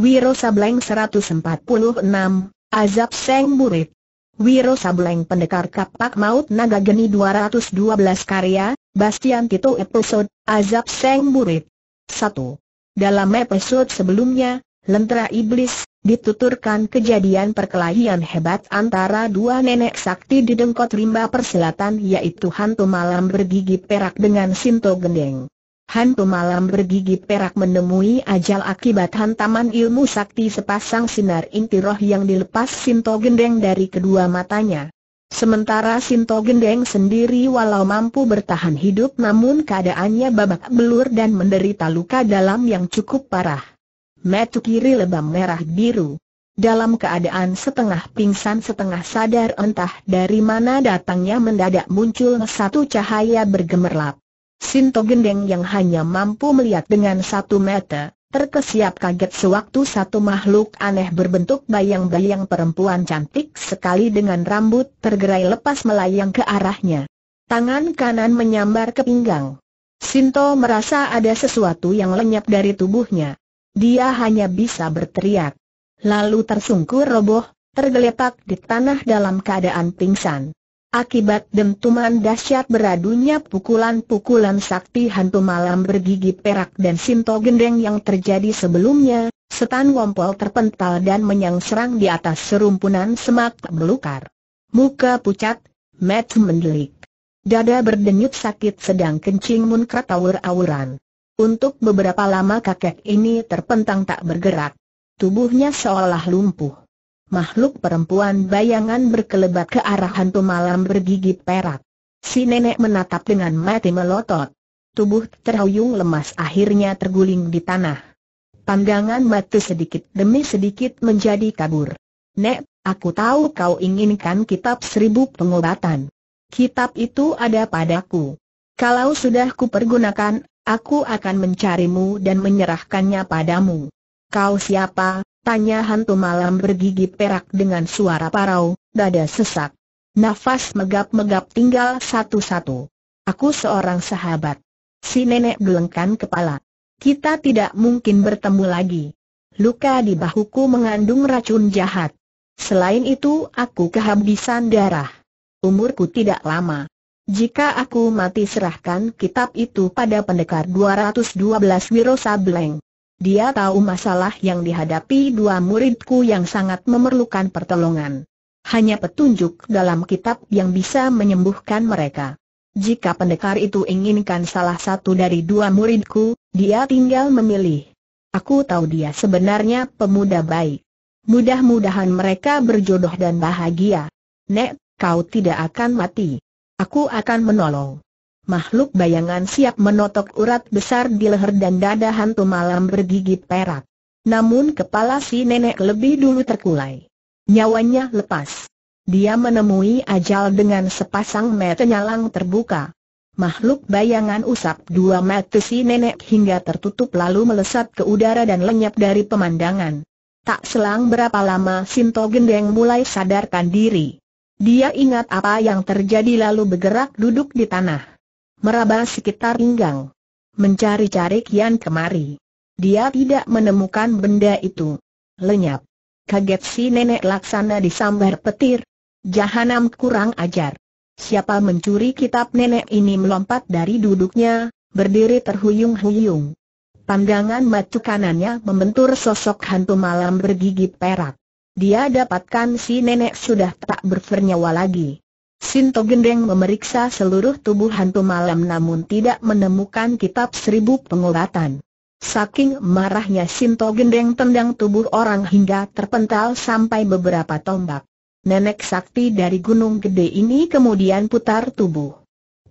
Wiro Sableng 146, Azab Seng Murid. Wiro Sableng Pendekar Kapak Maut Naga Geni 212 Karya, Bastian Tito Episode, Azab Seng Murid 1. Dalam episode sebelumnya, Lentera Iblis, dituturkan kejadian perkelahian hebat antara dua nenek sakti di Dengkot Rimba Perselatan yaitu hantu malam bergigi perak dengan Sinto Gendeng hantu malam bergigi perak menemui ajal akibat hantaman ilmu sakti sepasang sinar inti roh yang dilepas Sinto Gendeng dari kedua matanya. Sementara Sinto Gendeng sendiri walau mampu bertahan hidup namun keadaannya babak belur dan menderita luka dalam yang cukup parah. Metu kiri lebam merah biru. Dalam keadaan setengah pingsan setengah sadar entah dari mana datangnya mendadak muncul satu cahaya bergemerlap. Sinto Gendeng yang hanya mampu melihat dengan satu mata, terkesiap kaget sewaktu satu makhluk aneh berbentuk bayang-bayang perempuan cantik sekali dengan rambut tergerai lepas melayang ke arahnya. Tangan kanan menyambar ke pinggang. Sinto merasa ada sesuatu yang lenyap dari tubuhnya. Dia hanya bisa berteriak. Lalu tersungkur roboh, tergeletak di tanah dalam keadaan pingsan. Akibat dentuman dahsyat beradunya pukulan-pukulan sakti hantu malam bergigi perak dan sinto gendeng yang terjadi sebelumnya, setan wompol terpental dan menyangserang di atas serumpunan semak belukar. Muka pucat, mat mendelik. Dada berdenyut sakit sedang kencing munkrat awur-awuran. Untuk beberapa lama kakek ini terpentang tak bergerak. Tubuhnya seolah lumpuh makhluk perempuan bayangan berkelebat ke arah hantu malam bergigi perak. Si nenek menatap dengan mati melotot. Tubuh terhuyung lemas akhirnya terguling di tanah. Pandangan mati sedikit demi sedikit menjadi kabur. Nek, aku tahu kau inginkan kitab seribu pengobatan. Kitab itu ada padaku. Kalau sudah kupergunakan, aku akan mencarimu dan menyerahkannya padamu. Kau siapa, Tanya hantu malam bergigi perak dengan suara parau, dada sesak. Nafas megap-megap tinggal satu-satu. Aku seorang sahabat. Si nenek gelengkan kepala. Kita tidak mungkin bertemu lagi. Luka di bahuku mengandung racun jahat. Selain itu aku kehabisan darah. Umurku tidak lama. Jika aku mati serahkan kitab itu pada pendekar 212 Wiro dia tahu masalah yang dihadapi dua muridku yang sangat memerlukan pertolongan. Hanya petunjuk dalam kitab yang bisa menyembuhkan mereka. Jika pendekar itu inginkan salah satu dari dua muridku, dia tinggal memilih. Aku tahu dia sebenarnya pemuda baik. Mudah-mudahan mereka berjodoh dan bahagia. Nek, kau tidak akan mati. Aku akan menolong. Makhluk bayangan siap menotok urat besar di leher dan dada hantu malam bergigi perak. Namun kepala si nenek lebih dulu terkulai. Nyawanya lepas. Dia menemui ajal dengan sepasang mata nyalang terbuka. Makhluk bayangan usap dua mata si nenek hingga tertutup lalu melesat ke udara dan lenyap dari pemandangan. Tak selang berapa lama Sinto Gendeng mulai sadarkan diri. Dia ingat apa yang terjadi lalu bergerak duduk di tanah meraba sekitar pinggang. Mencari-cari kian kemari. Dia tidak menemukan benda itu. Lenyap. Kaget si nenek laksana disambar petir. Jahanam kurang ajar. Siapa mencuri kitab nenek ini melompat dari duduknya, berdiri terhuyung-huyung. Pandangan mata kanannya membentur sosok hantu malam bergigi perak. Dia dapatkan si nenek sudah tak bernyawa lagi. Sinto Gendeng memeriksa seluruh tubuh hantu malam namun tidak menemukan kitab seribu pengobatan. Saking marahnya Sinto Gendeng tendang tubuh orang hingga terpental sampai beberapa tombak. Nenek sakti dari Gunung Gede ini kemudian putar tubuh.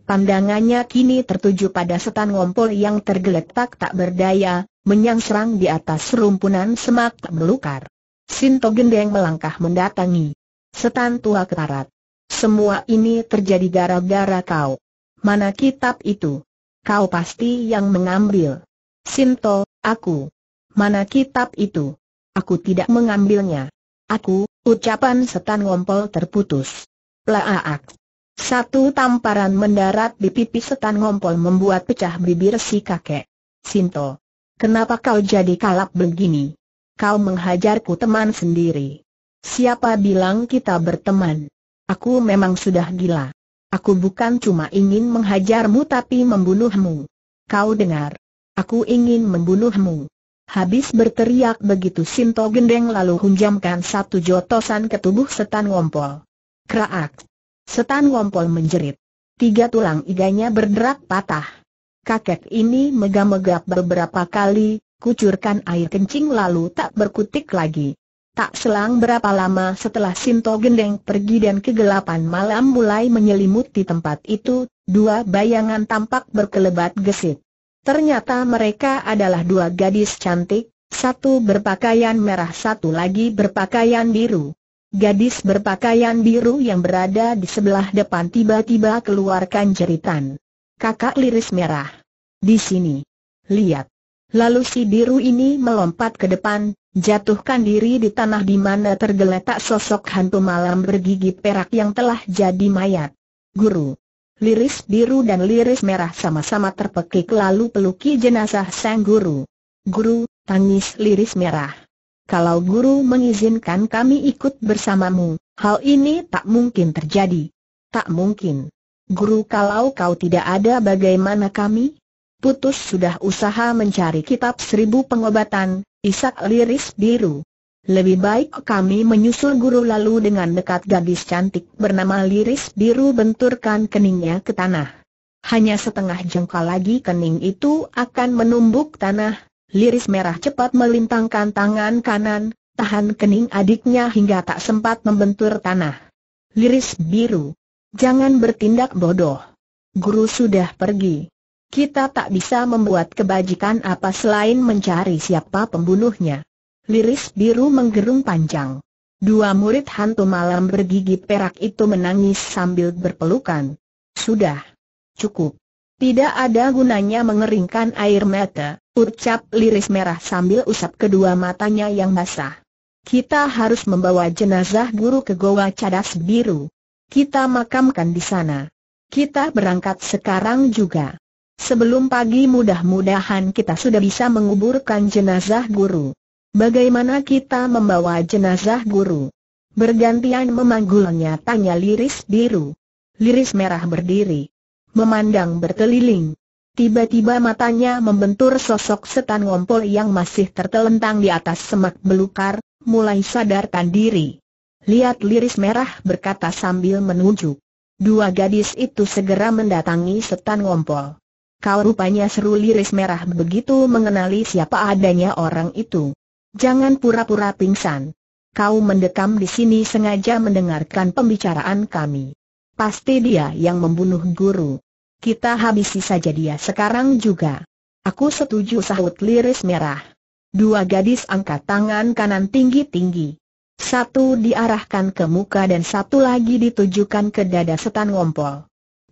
Pandangannya kini tertuju pada setan ngompol yang tergeletak tak berdaya, menyangserang di atas rumpunan semak melukar. Sinto Gendeng melangkah mendatangi. Setan tua ketarat. Semua ini terjadi gara-gara kau. Mana kitab itu? Kau pasti yang mengambil. Sinto, aku. Mana kitab itu? Aku tidak mengambilnya. Aku, ucapan setan ngompol terputus. Laaak. Satu tamparan mendarat di pipi setan ngompol membuat pecah bibir si kakek. Sinto. Kenapa kau jadi kalap begini? Kau menghajarku teman sendiri. Siapa bilang kita berteman? Aku memang sudah gila. Aku bukan cuma ingin menghajarmu tapi membunuhmu. Kau dengar. Aku ingin membunuhmu. Habis berteriak begitu Sinto Gendeng lalu hunjamkan satu jotosan ke tubuh setan ngompol. Kraak. Setan ngompol menjerit. Tiga tulang iganya berderak patah. Kakek ini megah-megah beberapa kali, kucurkan air kencing lalu tak berkutik lagi. Tak selang berapa lama setelah Sinto Gendeng pergi dan kegelapan malam mulai menyelimuti tempat itu, dua bayangan tampak berkelebat gesit. Ternyata mereka adalah dua gadis cantik, satu berpakaian merah satu lagi berpakaian biru. Gadis berpakaian biru yang berada di sebelah depan tiba-tiba keluarkan jeritan. Kakak liris merah. Di sini. Lihat. Lalu si biru ini melompat ke depan, Jatuhkan diri di tanah di mana tergeletak sosok hantu malam bergigi perak yang telah jadi mayat. Guru. Liris biru dan liris merah sama-sama terpekik lalu peluki jenazah sang guru. Guru, tangis liris merah. Kalau guru mengizinkan kami ikut bersamamu, hal ini tak mungkin terjadi. Tak mungkin. Guru kalau kau tidak ada bagaimana kami? Putus sudah usaha mencari kitab seribu pengobatan, Isak liris biru. Lebih baik kami menyusul guru lalu dengan dekat gadis cantik bernama Liris Biru benturkan keningnya ke tanah. Hanya setengah jengkal lagi kening itu akan menumbuk tanah, Liris Merah cepat melintangkan tangan kanan, tahan kening adiknya hingga tak sempat membentur tanah. Liris Biru, jangan bertindak bodoh. Guru sudah pergi. Kita tak bisa membuat kebajikan apa selain mencari siapa pembunuhnya. Liris biru menggerung panjang. Dua murid hantu malam bergigi perak itu menangis sambil berpelukan. Sudah. Cukup. Tidak ada gunanya mengeringkan air mata, ucap liris merah sambil usap kedua matanya yang basah. Kita harus membawa jenazah guru ke Goa Cadas Biru. Kita makamkan di sana. Kita berangkat sekarang juga. Sebelum pagi mudah-mudahan kita sudah bisa menguburkan jenazah guru. Bagaimana kita membawa jenazah guru? Bergantian memanggulnya tanya liris biru. Liris merah berdiri. Memandang berkeliling. Tiba-tiba matanya membentur sosok setan ngompol yang masih tertelentang di atas semak belukar, mulai sadarkan diri. Lihat liris merah berkata sambil menunjuk. Dua gadis itu segera mendatangi setan ngompol. Kau rupanya seru liris merah begitu mengenali siapa adanya orang itu. Jangan pura-pura pingsan. Kau mendekam di sini sengaja mendengarkan pembicaraan kami. Pasti dia yang membunuh guru. Kita habisi saja dia sekarang juga. Aku setuju sahut liris merah. Dua gadis angkat tangan kanan tinggi-tinggi. Satu diarahkan ke muka dan satu lagi ditujukan ke dada setan ngompol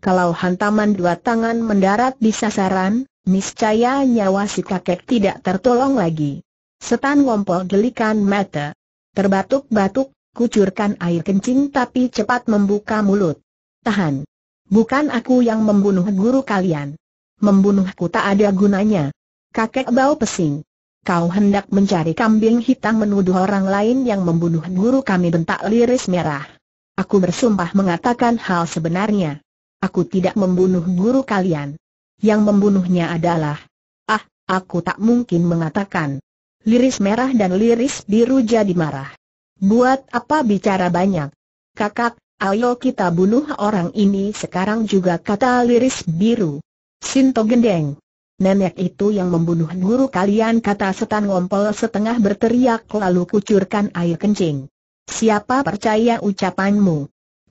kalau hantaman dua tangan mendarat di sasaran, niscaya nyawa si kakek tidak tertolong lagi. Setan Wompol gelikan mata. Terbatuk-batuk, kucurkan air kencing tapi cepat membuka mulut. Tahan. Bukan aku yang membunuh guru kalian. Membunuhku tak ada gunanya. Kakek bau pesing. Kau hendak mencari kambing hitam menuduh orang lain yang membunuh guru kami bentak liris merah. Aku bersumpah mengatakan hal sebenarnya. Aku tidak membunuh guru kalian. Yang membunuhnya adalah... Ah, aku tak mungkin mengatakan. Liris merah dan liris biru jadi marah. Buat apa bicara banyak? Kakak, ayo kita bunuh orang ini sekarang juga kata liris biru. Sinto gendeng. Nenek itu yang membunuh guru kalian kata setan ngompol setengah berteriak lalu kucurkan air kencing. Siapa percaya ucapanmu?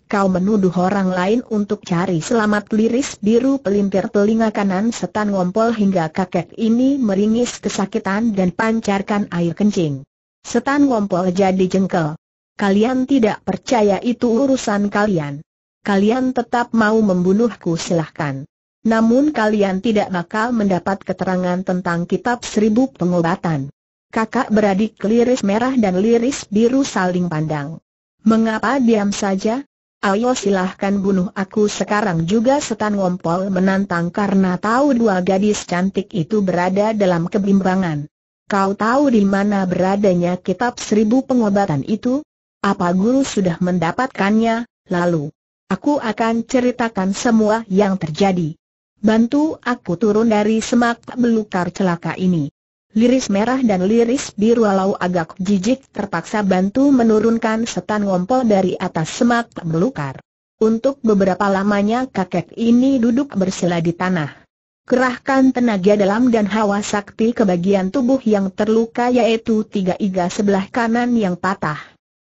kau menuduh orang lain untuk cari selamat liris biru pelintir telinga kanan setan ngompol hingga kakek ini meringis kesakitan dan pancarkan air kencing. Setan ngompol jadi jengkel. Kalian tidak percaya itu urusan kalian. Kalian tetap mau membunuhku silahkan. Namun kalian tidak bakal mendapat keterangan tentang kitab seribu pengobatan. Kakak beradik liris merah dan liris biru saling pandang. Mengapa diam saja? Ayo silahkan bunuh aku sekarang juga setan ngompol menantang karena tahu dua gadis cantik itu berada dalam kebimbangan. Kau tahu di mana beradanya kitab seribu pengobatan itu? Apa guru sudah mendapatkannya, lalu? Aku akan ceritakan semua yang terjadi. Bantu aku turun dari semak belukar celaka ini liris merah dan liris biru walau agak jijik terpaksa bantu menurunkan setan ngompol dari atas semak belukar. Untuk beberapa lamanya kakek ini duduk bersila di tanah. Kerahkan tenaga dalam dan hawa sakti ke bagian tubuh yang terluka yaitu tiga iga sebelah kanan yang patah.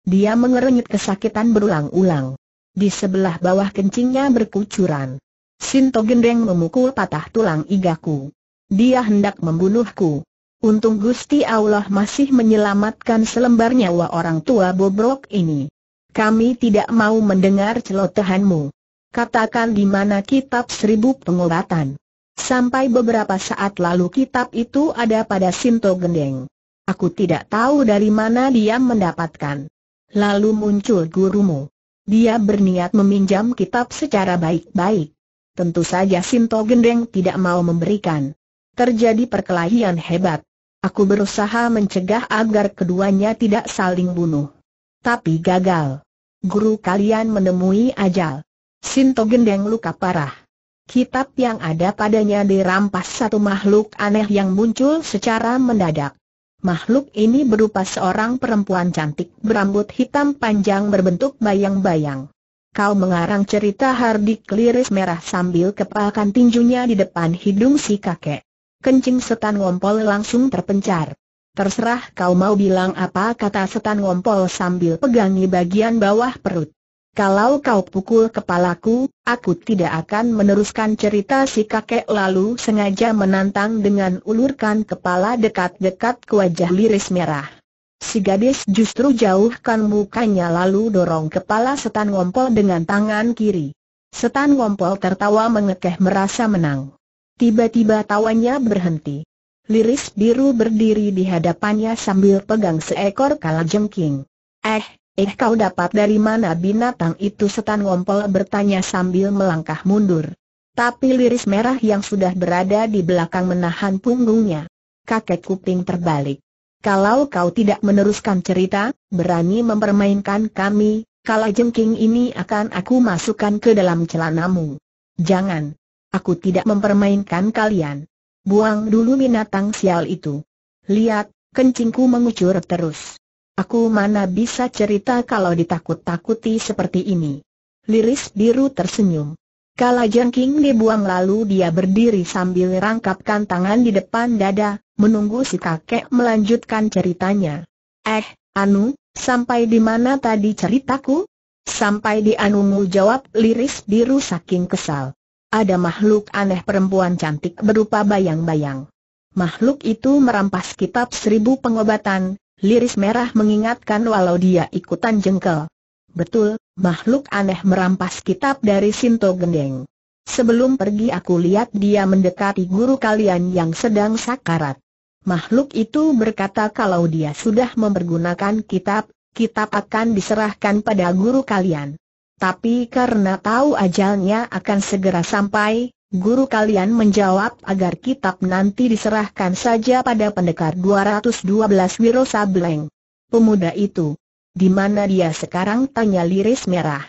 Dia mengerenyit kesakitan berulang-ulang. Di sebelah bawah kencingnya berkucuran. Sinto Gendeng memukul patah tulang igaku. Dia hendak membunuhku. Untung Gusti Allah masih menyelamatkan selembar nyawa orang tua bobrok ini. Kami tidak mau mendengar celotehanmu. Katakan di mana kitab seribu pengobatan. Sampai beberapa saat lalu kitab itu ada pada Sinto Gendeng. Aku tidak tahu dari mana dia mendapatkan. Lalu muncul gurumu. Dia berniat meminjam kitab secara baik-baik. Tentu saja Sinto Gendeng tidak mau memberikan terjadi perkelahian hebat. Aku berusaha mencegah agar keduanya tidak saling bunuh. Tapi gagal. Guru kalian menemui ajal. Sinto gendeng luka parah. Kitab yang ada padanya dirampas satu makhluk aneh yang muncul secara mendadak. Makhluk ini berupa seorang perempuan cantik berambut hitam panjang berbentuk bayang-bayang. Kau mengarang cerita Hardik liris merah sambil kepalkan tinjunya di depan hidung si kakek kencing setan ngompol langsung terpencar. Terserah kau mau bilang apa kata setan ngompol sambil pegangi bagian bawah perut. Kalau kau pukul kepalaku, aku tidak akan meneruskan cerita si kakek lalu sengaja menantang dengan ulurkan kepala dekat-dekat ke wajah liris merah. Si gadis justru jauhkan mukanya lalu dorong kepala setan ngompol dengan tangan kiri. Setan ngompol tertawa mengekeh merasa menang. Tiba-tiba tawannya berhenti. Liris biru berdiri di hadapannya sambil pegang seekor kalajengking. Eh, eh kau dapat dari mana binatang itu setan ngompol bertanya sambil melangkah mundur. Tapi liris merah yang sudah berada di belakang menahan punggungnya. Kakek kuping terbalik. Kalau kau tidak meneruskan cerita, berani mempermainkan kami, kalajengking ini akan aku masukkan ke dalam celanamu. Jangan, Aku tidak mempermainkan kalian. Buang dulu binatang sial itu. Lihat, kencingku mengucur terus. Aku mana bisa cerita kalau ditakut-takuti seperti ini. Liris biru tersenyum. Kala jangking dibuang lalu dia berdiri sambil rangkapkan tangan di depan dada, menunggu si kakek melanjutkan ceritanya. Eh, Anu, sampai di mana tadi ceritaku? Sampai di Anumu jawab liris biru saking kesal ada makhluk aneh perempuan cantik berupa bayang-bayang. Makhluk itu merampas kitab seribu pengobatan, liris merah mengingatkan walau dia ikutan jengkel. Betul, makhluk aneh merampas kitab dari Sinto Gendeng. Sebelum pergi aku lihat dia mendekati guru kalian yang sedang sakarat. Makhluk itu berkata kalau dia sudah mempergunakan kitab, kitab akan diserahkan pada guru kalian. Tapi karena tahu ajalnya akan segera sampai, guru kalian menjawab agar kitab nanti diserahkan saja pada pendekar 212 Wiro Sableng. Pemuda itu. Di mana dia sekarang? Tanya Liris Merah.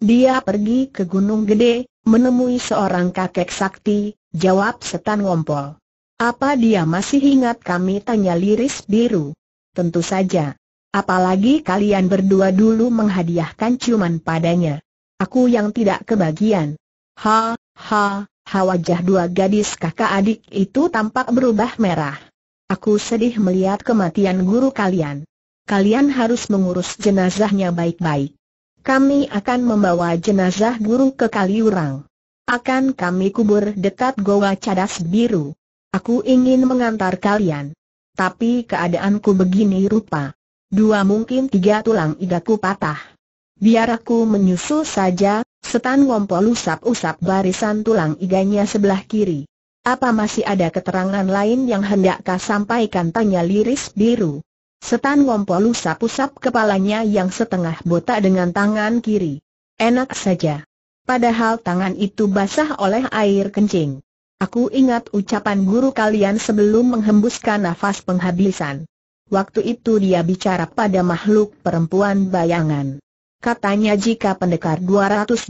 Dia pergi ke Gunung Gede, menemui seorang kakek sakti, jawab setan ngompol. Apa dia masih ingat kami? Tanya Liris Biru. Tentu saja. Apalagi kalian berdua dulu menghadiahkan ciuman padanya. Aku yang tidak kebagian. Ha, ha, ha wajah dua gadis kakak adik itu tampak berubah merah. Aku sedih melihat kematian guru kalian. Kalian harus mengurus jenazahnya baik-baik. Kami akan membawa jenazah guru ke Kaliurang. Akan kami kubur dekat Goa Cadas Biru. Aku ingin mengantar kalian. Tapi keadaanku begini rupa. Dua mungkin tiga tulang igaku patah. Biar aku menyusul saja, setan ngompol usap-usap barisan tulang iganya sebelah kiri. Apa masih ada keterangan lain yang hendak kau sampaikan tanya liris biru. Setan ngompol usap-usap kepalanya yang setengah botak dengan tangan kiri. Enak saja. Padahal tangan itu basah oleh air kencing. Aku ingat ucapan guru kalian sebelum menghembuskan nafas penghabisan. Waktu itu dia bicara pada makhluk perempuan bayangan. Katanya jika pendekar 212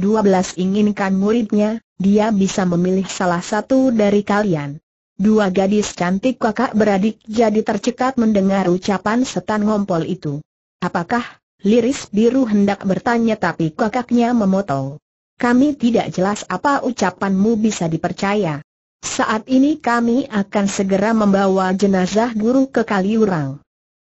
inginkan muridnya, dia bisa memilih salah satu dari kalian. Dua gadis cantik kakak beradik jadi tercekat mendengar ucapan setan ngompol itu. Apakah, liris biru hendak bertanya tapi kakaknya memotong. Kami tidak jelas apa ucapanmu bisa dipercaya. Saat ini kami akan segera membawa jenazah guru ke Kaliurang.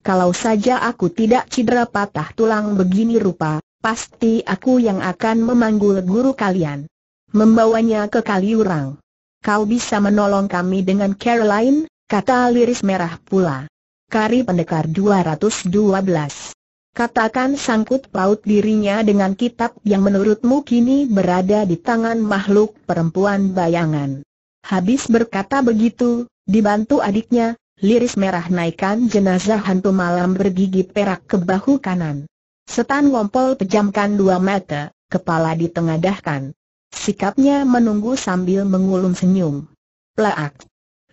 Kalau saja aku tidak cedera patah tulang begini rupa, pasti aku yang akan memanggul guru kalian. Membawanya ke Kaliurang. Kau bisa menolong kami dengan Caroline, kata liris merah pula. Kari Pendekar 212 Katakan sangkut paut dirinya dengan kitab yang menurutmu kini berada di tangan makhluk perempuan bayangan. Habis berkata begitu, dibantu adiknya, liris merah naikkan jenazah hantu malam bergigi perak ke bahu kanan. Setan Ngompol pejamkan dua mata, kepala ditengadahkan. Sikapnya menunggu sambil mengulum senyum. Plaak.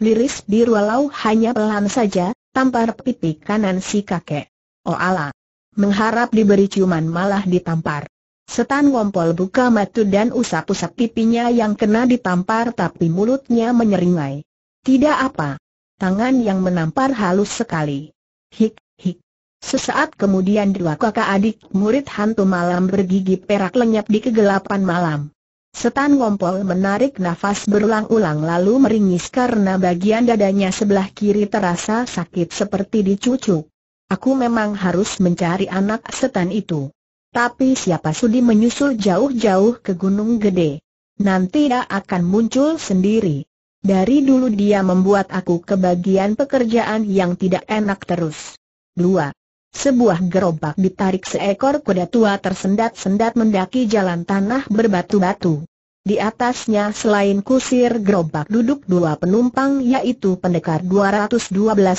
Liris biru walau hanya pelan saja, tampar pipi kanan si kakek. Oh ala. Mengharap diberi ciuman malah ditampar. Setan Ngompol buka mata dan usap-usap pipinya yang kena ditampar tapi mulutnya menyeringai. Tidak apa tangan yang menampar halus sekali. Hik, hik. Sesaat kemudian dua kakak adik murid hantu malam bergigi perak lenyap di kegelapan malam. Setan ngompol menarik nafas berulang-ulang lalu meringis karena bagian dadanya sebelah kiri terasa sakit seperti dicucuk. Aku memang harus mencari anak setan itu. Tapi siapa sudi menyusul jauh-jauh ke Gunung Gede? Nanti dia akan muncul sendiri. Dari dulu dia membuat aku kebagian pekerjaan yang tidak enak terus. Dua, Sebuah gerobak ditarik seekor kuda tua tersendat-sendat mendaki jalan tanah berbatu-batu. Di atasnya selain kusir gerobak duduk dua penumpang yaitu pendekar 212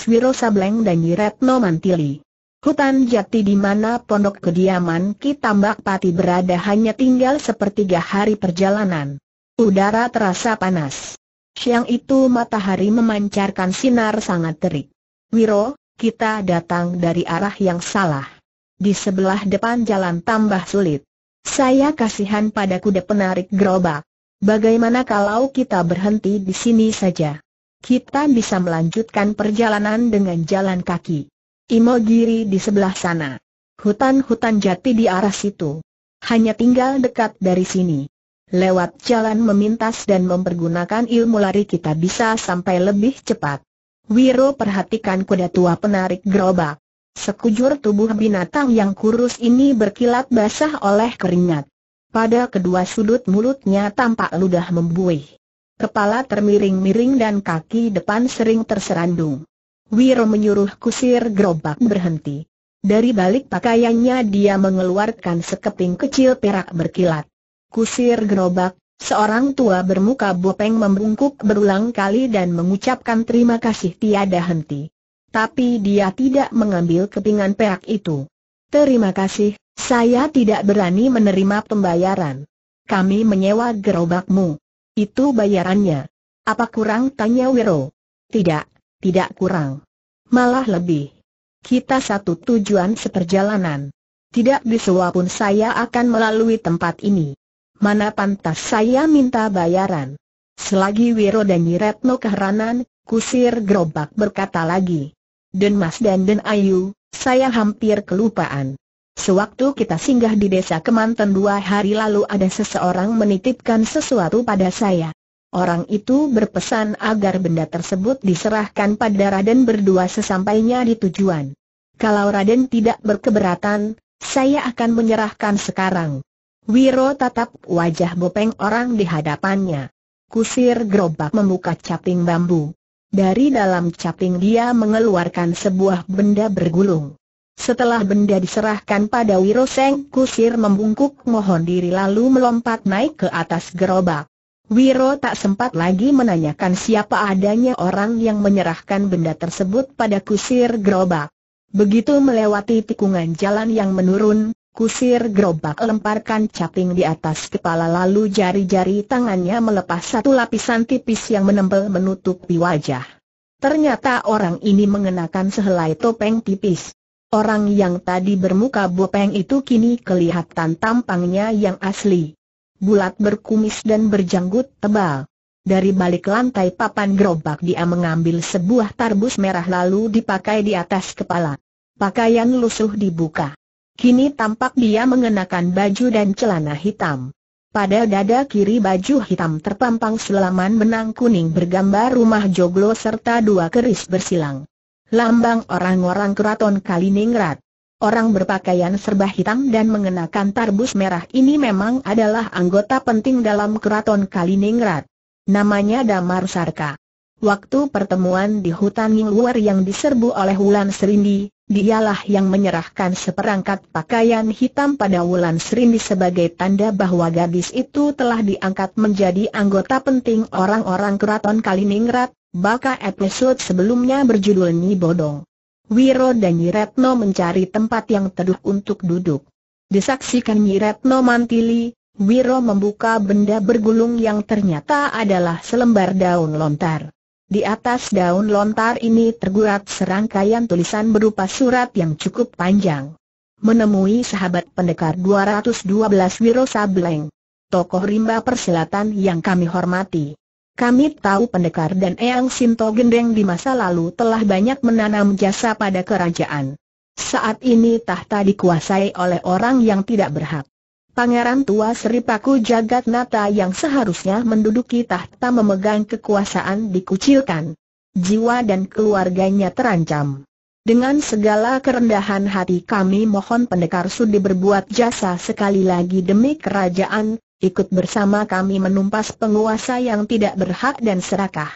Wiro Sableng dan Yiretno Mantili. Hutan jati di mana pondok kediaman Kitambak Pati berada hanya tinggal sepertiga hari perjalanan. Udara terasa panas. Siang itu matahari memancarkan sinar sangat terik. Wiro, kita datang dari arah yang salah. Di sebelah depan jalan tambah sulit. Saya kasihan pada kuda penarik gerobak. Bagaimana kalau kita berhenti di sini saja? Kita bisa melanjutkan perjalanan dengan jalan kaki. Imogiri di sebelah sana. Hutan-hutan jati di arah situ. Hanya tinggal dekat dari sini. Lewat jalan memintas dan mempergunakan ilmu lari kita bisa sampai lebih cepat. Wiro perhatikan kuda tua penarik gerobak. Sekujur tubuh binatang yang kurus ini berkilat basah oleh keringat. Pada kedua sudut mulutnya tampak ludah membuih. Kepala termiring-miring dan kaki depan sering terserandung. Wiro menyuruh kusir gerobak berhenti. Dari balik pakaiannya dia mengeluarkan sekeping kecil perak berkilat. Kusir gerobak, seorang tua bermuka bopeng membungkuk berulang kali dan mengucapkan terima kasih tiada henti. Tapi dia tidak mengambil kepingan perak itu. Terima kasih, saya tidak berani menerima pembayaran. Kami menyewa gerobakmu. Itu bayarannya. Apa kurang tanya Wiro? Tidak, tidak kurang. Malah lebih. Kita satu tujuan seperjalanan. Tidak disewa pun saya akan melalui tempat ini mana pantas saya minta bayaran. Selagi Wiro dan Yiretno keheranan, kusir gerobak berkata lagi. Den Mas dan Den Ayu, saya hampir kelupaan. Sewaktu kita singgah di desa Kemanten dua hari lalu ada seseorang menitipkan sesuatu pada saya. Orang itu berpesan agar benda tersebut diserahkan pada Raden berdua sesampainya di tujuan. Kalau Raden tidak berkeberatan, saya akan menyerahkan sekarang. Wiro tatap wajah bopeng orang di hadapannya. Kusir gerobak membuka caping bambu. Dari dalam caping dia mengeluarkan sebuah benda bergulung. Setelah benda diserahkan pada Wiro Seng, Kusir membungkuk mohon diri lalu melompat naik ke atas gerobak. Wiro tak sempat lagi menanyakan siapa adanya orang yang menyerahkan benda tersebut pada Kusir gerobak. Begitu melewati tikungan jalan yang menurun, Kusir gerobak lemparkan caping di atas kepala lalu jari-jari tangannya melepas satu lapisan tipis yang menempel menutupi wajah. Ternyata orang ini mengenakan sehelai topeng tipis. Orang yang tadi bermuka bopeng itu kini kelihatan tampangnya yang asli. Bulat berkumis dan berjanggut tebal. Dari balik lantai papan gerobak dia mengambil sebuah tarbus merah lalu dipakai di atas kepala. Pakaian lusuh dibuka. Kini tampak dia mengenakan baju dan celana hitam. Pada dada kiri baju hitam terpampang selaman benang kuning bergambar rumah joglo serta dua keris bersilang. Lambang orang-orang keraton Kaliningrad. Orang berpakaian serba hitam dan mengenakan tarbus merah ini memang adalah anggota penting dalam keraton Kaliningrad. Namanya Damar Sarka. Waktu pertemuan di hutan luar yang diserbu oleh Wulan Serindi, dialah yang menyerahkan seperangkat pakaian hitam pada Wulan Serindi sebagai tanda bahwa gadis itu telah diangkat menjadi anggota penting orang-orang keraton Kaliningrad, baka episode sebelumnya berjudul Nyi Bodong. Wiro dan Nyi Retno mencari tempat yang teduh untuk duduk. Disaksikan Nyi Retno Mantili, Wiro membuka benda bergulung yang ternyata adalah selembar daun lontar. Di atas daun lontar ini tergurat serangkaian tulisan berupa surat yang cukup panjang. Menemui sahabat pendekar 212 Wiro Sableng. Tokoh rimba persilatan yang kami hormati. Kami tahu pendekar dan Eyang Sinto Gendeng di masa lalu telah banyak menanam jasa pada kerajaan. Saat ini tahta dikuasai oleh orang yang tidak berhak. Pangeran tua Seripaku Jagat Nata yang seharusnya menduduki tahta memegang kekuasaan dikucilkan. Jiwa dan keluarganya terancam. Dengan segala kerendahan hati kami mohon pendekar sudi berbuat jasa sekali lagi demi kerajaan, ikut bersama kami menumpas penguasa yang tidak berhak dan serakah.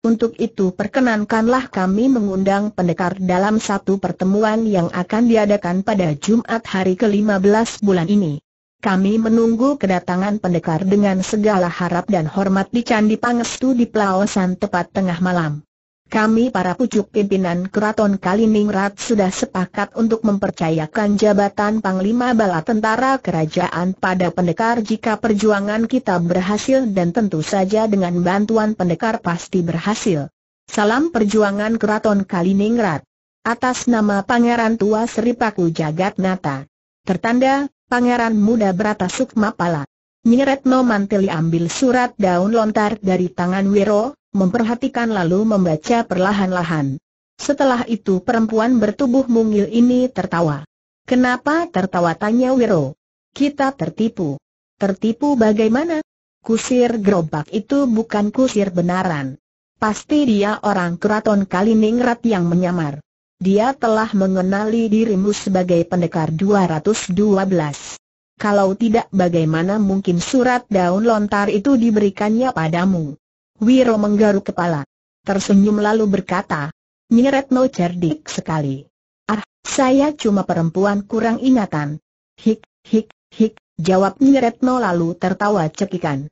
Untuk itu perkenankanlah kami mengundang pendekar dalam satu pertemuan yang akan diadakan pada Jumat hari ke-15 bulan ini. Kami menunggu kedatangan pendekar dengan segala harap dan hormat di Candi Pangestu di Plaosan tepat tengah malam. Kami para pucuk pimpinan Keraton Kaliningrat sudah sepakat untuk mempercayakan jabatan Panglima Bala Tentara Kerajaan pada pendekar jika perjuangan kita berhasil dan tentu saja dengan bantuan pendekar pasti berhasil. Salam perjuangan Keraton Kaliningrat. Atas nama Pangeran Tua Seripaku Jagat Nata. Tertanda, Pangeran muda berata Sukma Pala. Nyeretno Manteli ambil surat daun lontar dari tangan Wiro, memperhatikan lalu membaca perlahan-lahan. Setelah itu perempuan bertubuh mungil ini tertawa. Kenapa tertawa tanya Wiro? Kita tertipu. Tertipu bagaimana? Kusir gerobak itu bukan kusir benaran. Pasti dia orang keraton Kaliningrat yang menyamar dia telah mengenali dirimu sebagai pendekar 212. Kalau tidak bagaimana mungkin surat daun lontar itu diberikannya padamu? Wiro menggaruk kepala. Tersenyum lalu berkata, Nyiretno cerdik sekali. Ah, saya cuma perempuan kurang ingatan. Hik, hik, hik, jawab Nyiretno lalu tertawa cekikan.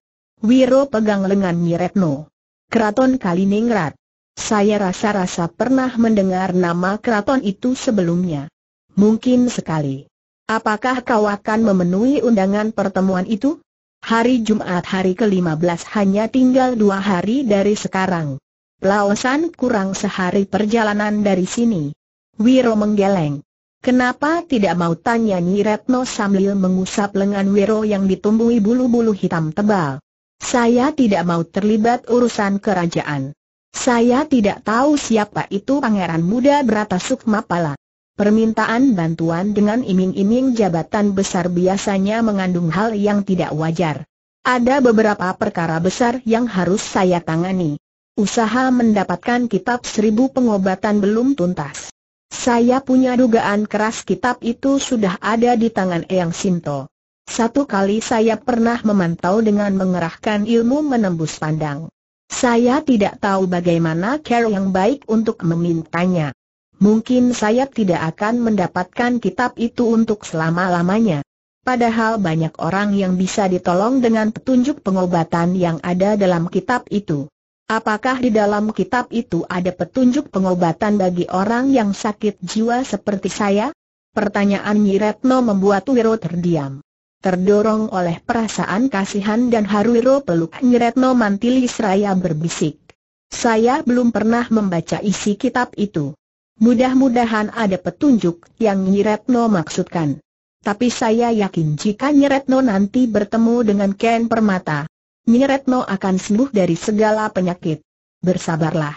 Wiro pegang lengan Nyiretno. Keraton Kaliningrat. Saya rasa-rasa pernah mendengar nama keraton itu sebelumnya. Mungkin sekali. Apakah kau akan memenuhi undangan pertemuan itu? Hari Jumat hari ke-15 hanya tinggal dua hari dari sekarang. Laosan kurang sehari perjalanan dari sini. Wiro menggeleng. Kenapa tidak mau tanya Nyi Retno sambil mengusap lengan Wiro yang ditumbuhi bulu-bulu hitam tebal. Saya tidak mau terlibat urusan kerajaan. Saya tidak tahu siapa itu pangeran muda berata Sukma Pala. Permintaan bantuan dengan iming-iming jabatan besar biasanya mengandung hal yang tidak wajar. Ada beberapa perkara besar yang harus saya tangani. Usaha mendapatkan kitab seribu pengobatan belum tuntas. Saya punya dugaan keras kitab itu sudah ada di tangan Eyang Sinto. Satu kali saya pernah memantau dengan mengerahkan ilmu menembus pandang. Saya tidak tahu bagaimana cara yang baik untuk memintanya. Mungkin saya tidak akan mendapatkan kitab itu untuk selama-lamanya. Padahal banyak orang yang bisa ditolong dengan petunjuk pengobatan yang ada dalam kitab itu. Apakah di dalam kitab itu ada petunjuk pengobatan bagi orang yang sakit jiwa seperti saya? Pertanyaan Nyi Retno membuat Wiro terdiam. Terdorong oleh perasaan kasihan dan haru, Haruiro peluk Nyeretno Mantili seraya berbisik. Saya belum pernah membaca isi kitab itu. Mudah-mudahan ada petunjuk yang Nyeretno maksudkan. Tapi saya yakin jika Nyeretno nanti bertemu dengan Ken Permata, Nyeretno akan sembuh dari segala penyakit. Bersabarlah.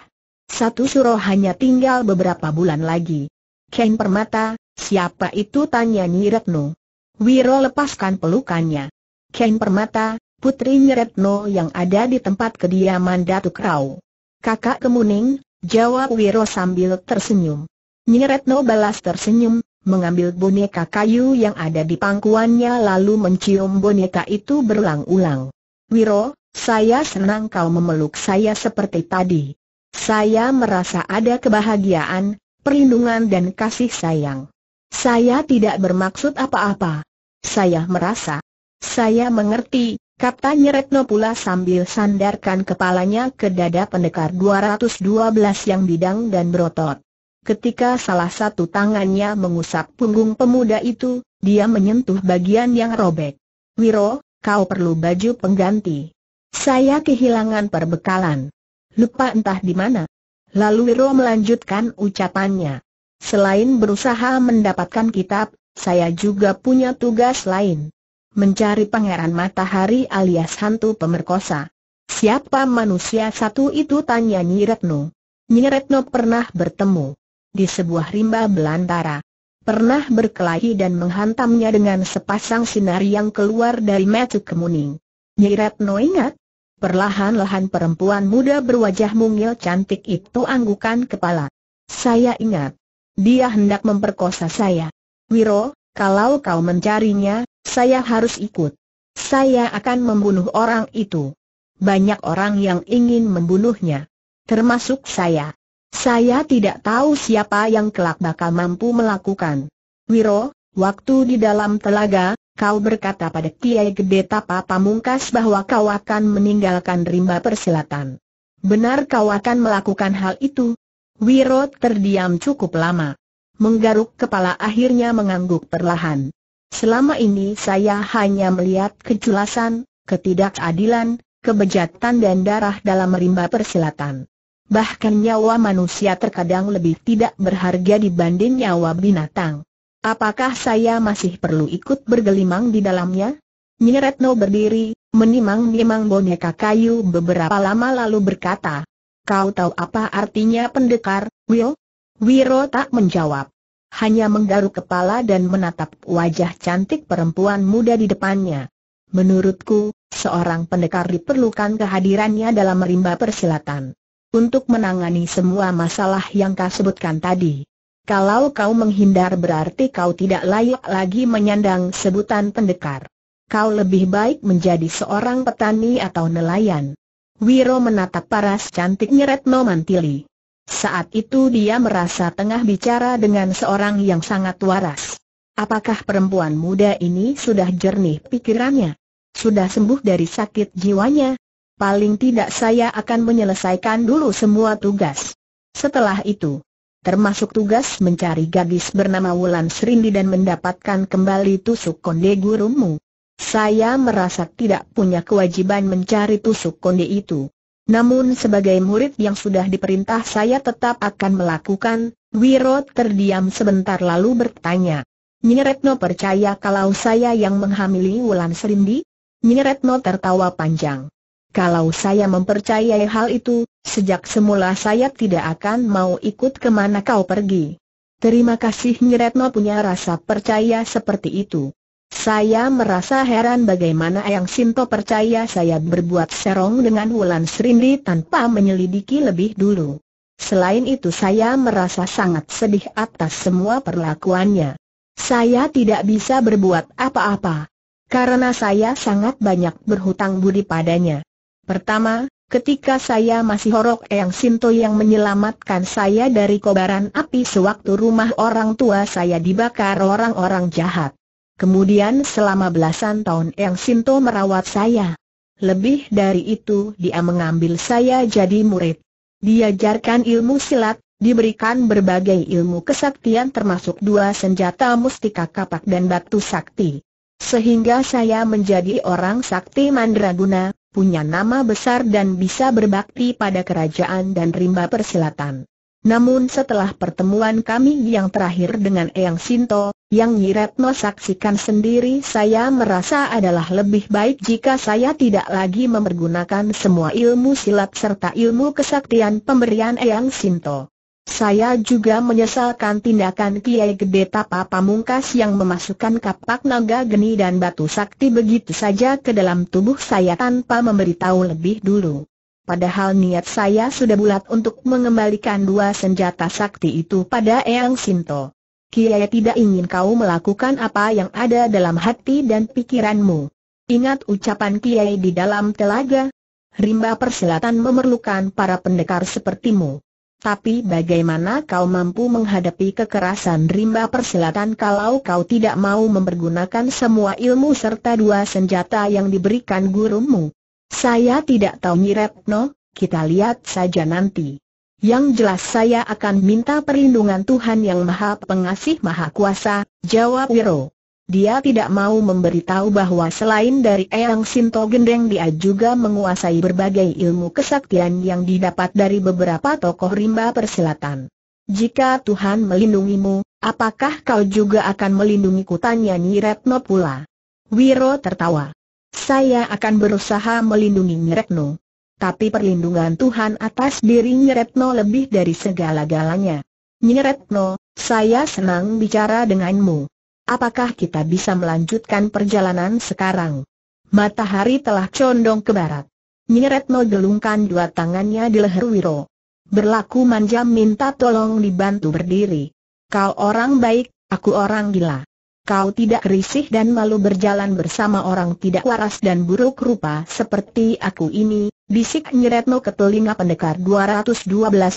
Satu suruh hanya tinggal beberapa bulan lagi. Ken Permata, siapa itu tanya Nyeretno. Wiro lepaskan pelukannya. Ken Permata, putri Nyeretno yang ada di tempat kediaman Datuk Rao. Kakak kemuning, jawab Wiro sambil tersenyum. Nyeretno balas tersenyum, mengambil boneka kayu yang ada di pangkuannya lalu mencium boneka itu berulang-ulang. Wiro, saya senang kau memeluk saya seperti tadi. Saya merasa ada kebahagiaan, perlindungan dan kasih sayang. Saya tidak bermaksud apa-apa. Saya merasa. Saya mengerti, katanya Retno pula sambil sandarkan kepalanya ke dada pendekar 212 yang bidang dan berotot. Ketika salah satu tangannya mengusap punggung pemuda itu, dia menyentuh bagian yang robek. Wiro, kau perlu baju pengganti. Saya kehilangan perbekalan. Lupa entah di mana. Lalu Wiro melanjutkan ucapannya. Selain berusaha mendapatkan kitab, saya juga punya tugas lain. Mencari pangeran matahari alias hantu pemerkosa. Siapa manusia satu itu tanya Nyiretno. Nyiretno pernah bertemu di sebuah rimba belantara pernah berkelahi dan menghantamnya dengan sepasang sinar yang keluar dari mata kemuning. Nyiretno ingat? Perlahan-lahan perempuan muda berwajah mungil cantik itu anggukan kepala. Saya ingat. Dia hendak memperkosa saya. Wiro, kalau kau mencarinya, saya harus ikut. Saya akan membunuh orang itu. Banyak orang yang ingin membunuhnya. Termasuk saya. Saya tidak tahu siapa yang kelak bakal mampu melakukan. Wiro, waktu di dalam telaga, kau berkata pada Kiai Gede Tapa Pamungkas bahwa kau akan meninggalkan rimba persilatan. Benar kau akan melakukan hal itu, Wiro terdiam cukup lama. Menggaruk kepala akhirnya mengangguk perlahan. Selama ini saya hanya melihat kejelasan, ketidakadilan, kebejatan dan darah dalam rimba persilatan. Bahkan nyawa manusia terkadang lebih tidak berharga dibanding nyawa binatang. Apakah saya masih perlu ikut bergelimang di dalamnya? Nyeretno berdiri, menimang-nimang boneka kayu beberapa lama lalu berkata, Kau tahu apa artinya pendekar, Will? Wiro tak menjawab. Hanya menggaruk kepala dan menatap wajah cantik perempuan muda di depannya. Menurutku, seorang pendekar diperlukan kehadirannya dalam merimba persilatan. Untuk menangani semua masalah yang kau sebutkan tadi. Kalau kau menghindar berarti kau tidak layak lagi menyandang sebutan pendekar. Kau lebih baik menjadi seorang petani atau nelayan. Wiro menatap paras cantik Retno Mantili. Saat itu dia merasa tengah bicara dengan seorang yang sangat waras. Apakah perempuan muda ini sudah jernih pikirannya? Sudah sembuh dari sakit jiwanya? Paling tidak saya akan menyelesaikan dulu semua tugas. Setelah itu, termasuk tugas mencari gadis bernama Wulan Serindi dan mendapatkan kembali tusuk konde gurumu. Saya merasa tidak punya kewajiban mencari tusuk konde itu. Namun sebagai murid yang sudah diperintah saya tetap akan melakukan, Wiro terdiam sebentar lalu bertanya. Nyeretno percaya kalau saya yang menghamili Wulan Serindi? Nyeretno tertawa panjang. Kalau saya mempercayai hal itu, sejak semula saya tidak akan mau ikut kemana kau pergi. Terima kasih Nyeretno punya rasa percaya seperti itu. Saya merasa heran bagaimana Eyang Sinto percaya saya berbuat serong dengan Wulan Srindi tanpa menyelidiki lebih dulu. Selain itu saya merasa sangat sedih atas semua perlakuannya. Saya tidak bisa berbuat apa-apa. Karena saya sangat banyak berhutang budi padanya. Pertama, ketika saya masih horok Eyang Sinto yang menyelamatkan saya dari kobaran api sewaktu rumah orang tua saya dibakar orang-orang jahat. Kemudian selama belasan tahun Eng Sinto merawat saya. Lebih dari itu dia mengambil saya jadi murid. Diajarkan ilmu silat, diberikan berbagai ilmu kesaktian termasuk dua senjata mustika kapak dan batu sakti. Sehingga saya menjadi orang sakti mandraguna, punya nama besar dan bisa berbakti pada kerajaan dan rimba persilatan. Namun setelah pertemuan kami yang terakhir dengan Eyang Sinto, yang Nyiretno saksikan sendiri saya merasa adalah lebih baik jika saya tidak lagi memergunakan semua ilmu silat serta ilmu kesaktian pemberian Eyang Sinto. Saya juga menyesalkan tindakan Kiai Gede Tapa Pamungkas yang memasukkan kapak naga geni dan batu sakti begitu saja ke dalam tubuh saya tanpa memberitahu lebih dulu. Padahal niat saya sudah bulat untuk mengembalikan dua senjata sakti itu pada Eyang Sinto. Kiai tidak ingin kau melakukan apa yang ada dalam hati dan pikiranmu. Ingat ucapan Kiai di dalam telaga. Rimba persilatan memerlukan para pendekar sepertimu. Tapi bagaimana kau mampu menghadapi kekerasan rimba persilatan kalau kau tidak mau mempergunakan semua ilmu serta dua senjata yang diberikan gurumu? Saya tidak tahu Nyi no? kita lihat saja nanti. Yang jelas saya akan minta perlindungan Tuhan yang maha pengasih maha kuasa, jawab Wiro. Dia tidak mau memberitahu bahwa selain dari Eyang Sinto Gendeng dia juga menguasai berbagai ilmu kesaktian yang didapat dari beberapa tokoh rimba persilatan. Jika Tuhan melindungimu, apakah kau juga akan melindungiku tanya Nyiretno pula. Wiro tertawa. Saya akan berusaha melindungi Nyiretno tapi perlindungan Tuhan atas diri Nyeretno lebih dari segala-galanya. Nyeretno, saya senang bicara denganmu. Apakah kita bisa melanjutkan perjalanan sekarang? Matahari telah condong ke barat. Nyeretno gelungkan dua tangannya di leher Wiro. Berlaku manja minta tolong dibantu berdiri. Kau orang baik, aku orang gila kau tidak risih dan malu berjalan bersama orang tidak waras dan buruk rupa seperti aku ini, bisik Nyeretno ke telinga pendekar 212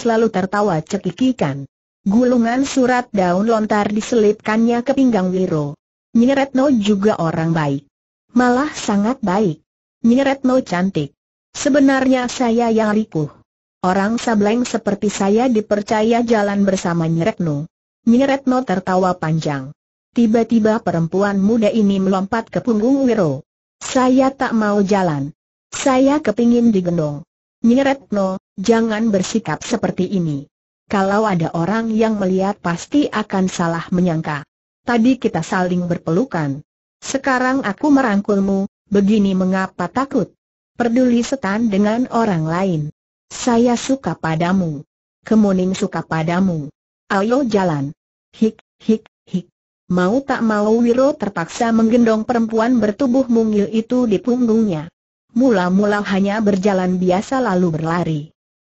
lalu tertawa cekikikan. Gulungan surat daun lontar diselipkannya ke pinggang Wiro. Nyeretno juga orang baik. Malah sangat baik. Nyeretno cantik. Sebenarnya saya yang rikuh. Orang sableng seperti saya dipercaya jalan bersama Nyeretno. Nyeretno tertawa panjang. Tiba-tiba perempuan muda ini melompat ke punggung Wiro. Saya tak mau jalan. Saya kepingin digendong. Nyeretno, jangan bersikap seperti ini. Kalau ada orang yang melihat pasti akan salah menyangka. Tadi kita saling berpelukan. Sekarang aku merangkulmu, begini mengapa takut? Peduli setan dengan orang lain. Saya suka padamu. Kemuning suka padamu. Ayo jalan. Hik, hik, Mau tak mau Wiro terpaksa menggendong perempuan bertubuh mungil itu di punggungnya. Mula-mula hanya berjalan biasa lalu berlari.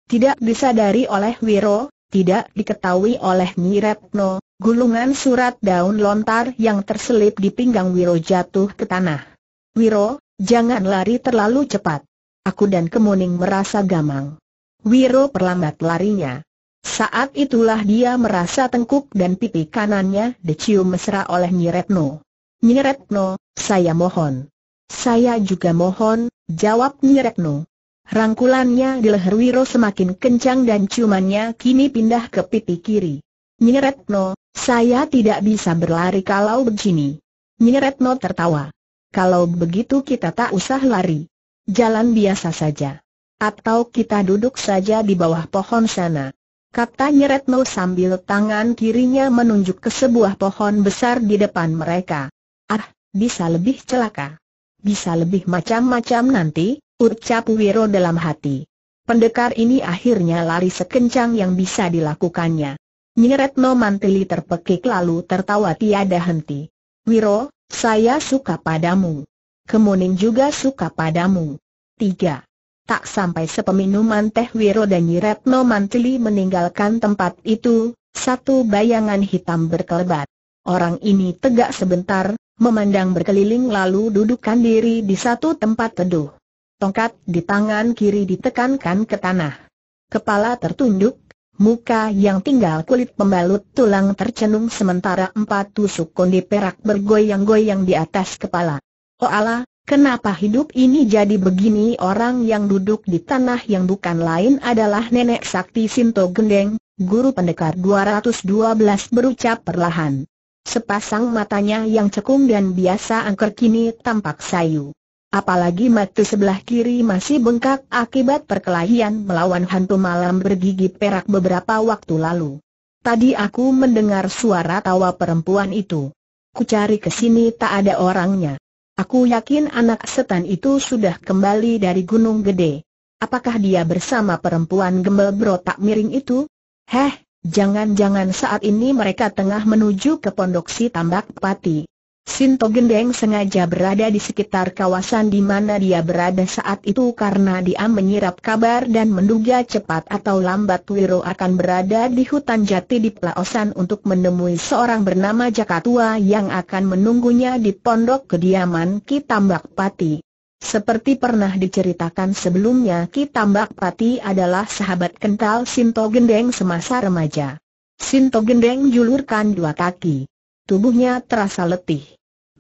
Tidak disadari oleh Wiro, tidak diketahui oleh Nyiretno, gulungan surat daun lontar yang terselip di pinggang Wiro jatuh ke tanah. Wiro, jangan lari terlalu cepat. Aku dan Kemuning merasa gamang. Wiro perlambat larinya. Saat itulah dia merasa tengkuk dan pipi kanannya dicium mesra oleh Nyiretno. Nyiretno, saya mohon. Saya juga mohon, jawab Nyiretno. Rangkulannya di leher Wiro semakin kencang dan ciumannya kini pindah ke pipi kiri. Nyiretno, saya tidak bisa berlari kalau begini. Nyiretno tertawa. Kalau begitu kita tak usah lari. Jalan biasa saja. Atau kita duduk saja di bawah pohon sana kata Nyeretno sambil tangan kirinya menunjuk ke sebuah pohon besar di depan mereka. Ah, bisa lebih celaka. Bisa lebih macam-macam nanti, ucap Wiro dalam hati. Pendekar ini akhirnya lari sekencang yang bisa dilakukannya. Nyeretno Mantili terpekik lalu tertawa tiada henti. Wiro, saya suka padamu. Kemuning juga suka padamu. 3. Tak sampai sepeminuman teh Wiro dan Nyiretno Mantili meninggalkan tempat itu, satu bayangan hitam berkelebat. Orang ini tegak sebentar, memandang berkeliling lalu dudukkan diri di satu tempat teduh. Tongkat di tangan kiri ditekankan ke tanah. Kepala tertunduk, muka yang tinggal kulit pembalut tulang tercenung sementara empat tusuk kondi perak bergoyang-goyang di atas kepala. Oh Allah, Kenapa hidup ini jadi begini orang yang duduk di tanah yang bukan lain adalah Nenek Sakti Sinto Gendeng, guru pendekar 212 berucap perlahan. Sepasang matanya yang cekung dan biasa angker kini tampak sayu. Apalagi mata sebelah kiri masih bengkak akibat perkelahian melawan hantu malam bergigi perak beberapa waktu lalu. Tadi aku mendengar suara tawa perempuan itu. Kucari cari ke sini tak ada orangnya. Aku yakin anak setan itu sudah kembali dari Gunung Gede. Apakah dia bersama perempuan gembel berotak miring itu? Heh, jangan-jangan saat ini mereka tengah menuju ke pondok si tambak pati. Sinto Gendeng sengaja berada di sekitar kawasan di mana dia berada saat itu karena dia menyirap kabar dan menduga cepat atau lambat Wiro akan berada di hutan jati di Pelaosan untuk menemui seorang bernama Jakatua yang akan menunggunya di pondok kediaman Ki Tambak Pati. Seperti pernah diceritakan sebelumnya Ki Tambak Pati adalah sahabat kental Sinto Gendeng semasa remaja. Sinto Gendeng julurkan dua kaki. Tubuhnya terasa letih.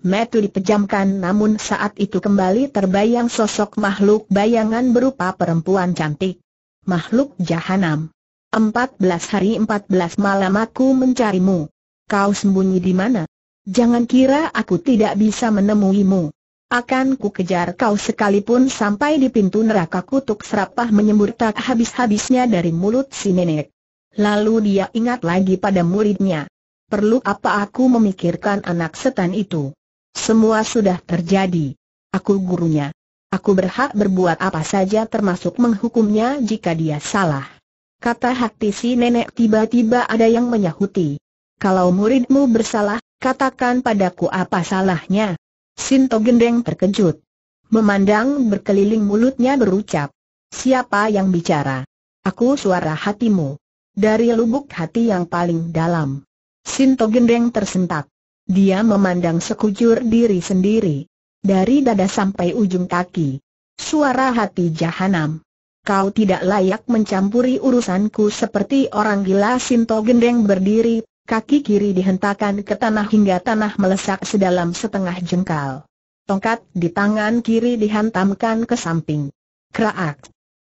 Metu dipejamkan namun saat itu kembali terbayang sosok makhluk bayangan berupa perempuan cantik. Makhluk jahanam. 14 hari 14 malam aku mencarimu. Kau sembunyi di mana? Jangan kira aku tidak bisa menemuimu. Akan ku kejar kau sekalipun sampai di pintu neraka kutuk serapah menyembur tak habis-habisnya dari mulut si nenek. Lalu dia ingat lagi pada muridnya. Perlu apa aku memikirkan anak setan itu? Semua sudah terjadi. Aku gurunya. Aku berhak berbuat apa saja termasuk menghukumnya jika dia salah. Kata hati si nenek tiba-tiba ada yang menyahuti. Kalau muridmu bersalah, katakan padaku apa salahnya. Sinto Gendeng terkejut. Memandang berkeliling mulutnya berucap. Siapa yang bicara? Aku suara hatimu. Dari lubuk hati yang paling dalam. Sinto Gendeng tersentak. Dia memandang sekujur diri sendiri. Dari dada sampai ujung kaki. Suara hati jahanam. Kau tidak layak mencampuri urusanku seperti orang gila Sinto Gendeng berdiri, kaki kiri dihentakkan ke tanah hingga tanah melesak sedalam setengah jengkal. Tongkat di tangan kiri dihantamkan ke samping. Kraak.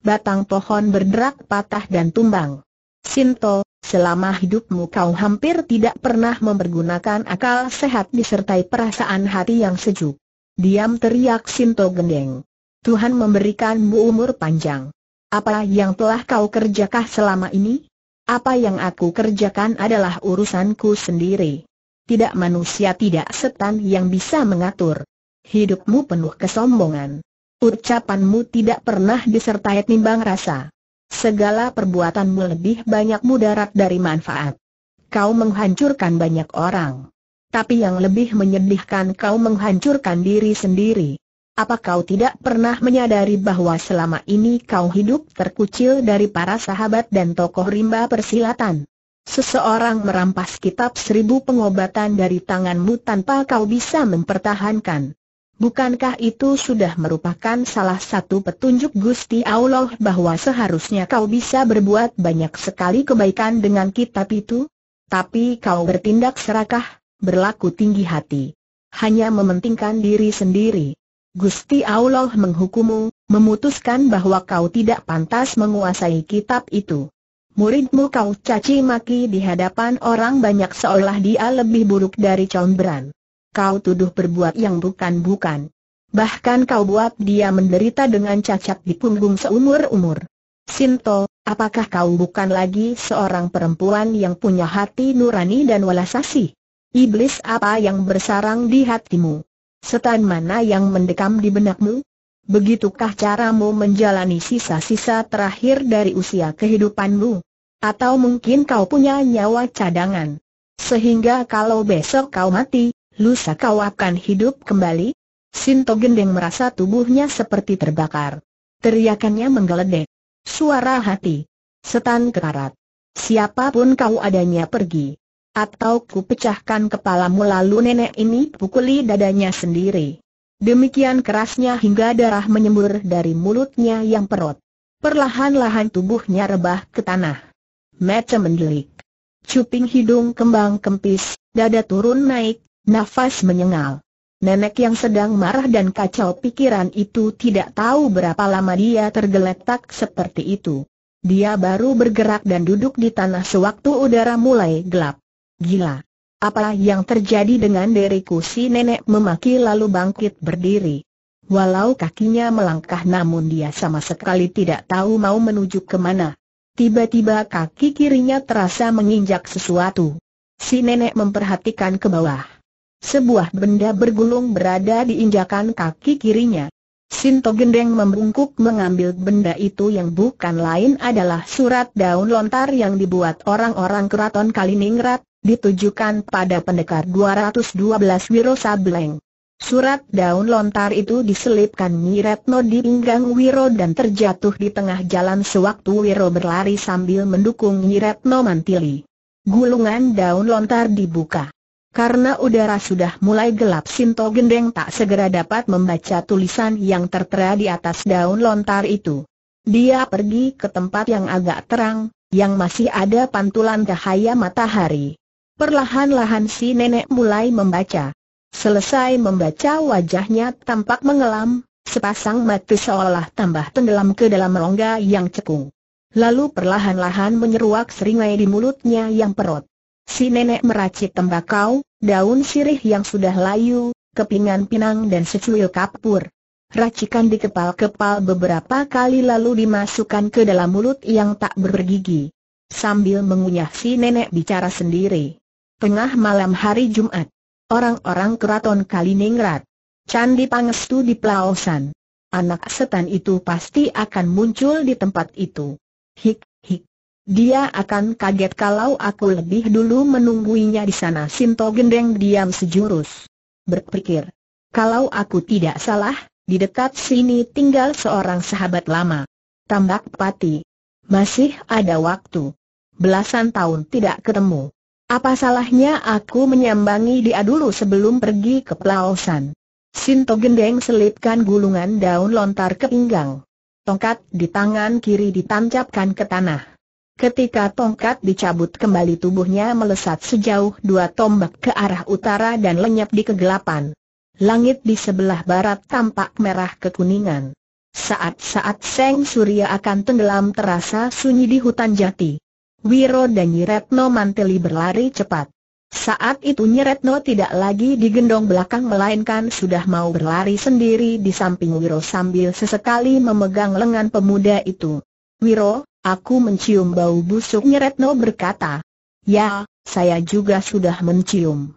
Batang pohon berderak patah dan tumbang. Sinto, Selama hidupmu kau hampir tidak pernah mempergunakan akal sehat disertai perasaan hati yang sejuk. Diam teriak Sinto Gendeng. Tuhan memberikanmu umur panjang. Apa yang telah kau kerjakan selama ini? Apa yang aku kerjakan adalah urusanku sendiri. Tidak manusia tidak setan yang bisa mengatur. Hidupmu penuh kesombongan. Ucapanmu tidak pernah disertai timbang rasa. Segala perbuatanmu lebih banyak mudarat dari manfaat. Kau menghancurkan banyak orang. Tapi yang lebih menyedihkan kau menghancurkan diri sendiri. Apa kau tidak pernah menyadari bahwa selama ini kau hidup terkucil dari para sahabat dan tokoh rimba persilatan? Seseorang merampas kitab seribu pengobatan dari tanganmu tanpa kau bisa mempertahankan. Bukankah itu sudah merupakan salah satu petunjuk Gusti Allah bahwa seharusnya kau bisa berbuat banyak sekali kebaikan dengan kitab itu? Tapi kau bertindak serakah, berlaku tinggi hati. Hanya mementingkan diri sendiri. Gusti Allah menghukumu, memutuskan bahwa kau tidak pantas menguasai kitab itu. Muridmu kau caci maki di hadapan orang banyak seolah dia lebih buruk dari Combran kau tuduh berbuat yang bukan-bukan. Bahkan kau buat dia menderita dengan cacat di punggung seumur-umur. Sinto, apakah kau bukan lagi seorang perempuan yang punya hati nurani dan walasasi? Iblis apa yang bersarang di hatimu? Setan mana yang mendekam di benakmu? Begitukah caramu menjalani sisa-sisa terakhir dari usia kehidupanmu? Atau mungkin kau punya nyawa cadangan? Sehingga kalau besok kau mati, lusa kau akan hidup kembali? Sinto Gendeng merasa tubuhnya seperti terbakar. Teriakannya menggeledek. Suara hati. Setan kekarat. Siapapun kau adanya pergi. Atau ku pecahkan kepalamu lalu nenek ini pukuli dadanya sendiri. Demikian kerasnya hingga darah menyembur dari mulutnya yang perot. Perlahan-lahan tubuhnya rebah ke tanah. Mata mendelik. Cuping hidung kembang kempis, dada turun naik, Nafas menyengal. Nenek yang sedang marah dan kacau pikiran itu tidak tahu berapa lama dia tergeletak seperti itu. Dia baru bergerak dan duduk di tanah sewaktu udara mulai gelap. Gila. Apa yang terjadi dengan diriku si nenek memaki lalu bangkit berdiri. Walau kakinya melangkah namun dia sama sekali tidak tahu mau menuju kemana. Tiba-tiba kaki kirinya terasa menginjak sesuatu. Si nenek memperhatikan ke bawah. Sebuah benda bergulung berada di injakan kaki kirinya. Sinto Gendeng membungkuk mengambil benda itu yang bukan lain adalah surat daun lontar yang dibuat orang-orang keraton Kaliningrat, ditujukan pada pendekar 212 Wiro Sableng. Surat daun lontar itu diselipkan Miretno di pinggang Wiro dan terjatuh di tengah jalan sewaktu Wiro berlari sambil mendukung Miretno mantili. Gulungan daun lontar dibuka. Karena udara sudah mulai gelap Sinto Gendeng tak segera dapat membaca tulisan yang tertera di atas daun lontar itu. Dia pergi ke tempat yang agak terang, yang masih ada pantulan cahaya matahari. Perlahan-lahan si nenek mulai membaca. Selesai membaca wajahnya tampak mengelam, sepasang mata seolah tambah tenggelam ke dalam rongga yang cekung. Lalu perlahan-lahan menyeruak seringai di mulutnya yang perut. Si nenek meracik tembakau, daun sirih yang sudah layu, kepingan pinang dan secuil kapur. Racikan dikepal-kepal beberapa kali lalu dimasukkan ke dalam mulut yang tak bergigi. Sambil mengunyah si nenek bicara sendiri. Tengah malam hari Jumat. Orang-orang keraton Kaliningrat. Candi Pangestu di Pelawasan. Anak setan itu pasti akan muncul di tempat itu. Hik, hik. Dia akan kaget kalau aku lebih dulu menungguinya di sana Sinto gendeng diam sejurus. Berpikir, kalau aku tidak salah, di dekat sini tinggal seorang sahabat lama. Tambak pati. Masih ada waktu. Belasan tahun tidak ketemu. Apa salahnya aku menyambangi dia dulu sebelum pergi ke pelausan? Sinto gendeng selipkan gulungan daun lontar ke pinggang. Tongkat di tangan kiri ditancapkan ke tanah. Ketika tongkat dicabut kembali tubuhnya melesat sejauh dua tombak ke arah utara dan lenyap di kegelapan. Langit di sebelah barat tampak merah kekuningan. Saat-saat Seng Surya akan tenggelam terasa sunyi di hutan jati. Wiro dan Nyiretno Manteli berlari cepat. Saat itu Nyiretno tidak lagi digendong belakang melainkan sudah mau berlari sendiri di samping Wiro sambil sesekali memegang lengan pemuda itu. Wiro, Aku mencium bau busuk, Retno berkata. Ya, saya juga sudah mencium.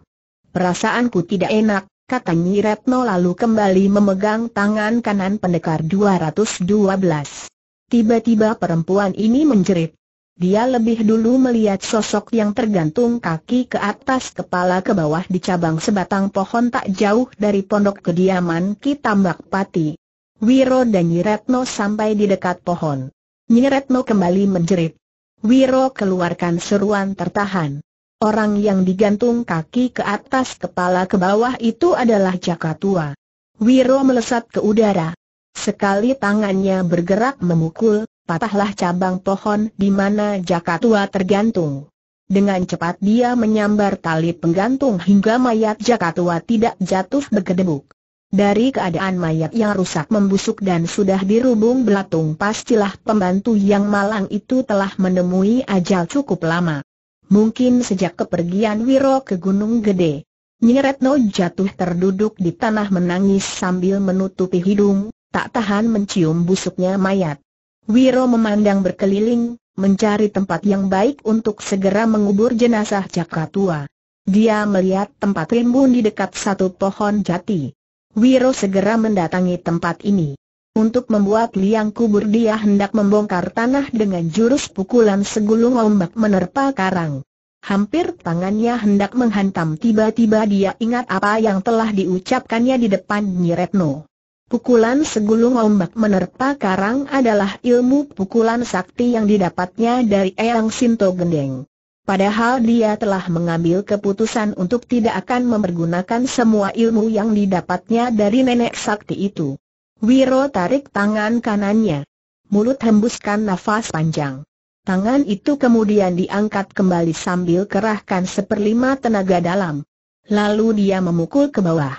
Perasaanku tidak enak, kata Nyi Retno lalu kembali memegang tangan kanan pendekar 212. Tiba-tiba perempuan ini menjerit. Dia lebih dulu melihat sosok yang tergantung kaki ke atas kepala ke bawah di cabang sebatang pohon tak jauh dari pondok kediaman Ki Tambak Pati. Wiro dan Yiretno sampai di dekat pohon. Nyeretno kembali menjerit. Wiro keluarkan seruan tertahan. Orang yang digantung kaki ke atas kepala ke bawah itu adalah Jaka Tua. Wiro melesat ke udara. Sekali tangannya bergerak memukul, patahlah cabang pohon di mana Jaka Tua tergantung. Dengan cepat dia menyambar tali penggantung hingga mayat Jaka Tua tidak jatuh bergedebuk. Dari keadaan mayat yang rusak membusuk dan sudah dirubung belatung pastilah pembantu yang malang itu telah menemui ajal cukup lama. Mungkin sejak kepergian Wiro ke Gunung Gede. Nyeretno jatuh terduduk di tanah menangis sambil menutupi hidung, tak tahan mencium busuknya mayat. Wiro memandang berkeliling, mencari tempat yang baik untuk segera mengubur jenazah Jakatua. Dia melihat tempat rimbun di dekat satu pohon jati. Wiro segera mendatangi tempat ini. Untuk membuat liang kubur dia hendak membongkar tanah dengan jurus pukulan segulung ombak menerpa karang. Hampir tangannya hendak menghantam tiba-tiba dia ingat apa yang telah diucapkannya di depan Nyiretno. Pukulan segulung ombak menerpa karang adalah ilmu pukulan sakti yang didapatnya dari Eyang Sinto Gendeng. Padahal dia telah mengambil keputusan untuk tidak akan mempergunakan semua ilmu yang didapatnya dari nenek sakti itu. Wiro tarik tangan kanannya. Mulut hembuskan nafas panjang. Tangan itu kemudian diangkat kembali sambil kerahkan seperlima tenaga dalam. Lalu dia memukul ke bawah.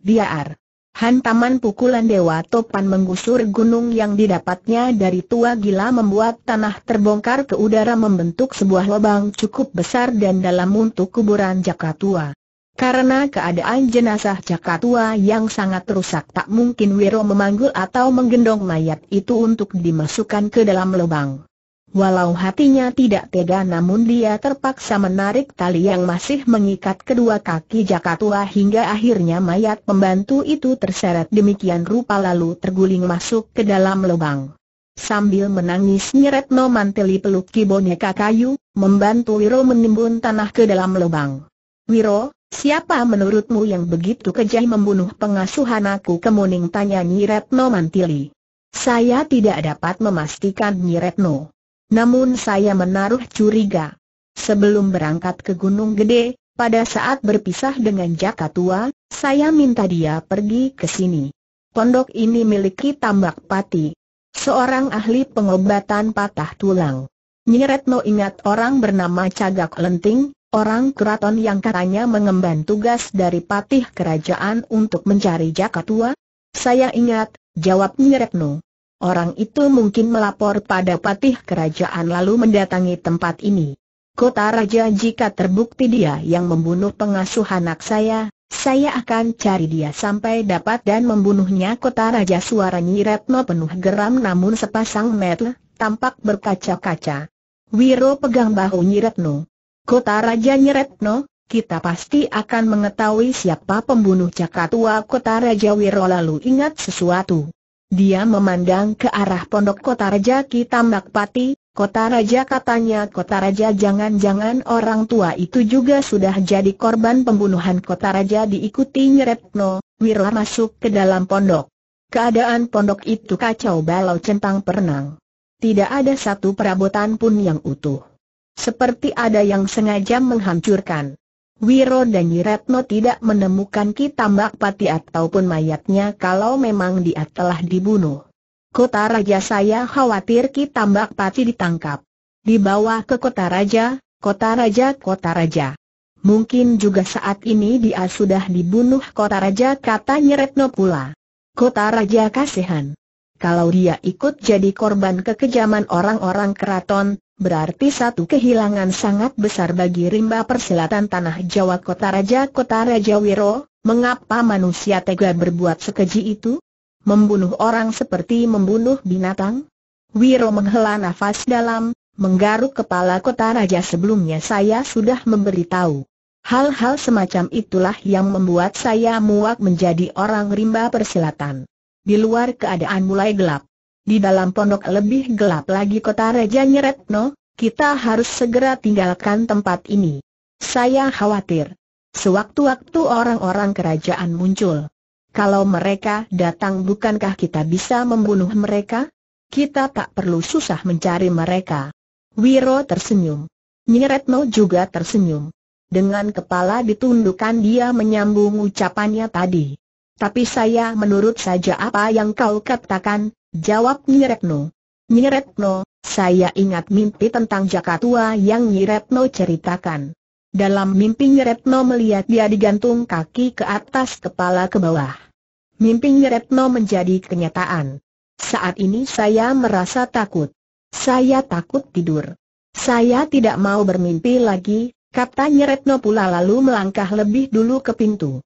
Dia ar. Hantaman pukulan Dewa Topan menggusur gunung yang didapatnya dari tua gila membuat tanah terbongkar ke udara membentuk sebuah lubang cukup besar dan dalam untuk kuburan Jaka Tua. Karena keadaan jenazah Jaka Tua yang sangat rusak tak mungkin Wiro memanggul atau menggendong mayat itu untuk dimasukkan ke dalam lubang. Walau hatinya tidak tega namun dia terpaksa menarik tali yang masih mengikat kedua kaki Jakatua hingga akhirnya mayat pembantu itu terseret demikian rupa lalu terguling masuk ke dalam lubang. Sambil menangis Nyeretno manteli peluk boneka kayu, membantu Wiro menimbun tanah ke dalam lubang. Wiro, siapa menurutmu yang begitu kejai membunuh pengasuhan aku kemuning tanya Nyeretno mantili. Saya tidak dapat memastikan Nyeretno. Namun saya menaruh curiga. Sebelum berangkat ke Gunung Gede, pada saat berpisah dengan Jaka Tua, saya minta dia pergi ke sini. Pondok ini miliki Tambak Pati, seorang ahli pengobatan patah tulang. Nyeretno ingat orang bernama Cagak Lenting, orang keraton yang katanya mengemban tugas dari patih kerajaan untuk mencari Jaka Tua? Saya ingat, jawab Nyeretno. Orang itu mungkin melapor pada patih kerajaan lalu mendatangi tempat ini. Kota Raja jika terbukti dia yang membunuh pengasuh anak saya, saya akan cari dia sampai dapat dan membunuhnya Kota Raja suara Nyiretno penuh geram namun sepasang mata tampak berkaca-kaca. Wiro pegang bahu Nyiretno. Kota Raja Retno, kita pasti akan mengetahui siapa pembunuh Cakatua Kota Raja Wiro lalu ingat sesuatu. Dia memandang ke arah pondok kota Raja kita Pati, kota Raja katanya kota Raja jangan-jangan orang tua itu juga sudah jadi korban pembunuhan kota Raja diikuti Nyeretno, Wirla masuk ke dalam pondok. Keadaan pondok itu kacau balau centang perenang. Tidak ada satu perabotan pun yang utuh. Seperti ada yang sengaja menghancurkan. Wiro dan Yiretno tidak menemukan kitambak Pati ataupun mayatnya kalau memang dia telah dibunuh. Kota Raja saya khawatir kitambak Pati ditangkap. Dibawa ke Kota Raja, Kota Raja, Kota Raja. Mungkin juga saat ini dia sudah dibunuh Kota Raja kata Yiretno pula. Kota Raja kasihan. Kalau dia ikut jadi korban kekejaman orang-orang keraton, berarti satu kehilangan sangat besar bagi rimba persilatan tanah Jawa Kota Raja Kota Raja Wiro, mengapa manusia tega berbuat sekeji itu? Membunuh orang seperti membunuh binatang? Wiro menghela nafas dalam, menggaruk kepala kota raja sebelumnya saya sudah memberitahu. Hal-hal semacam itulah yang membuat saya muak menjadi orang rimba persilatan. Di luar keadaan mulai gelap. Di dalam pondok lebih gelap lagi kota Raja Nyeretno, kita harus segera tinggalkan tempat ini. Saya khawatir. Sewaktu-waktu orang-orang kerajaan muncul. Kalau mereka datang bukankah kita bisa membunuh mereka? Kita tak perlu susah mencari mereka. Wiro tersenyum. Nyeretno juga tersenyum. Dengan kepala ditundukkan dia menyambung ucapannya tadi. Tapi saya menurut saja apa yang kau katakan, jawab Nyiretno. Nyiretno, saya ingat mimpi tentang Jaka tua yang Nyiretno ceritakan. Dalam mimpi Nyiretno melihat dia digantung kaki ke atas kepala ke bawah. Mimpi Nyiretno menjadi kenyataan. Saat ini saya merasa takut. Saya takut tidur. Saya tidak mau bermimpi lagi, kata Nyeretno pula lalu melangkah lebih dulu ke pintu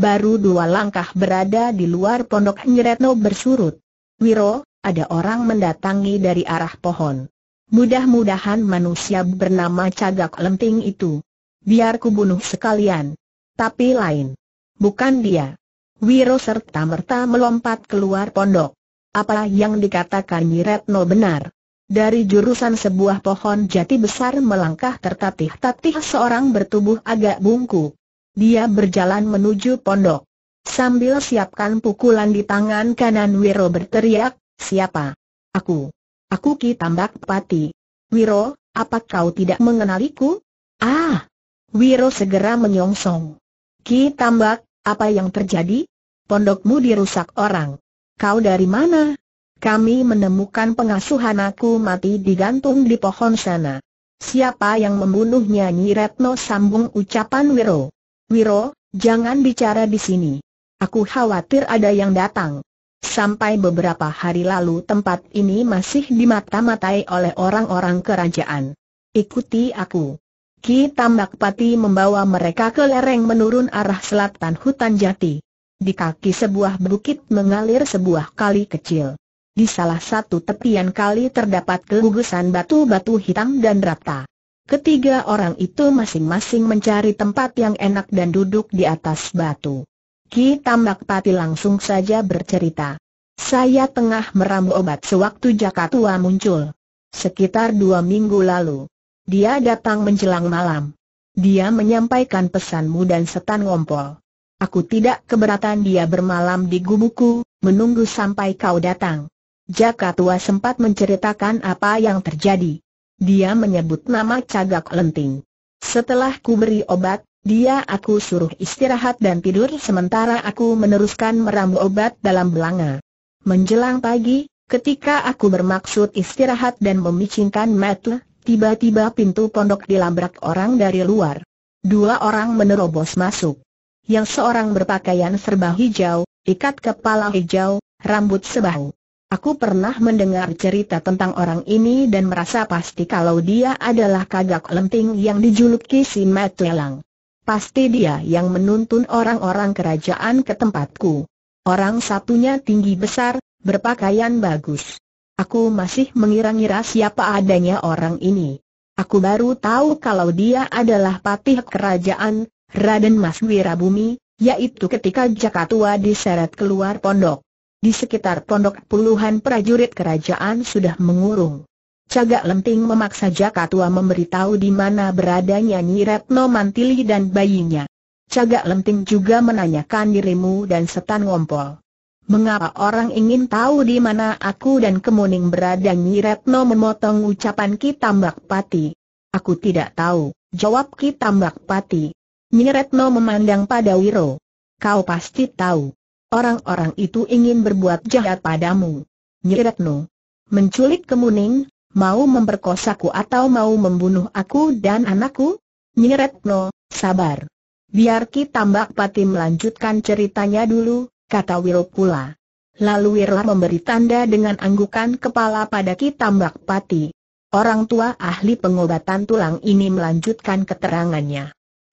baru dua langkah berada di luar pondok Nyeretno bersurut. Wiro, ada orang mendatangi dari arah pohon. Mudah-mudahan manusia bernama Cagak Lenting itu. Biar bunuh sekalian. Tapi lain. Bukan dia. Wiro serta-merta melompat keluar pondok. Apa yang dikatakan Nyeretno benar? Dari jurusan sebuah pohon jati besar melangkah tertatih-tatih seorang bertubuh agak bungkuk. Dia berjalan menuju pondok. Sambil siapkan pukulan di tangan kanan Wiro berteriak, siapa? Aku. Aku Ki Tambak Pati. Wiro, apa kau tidak mengenaliku? Ah! Wiro segera menyongsong. Ki Tambak, apa yang terjadi? Pondokmu dirusak orang. Kau dari mana? Kami menemukan pengasuhan aku mati digantung di pohon sana. Siapa yang membunuhnya Nyi Retno sambung ucapan Wiro. Wiro, jangan bicara di sini. Aku khawatir ada yang datang. Sampai beberapa hari lalu tempat ini masih dimata-matai oleh orang-orang kerajaan. Ikuti aku. Ki Tambak Pati membawa mereka ke lereng menurun arah selatan hutan jati. Di kaki sebuah bukit mengalir sebuah kali kecil. Di salah satu tepian kali terdapat gugusan batu-batu hitam dan rata. Ketiga orang itu masing-masing mencari tempat yang enak dan duduk di atas batu. Ki Tambak Pati langsung saja bercerita. Saya tengah meramu obat sewaktu Jaka Tua muncul. Sekitar dua minggu lalu. Dia datang menjelang malam. Dia menyampaikan pesanmu dan setan ngompol. Aku tidak keberatan dia bermalam di gubuku, menunggu sampai kau datang. Jaka Tua sempat menceritakan apa yang terjadi dia menyebut nama Cagak Lenting. Setelah ku beri obat, dia aku suruh istirahat dan tidur sementara aku meneruskan meramu obat dalam belanga. Menjelang pagi, ketika aku bermaksud istirahat dan memicingkan mata, tiba-tiba pintu pondok dilabrak orang dari luar. Dua orang menerobos masuk. Yang seorang berpakaian serba hijau, ikat kepala hijau, rambut sebahu. Aku pernah mendengar cerita tentang orang ini dan merasa pasti kalau dia adalah kagak lenting yang dijuluki si Matuelang. Pasti dia yang menuntun orang-orang kerajaan ke tempatku. Orang satunya tinggi besar, berpakaian bagus. Aku masih mengira-ngira siapa adanya orang ini. Aku baru tahu kalau dia adalah patih kerajaan, Raden Mas Wirabumi, yaitu ketika Jakatua diseret keluar pondok. Di sekitar pondok puluhan prajurit kerajaan sudah mengurung. Cagak Lenting memaksa Jaka tua memberitahu di mana beradanya Nyi Retno Mantili dan bayinya. Cagak Lenting juga menanyakan dirimu dan setan ngompol. Mengapa orang ingin tahu di mana aku dan kemuning berada Nyi Retno memotong ucapan Kitambak Pati. Aku tidak tahu, jawab Kitambak Pati. Nyi Retno memandang pada Wiro. Kau pasti tahu. Orang-orang itu ingin berbuat jahat padamu. Nyiretno. Menculik kemuning, mau memperkosaku atau mau membunuh aku dan anakku? Nyiretno, sabar. Biar Ki Tambak Pati melanjutkan ceritanya dulu, kata Wiro pula. Lalu Wirla memberi tanda dengan anggukan kepala pada Ki Tambak Pati. Orang tua ahli pengobatan tulang ini melanjutkan keterangannya.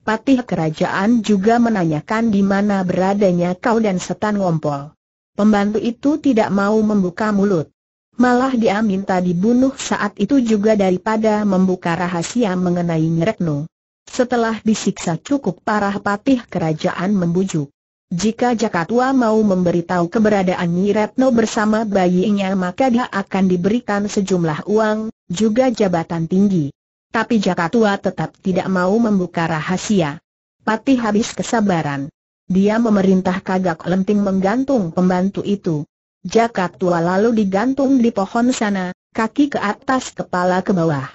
Patih kerajaan juga menanyakan di mana beradanya kau dan setan ngompol. Pembantu itu tidak mau membuka mulut. Malah dia minta dibunuh saat itu juga daripada membuka rahasia mengenai Nyerekno. Setelah disiksa cukup parah patih kerajaan membujuk. Jika Jakatua mau memberitahu keberadaan Nyeretno bersama bayinya maka dia akan diberikan sejumlah uang, juga jabatan tinggi. Tapi Jaka Tua tetap tidak mau membuka rahasia. Patih habis kesabaran. Dia memerintah Kagak Lenting menggantung pembantu itu. Jaka Tua lalu digantung di pohon sana, kaki ke atas kepala ke bawah.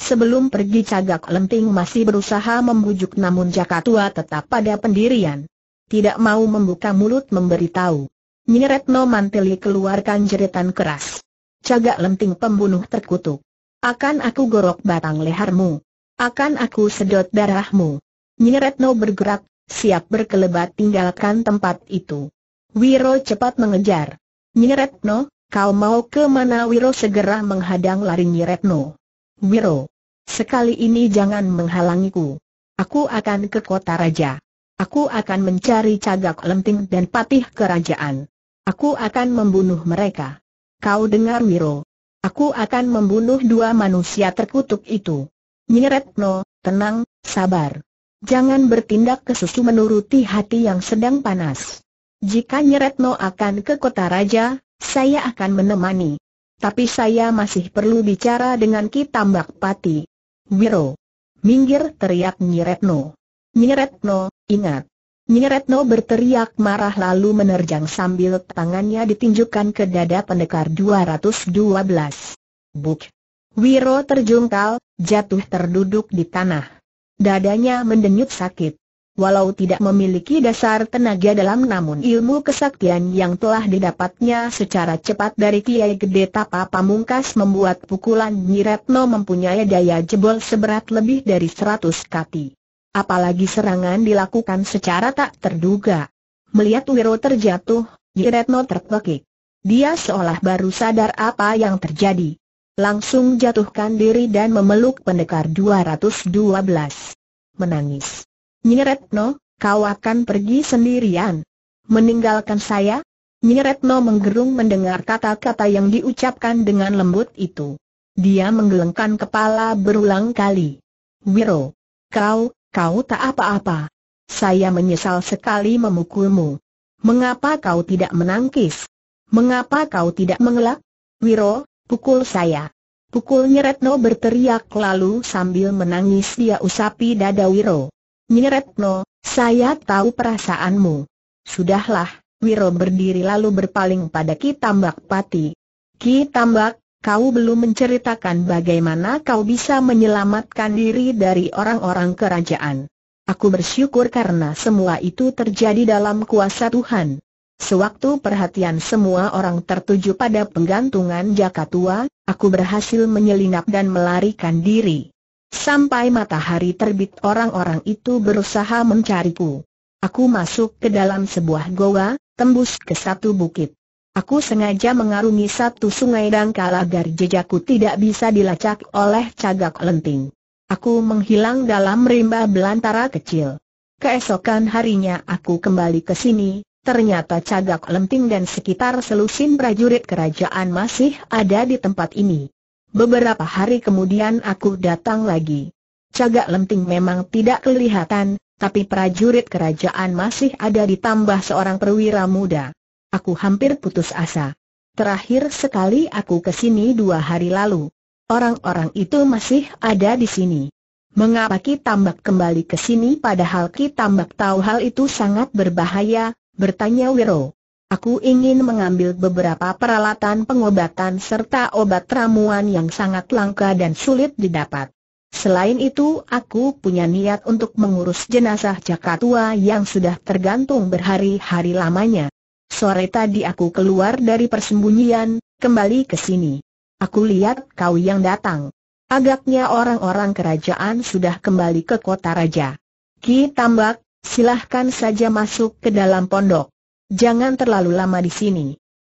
Sebelum pergi Cagak Lenting masih berusaha membujuk namun Jaka Tua tetap pada pendirian. Tidak mau membuka mulut memberitahu. Nyeretno Mantili keluarkan jeritan keras. Cagak Lenting pembunuh terkutuk. Akan aku gorok batang lehermu. Akan aku sedot darahmu. Nyeretno bergerak, siap berkelebat tinggalkan tempat itu. Wiro cepat mengejar. Nyeretno, kau mau ke mana Wiro segera menghadang lari Nyeretno. Wiro, sekali ini jangan menghalangiku. Aku akan ke kota raja. Aku akan mencari cagak lenting dan patih kerajaan. Aku akan membunuh mereka. Kau dengar Wiro. Aku akan membunuh dua manusia terkutuk itu. Nyeretno, tenang, sabar. Jangan bertindak kesusu menuruti hati yang sedang panas. Jika Nyeretno akan ke kota raja, saya akan menemani. Tapi saya masih perlu bicara dengan Ki Tambak Pati. Wiro. Minggir teriak Nyeretno. Nyeretno, ingat. Nyeretno berteriak marah lalu menerjang sambil tangannya ditunjukkan ke dada pendekar 212. Buk! Wiro terjungkal, jatuh terduduk di tanah. Dadanya mendenyut sakit. Walau tidak memiliki dasar tenaga dalam namun ilmu kesaktian yang telah didapatnya secara cepat dari Kiai Gede Tapa Pamungkas membuat pukulan Nyiretno mempunyai daya jebol seberat lebih dari 100 kati. Apalagi serangan dilakukan secara tak terduga. Melihat Wiro terjatuh, Retno terpekik. Dia seolah baru sadar apa yang terjadi. Langsung jatuhkan diri dan memeluk pendekar 212. Menangis. Nyiretno, kau akan pergi sendirian. Meninggalkan saya? Nyiretno menggerung mendengar kata-kata yang diucapkan dengan lembut itu. Dia menggelengkan kepala berulang kali. Wiro, kau, Kau tak apa-apa. Saya menyesal sekali memukulmu. Mengapa kau tidak menangkis? Mengapa kau tidak mengelak? Wiro, pukul saya. Pukul Nyeretno berteriak lalu sambil menangis dia usapi dada Wiro. Nyeretno, saya tahu perasaanmu. Sudahlah, Wiro berdiri lalu berpaling pada Ki Tambak Pati. Ki Tambak, kau belum menceritakan bagaimana kau bisa menyelamatkan diri dari orang-orang kerajaan. Aku bersyukur karena semua itu terjadi dalam kuasa Tuhan. Sewaktu perhatian semua orang tertuju pada penggantungan jaka tua, aku berhasil menyelinap dan melarikan diri. Sampai matahari terbit orang-orang itu berusaha mencariku. Aku masuk ke dalam sebuah goa, tembus ke satu bukit. Aku sengaja mengarungi satu sungai dangkal agar jejakku tidak bisa dilacak oleh cagak lenting. Aku menghilang dalam rimba belantara kecil. Keesokan harinya aku kembali ke sini, ternyata cagak lenting dan sekitar selusin prajurit kerajaan masih ada di tempat ini. Beberapa hari kemudian aku datang lagi. Cagak lenting memang tidak kelihatan, tapi prajurit kerajaan masih ada ditambah seorang perwira muda aku hampir putus asa. Terakhir sekali aku ke sini dua hari lalu. Orang-orang itu masih ada di sini. Mengapa Ki Tambak kembali ke sini padahal Ki Tambak tahu hal itu sangat berbahaya? Bertanya Wiro. Aku ingin mengambil beberapa peralatan pengobatan serta obat ramuan yang sangat langka dan sulit didapat. Selain itu, aku punya niat untuk mengurus jenazah Cakatua yang sudah tergantung berhari-hari lamanya. Sore tadi aku keluar dari persembunyian, kembali ke sini. Aku lihat kau yang datang. Agaknya orang-orang kerajaan sudah kembali ke kota raja. Ki Tambak, silahkan saja masuk ke dalam pondok. Jangan terlalu lama di sini.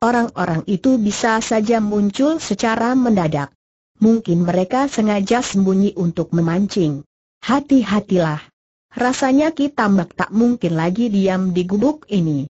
Orang-orang itu bisa saja muncul secara mendadak. Mungkin mereka sengaja sembunyi untuk memancing. Hati-hatilah. Rasanya Ki Tambak tak mungkin lagi diam di gubuk ini.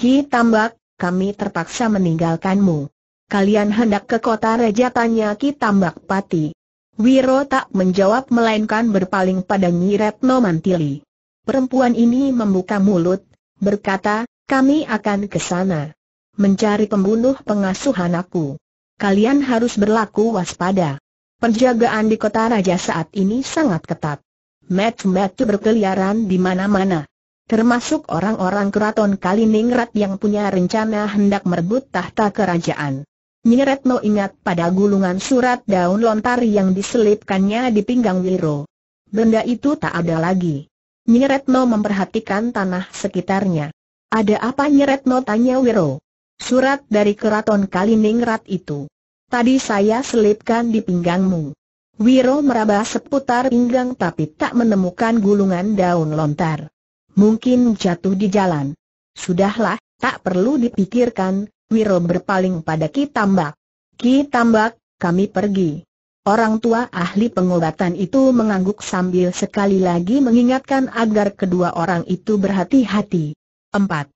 Ki Tambak, kami terpaksa meninggalkanmu. Kalian hendak ke kota raja tanya Ki Tambak Pati. Wiro tak menjawab melainkan berpaling pada Nyi Mantili. Perempuan ini membuka mulut, berkata, kami akan ke sana. Mencari pembunuh pengasuhan aku. Kalian harus berlaku waspada. Penjagaan di kota raja saat ini sangat ketat. Match-match berkeliaran di mana-mana termasuk orang-orang keraton Kaliningrat yang punya rencana hendak merebut tahta kerajaan. Nyeretno ingat pada gulungan surat daun lontar yang diselipkannya di pinggang Wiro. Benda itu tak ada lagi. Nyeretno memperhatikan tanah sekitarnya. Ada apa Nyeretno? tanya Wiro? Surat dari keraton Kaliningrat itu. Tadi saya selipkan di pinggangmu. Wiro meraba seputar pinggang tapi tak menemukan gulungan daun lontar mungkin jatuh di jalan. Sudahlah, tak perlu dipikirkan, Wiro berpaling pada Ki Tambak. Ki Tambak, kami pergi. Orang tua ahli pengobatan itu mengangguk sambil sekali lagi mengingatkan agar kedua orang itu berhati-hati. 4.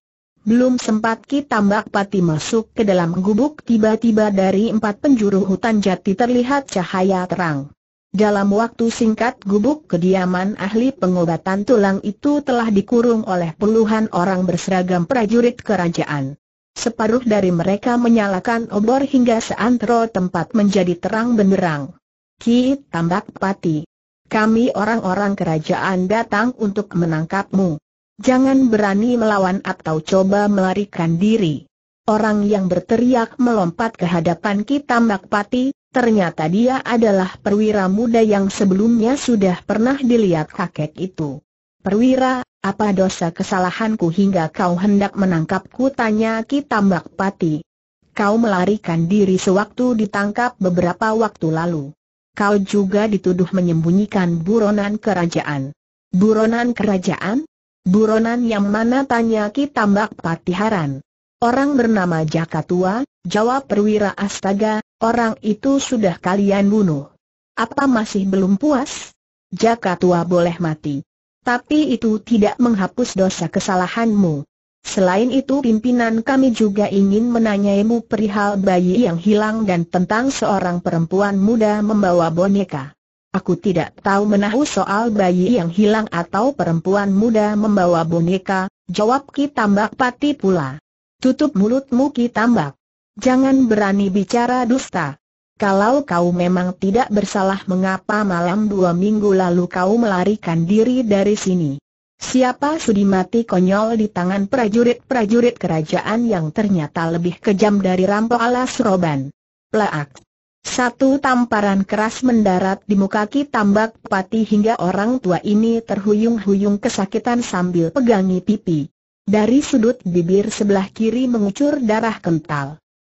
Belum sempat Ki Tambak Pati masuk ke dalam gubuk tiba-tiba dari empat penjuru hutan jati terlihat cahaya terang. Dalam waktu singkat gubuk kediaman ahli pengobatan tulang itu telah dikurung oleh puluhan orang berseragam prajurit kerajaan. Separuh dari mereka menyalakan obor hingga seantero tempat menjadi terang benderang. Ki Tambak Pati. Kami orang-orang kerajaan datang untuk menangkapmu. Jangan berani melawan atau coba melarikan diri. Orang yang berteriak melompat ke hadapan Ki Tambak Pati, Ternyata dia adalah perwira muda yang sebelumnya sudah pernah dilihat kakek itu. Perwira, apa dosa kesalahanku hingga kau hendak menangkapku? Tanya Ki Tambak Pati. Kau melarikan diri sewaktu ditangkap beberapa waktu lalu. Kau juga dituduh menyembunyikan buronan kerajaan. Buronan kerajaan? Buronan yang mana? Tanya Ki Tambak Pati Haran. Orang bernama Jaka Tua, jawab perwira Astaga, Orang itu sudah kalian bunuh. Apa masih belum puas? Jaka tua boleh mati. Tapi itu tidak menghapus dosa kesalahanmu. Selain itu pimpinan kami juga ingin menanyaimu perihal bayi yang hilang dan tentang seorang perempuan muda membawa boneka. Aku tidak tahu menahu soal bayi yang hilang atau perempuan muda membawa boneka, jawab Ki Tambak Pati pula. Tutup mulutmu Ki Tambak. Jangan berani bicara dusta. Kalau kau memang tidak bersalah mengapa malam dua minggu lalu kau melarikan diri dari sini? Siapa sudi mati konyol di tangan prajurit-prajurit kerajaan yang ternyata lebih kejam dari rampok alas roban? Plaak! Satu tamparan keras mendarat di muka Ki Tambak Pati hingga orang tua ini terhuyung-huyung kesakitan sambil pegangi pipi. Dari sudut bibir sebelah kiri mengucur darah kental.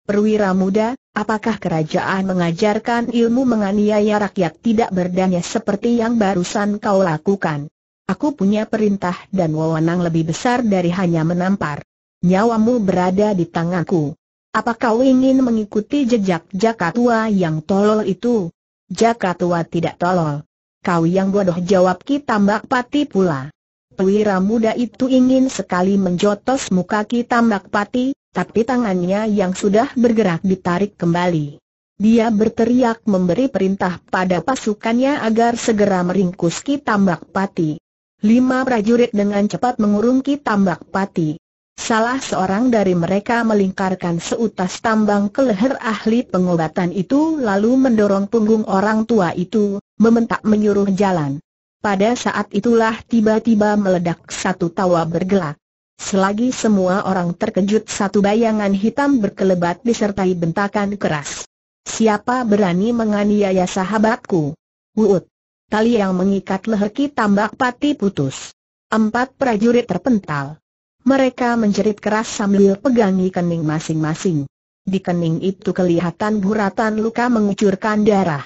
Perwira muda, apakah kerajaan mengajarkan ilmu menganiaya rakyat tidak berdaya seperti yang barusan kau lakukan? Aku punya perintah dan wewenang lebih besar dari hanya menampar. Nyawamu berada di tanganku. Apa kau ingin mengikuti jejak Jaka tua yang tolol itu? Jaka tua tidak tolol. Kau yang bodoh jawab kita mbak Pati pula. Perwira muda itu ingin sekali menjotos muka Tambak Pati, tapi tangannya yang sudah bergerak ditarik kembali. Dia berteriak memberi perintah pada pasukannya agar segera meringkus Tambak Pati. Lima prajurit dengan cepat mengurung Tambak Pati. Salah seorang dari mereka melingkarkan seutas tambang ke leher ahli pengobatan itu lalu mendorong punggung orang tua itu, mementak menyuruh jalan. Pada saat itulah tiba-tiba meledak satu tawa bergelak. Selagi semua orang terkejut satu bayangan hitam berkelebat disertai bentakan keras. Siapa berani menganiaya sahabatku? Wuut. Tali yang mengikat leher kita tambak pati putus. Empat prajurit terpental. Mereka menjerit keras sambil pegangi kening masing-masing. Di kening itu kelihatan buratan luka mengucurkan darah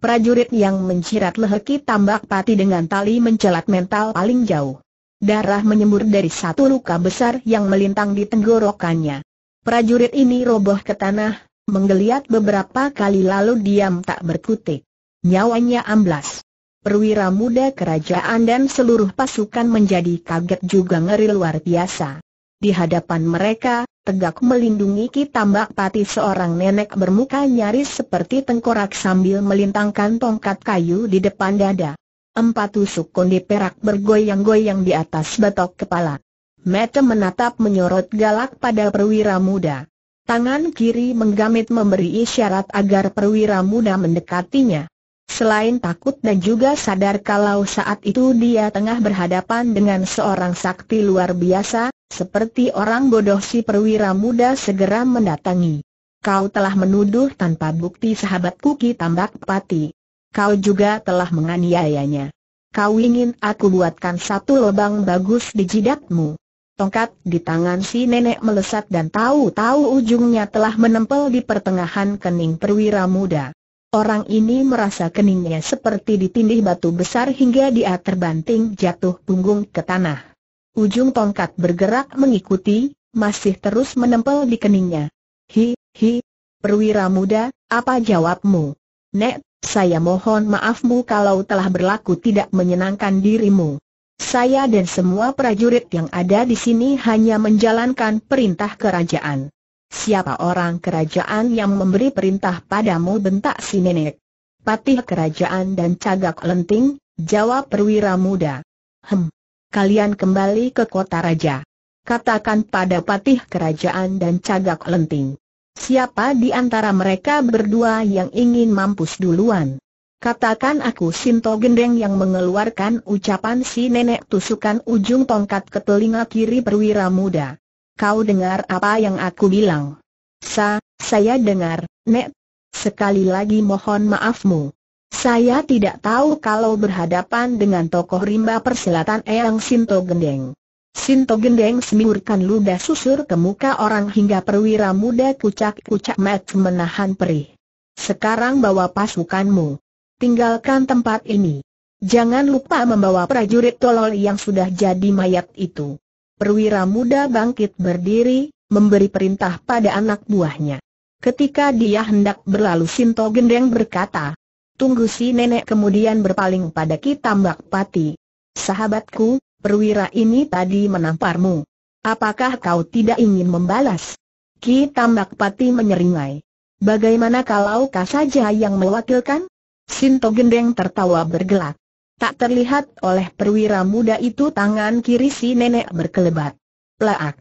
prajurit yang menjerat leheki tambak pati dengan tali mencelat mental paling jauh. Darah menyembur dari satu luka besar yang melintang di tenggorokannya. Prajurit ini roboh ke tanah, menggeliat beberapa kali lalu diam tak berkutik. Nyawanya amblas. Perwira muda kerajaan dan seluruh pasukan menjadi kaget juga ngeri luar biasa. Di hadapan mereka, tegak melindungi Kitambak Pati seorang nenek bermuka nyaris seperti tengkorak sambil melintangkan tongkat kayu di depan dada. Empat tusuk kondi perak bergoyang-goyang di atas batok kepala. Mete menatap menyorot galak pada perwira muda. Tangan kiri menggamit memberi isyarat agar perwira muda mendekatinya. Selain takut dan juga sadar kalau saat itu dia tengah berhadapan dengan seorang sakti luar biasa, seperti orang bodoh si perwira muda segera mendatangi. Kau telah menuduh tanpa bukti sahabatku Ki Tambak Pati. Kau juga telah menganiayanya. Kau ingin aku buatkan satu lubang bagus di jidatmu. Tongkat di tangan si nenek melesat dan tahu-tahu ujungnya telah menempel di pertengahan kening perwira muda. Orang ini merasa keningnya seperti ditindih batu besar hingga dia terbanting jatuh punggung ke tanah. Ujung tongkat bergerak mengikuti, masih terus menempel di keningnya. Hi, hi, perwira muda, apa jawabmu? Nek, saya mohon maafmu kalau telah berlaku tidak menyenangkan dirimu. Saya dan semua prajurit yang ada di sini hanya menjalankan perintah kerajaan. Siapa orang kerajaan yang memberi perintah padamu bentak si nenek? Patih kerajaan dan cagak lenting, jawab perwira muda. Hem, kalian kembali ke kota raja. Katakan pada patih kerajaan dan cagak lenting. Siapa di antara mereka berdua yang ingin mampus duluan? Katakan aku Sinto Gendeng yang mengeluarkan ucapan si nenek tusukan ujung tongkat ke telinga kiri perwira muda. Kau dengar apa yang aku bilang? Sa, saya dengar, Nek. Sekali lagi mohon maafmu. Saya tidak tahu kalau berhadapan dengan tokoh rimba persilatan Eyang Sinto Gendeng. Sinto Gendeng semburkan luda susur ke muka orang hingga perwira muda kucak-kucak mat menahan perih. Sekarang bawa pasukanmu. Tinggalkan tempat ini. Jangan lupa membawa prajurit tolol yang sudah jadi mayat itu. Perwira muda bangkit berdiri, memberi perintah pada anak buahnya. Ketika dia hendak berlalu Sinto Gendeng berkata, Tunggu si nenek kemudian berpaling pada Kitambak Pati. Sahabatku, perwira ini tadi menamparmu. Apakah kau tidak ingin membalas? Ki Tambak Pati menyeringai. Bagaimana kalau kau saja yang mewakilkan? Sinto Gendeng tertawa bergelak. Tak terlihat oleh perwira muda itu tangan kiri si nenek berkelebat. Laak.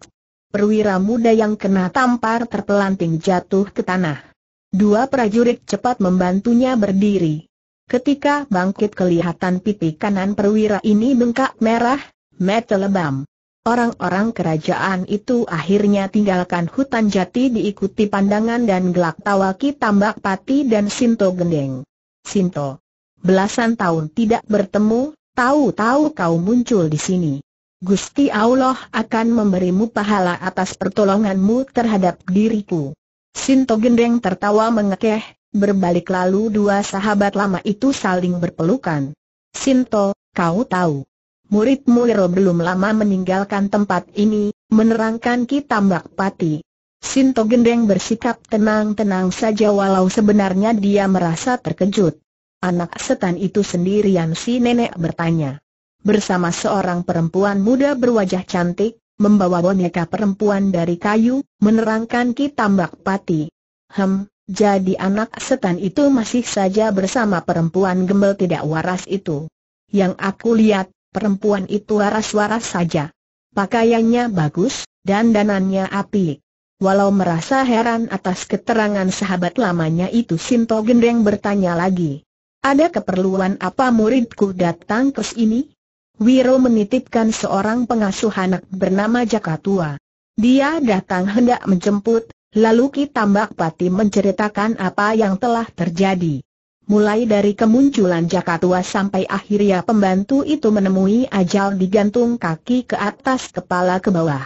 Perwira muda yang kena tampar terpelanting jatuh ke tanah. Dua prajurit cepat membantunya berdiri. Ketika bangkit kelihatan pipi kanan perwira ini bengkak merah, mata lebam. Orang-orang kerajaan itu akhirnya tinggalkan hutan jati diikuti pandangan dan gelak tawa Tambak Pati dan Sinto Gendeng. Sinto, belasan tahun tidak bertemu, tahu-tahu kau muncul di sini. Gusti Allah akan memberimu pahala atas pertolonganmu terhadap diriku. Sinto Gendeng tertawa mengekeh, berbalik lalu dua sahabat lama itu saling berpelukan. Sinto, kau tahu. Muridmu Iro belum lama meninggalkan tempat ini, menerangkan Kitambak Pati. Sinto Gendeng bersikap tenang-tenang saja walau sebenarnya dia merasa terkejut. Anak setan itu sendirian si nenek bertanya bersama seorang perempuan muda berwajah cantik, membawa boneka perempuan dari kayu, menerangkan Ki Tambak Pati. Hem, jadi anak setan itu masih saja bersama perempuan gembel tidak waras itu. Yang aku lihat, perempuan itu waras-waras saja. Pakaiannya bagus, dan danannya api. Walau merasa heran atas keterangan sahabat lamanya itu Sinto Gendeng bertanya lagi. Ada keperluan apa muridku datang ke sini? Wiro menitipkan seorang pengasuh anak bernama Jaka Tua. Dia datang hendak menjemput, lalu Ki Tambak Pati menceritakan apa yang telah terjadi. Mulai dari kemunculan Jaka Tua sampai akhirnya pembantu itu menemui ajal digantung kaki ke atas kepala ke bawah.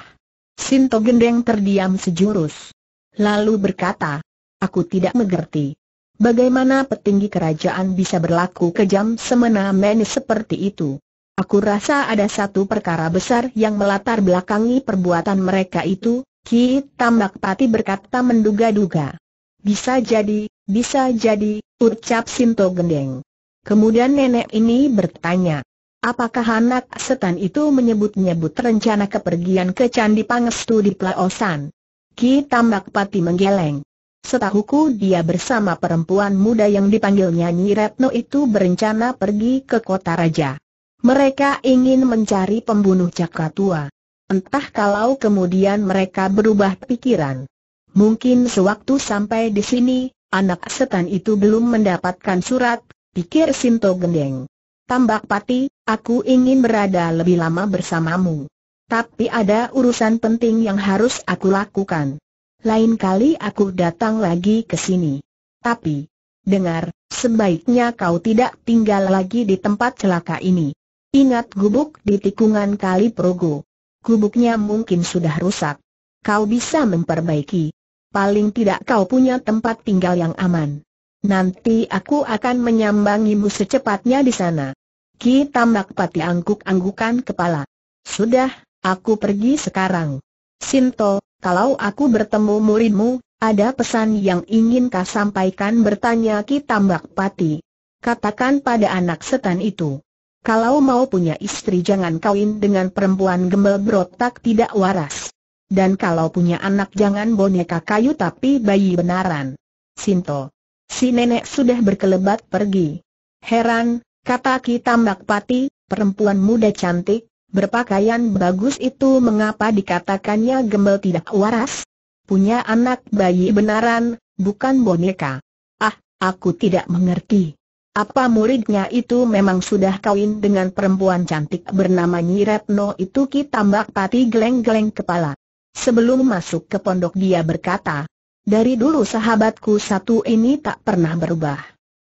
Sinto Gendeng terdiam sejurus. Lalu berkata, aku tidak mengerti. Bagaimana petinggi kerajaan bisa berlaku kejam semena-mena seperti itu? Aku rasa ada satu perkara besar yang melatar belakangi perbuatan mereka itu, Ki Tambak Pati berkata menduga-duga. Bisa jadi, bisa jadi, ucap Sinto Gendeng. Kemudian nenek ini bertanya, apakah anak setan itu menyebut-nyebut rencana kepergian ke Candi Pangestu di Plaosan? Ki Tambak Pati menggeleng. Setahuku dia bersama perempuan muda yang dipanggilnya Nyi Retno itu berencana pergi ke kota raja. Mereka ingin mencari pembunuh jaka tua. Entah kalau kemudian mereka berubah pikiran. Mungkin sewaktu sampai di sini, anak setan itu belum mendapatkan surat, pikir Sinto Gendeng. Tambak Pati, aku ingin berada lebih lama bersamamu. Tapi ada urusan penting yang harus aku lakukan. Lain kali aku datang lagi ke sini. Tapi, dengar, sebaiknya kau tidak tinggal lagi di tempat celaka ini. Ingat gubuk di tikungan kali Progo. Gubuknya mungkin sudah rusak. Kau bisa memperbaiki. Paling tidak kau punya tempat tinggal yang aman. Nanti aku akan menyambangimu secepatnya di sana. Ki Tambak Pati angguk-anggukan kepala. Sudah, aku pergi sekarang. Sinto, kalau aku bertemu muridmu, ada pesan yang ingin kau sampaikan bertanya Ki Tambak Pati. Katakan pada anak setan itu. Kalau mau punya istri jangan kawin dengan perempuan gembel berotak tidak waras. Dan kalau punya anak jangan boneka kayu tapi bayi benaran. Sinto. Si nenek sudah berkelebat pergi. Heran, kata Ki Tambak Pati, perempuan muda cantik, berpakaian bagus itu mengapa dikatakannya gembel tidak waras? Punya anak bayi benaran, bukan boneka. Ah, aku tidak mengerti. Apa muridnya itu memang sudah kawin dengan perempuan cantik bernama Nyi Retno itu Ki Tambak Pati geleng-geleng kepala. Sebelum masuk ke pondok dia berkata, dari dulu sahabatku satu ini tak pernah berubah.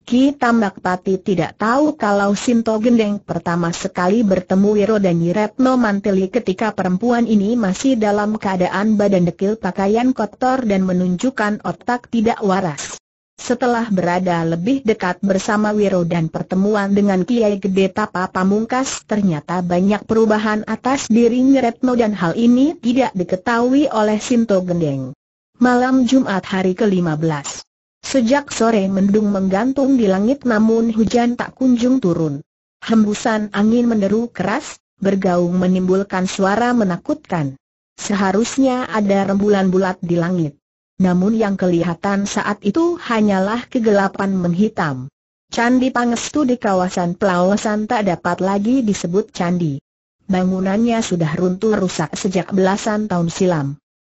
Ki Tambak Pati tidak tahu kalau Sinto Gendeng pertama sekali bertemu Wiro dan Nyi Retno Manteli ketika perempuan ini masih dalam keadaan badan dekil pakaian kotor dan menunjukkan otak tidak waras. Setelah berada lebih dekat bersama Wiro dan pertemuan dengan Kiai Gede Tapa Pamungkas ternyata banyak perubahan atas diri Ngeretno dan hal ini tidak diketahui oleh Sinto Gendeng. Malam Jumat hari ke-15. Sejak sore mendung menggantung di langit namun hujan tak kunjung turun. Hembusan angin menderu keras, bergaung menimbulkan suara menakutkan. Seharusnya ada rembulan bulat di langit namun yang kelihatan saat itu hanyalah kegelapan menghitam. Candi Pangestu di kawasan Pelawasan tak dapat lagi disebut candi. Bangunannya sudah runtuh rusak sejak belasan tahun silam.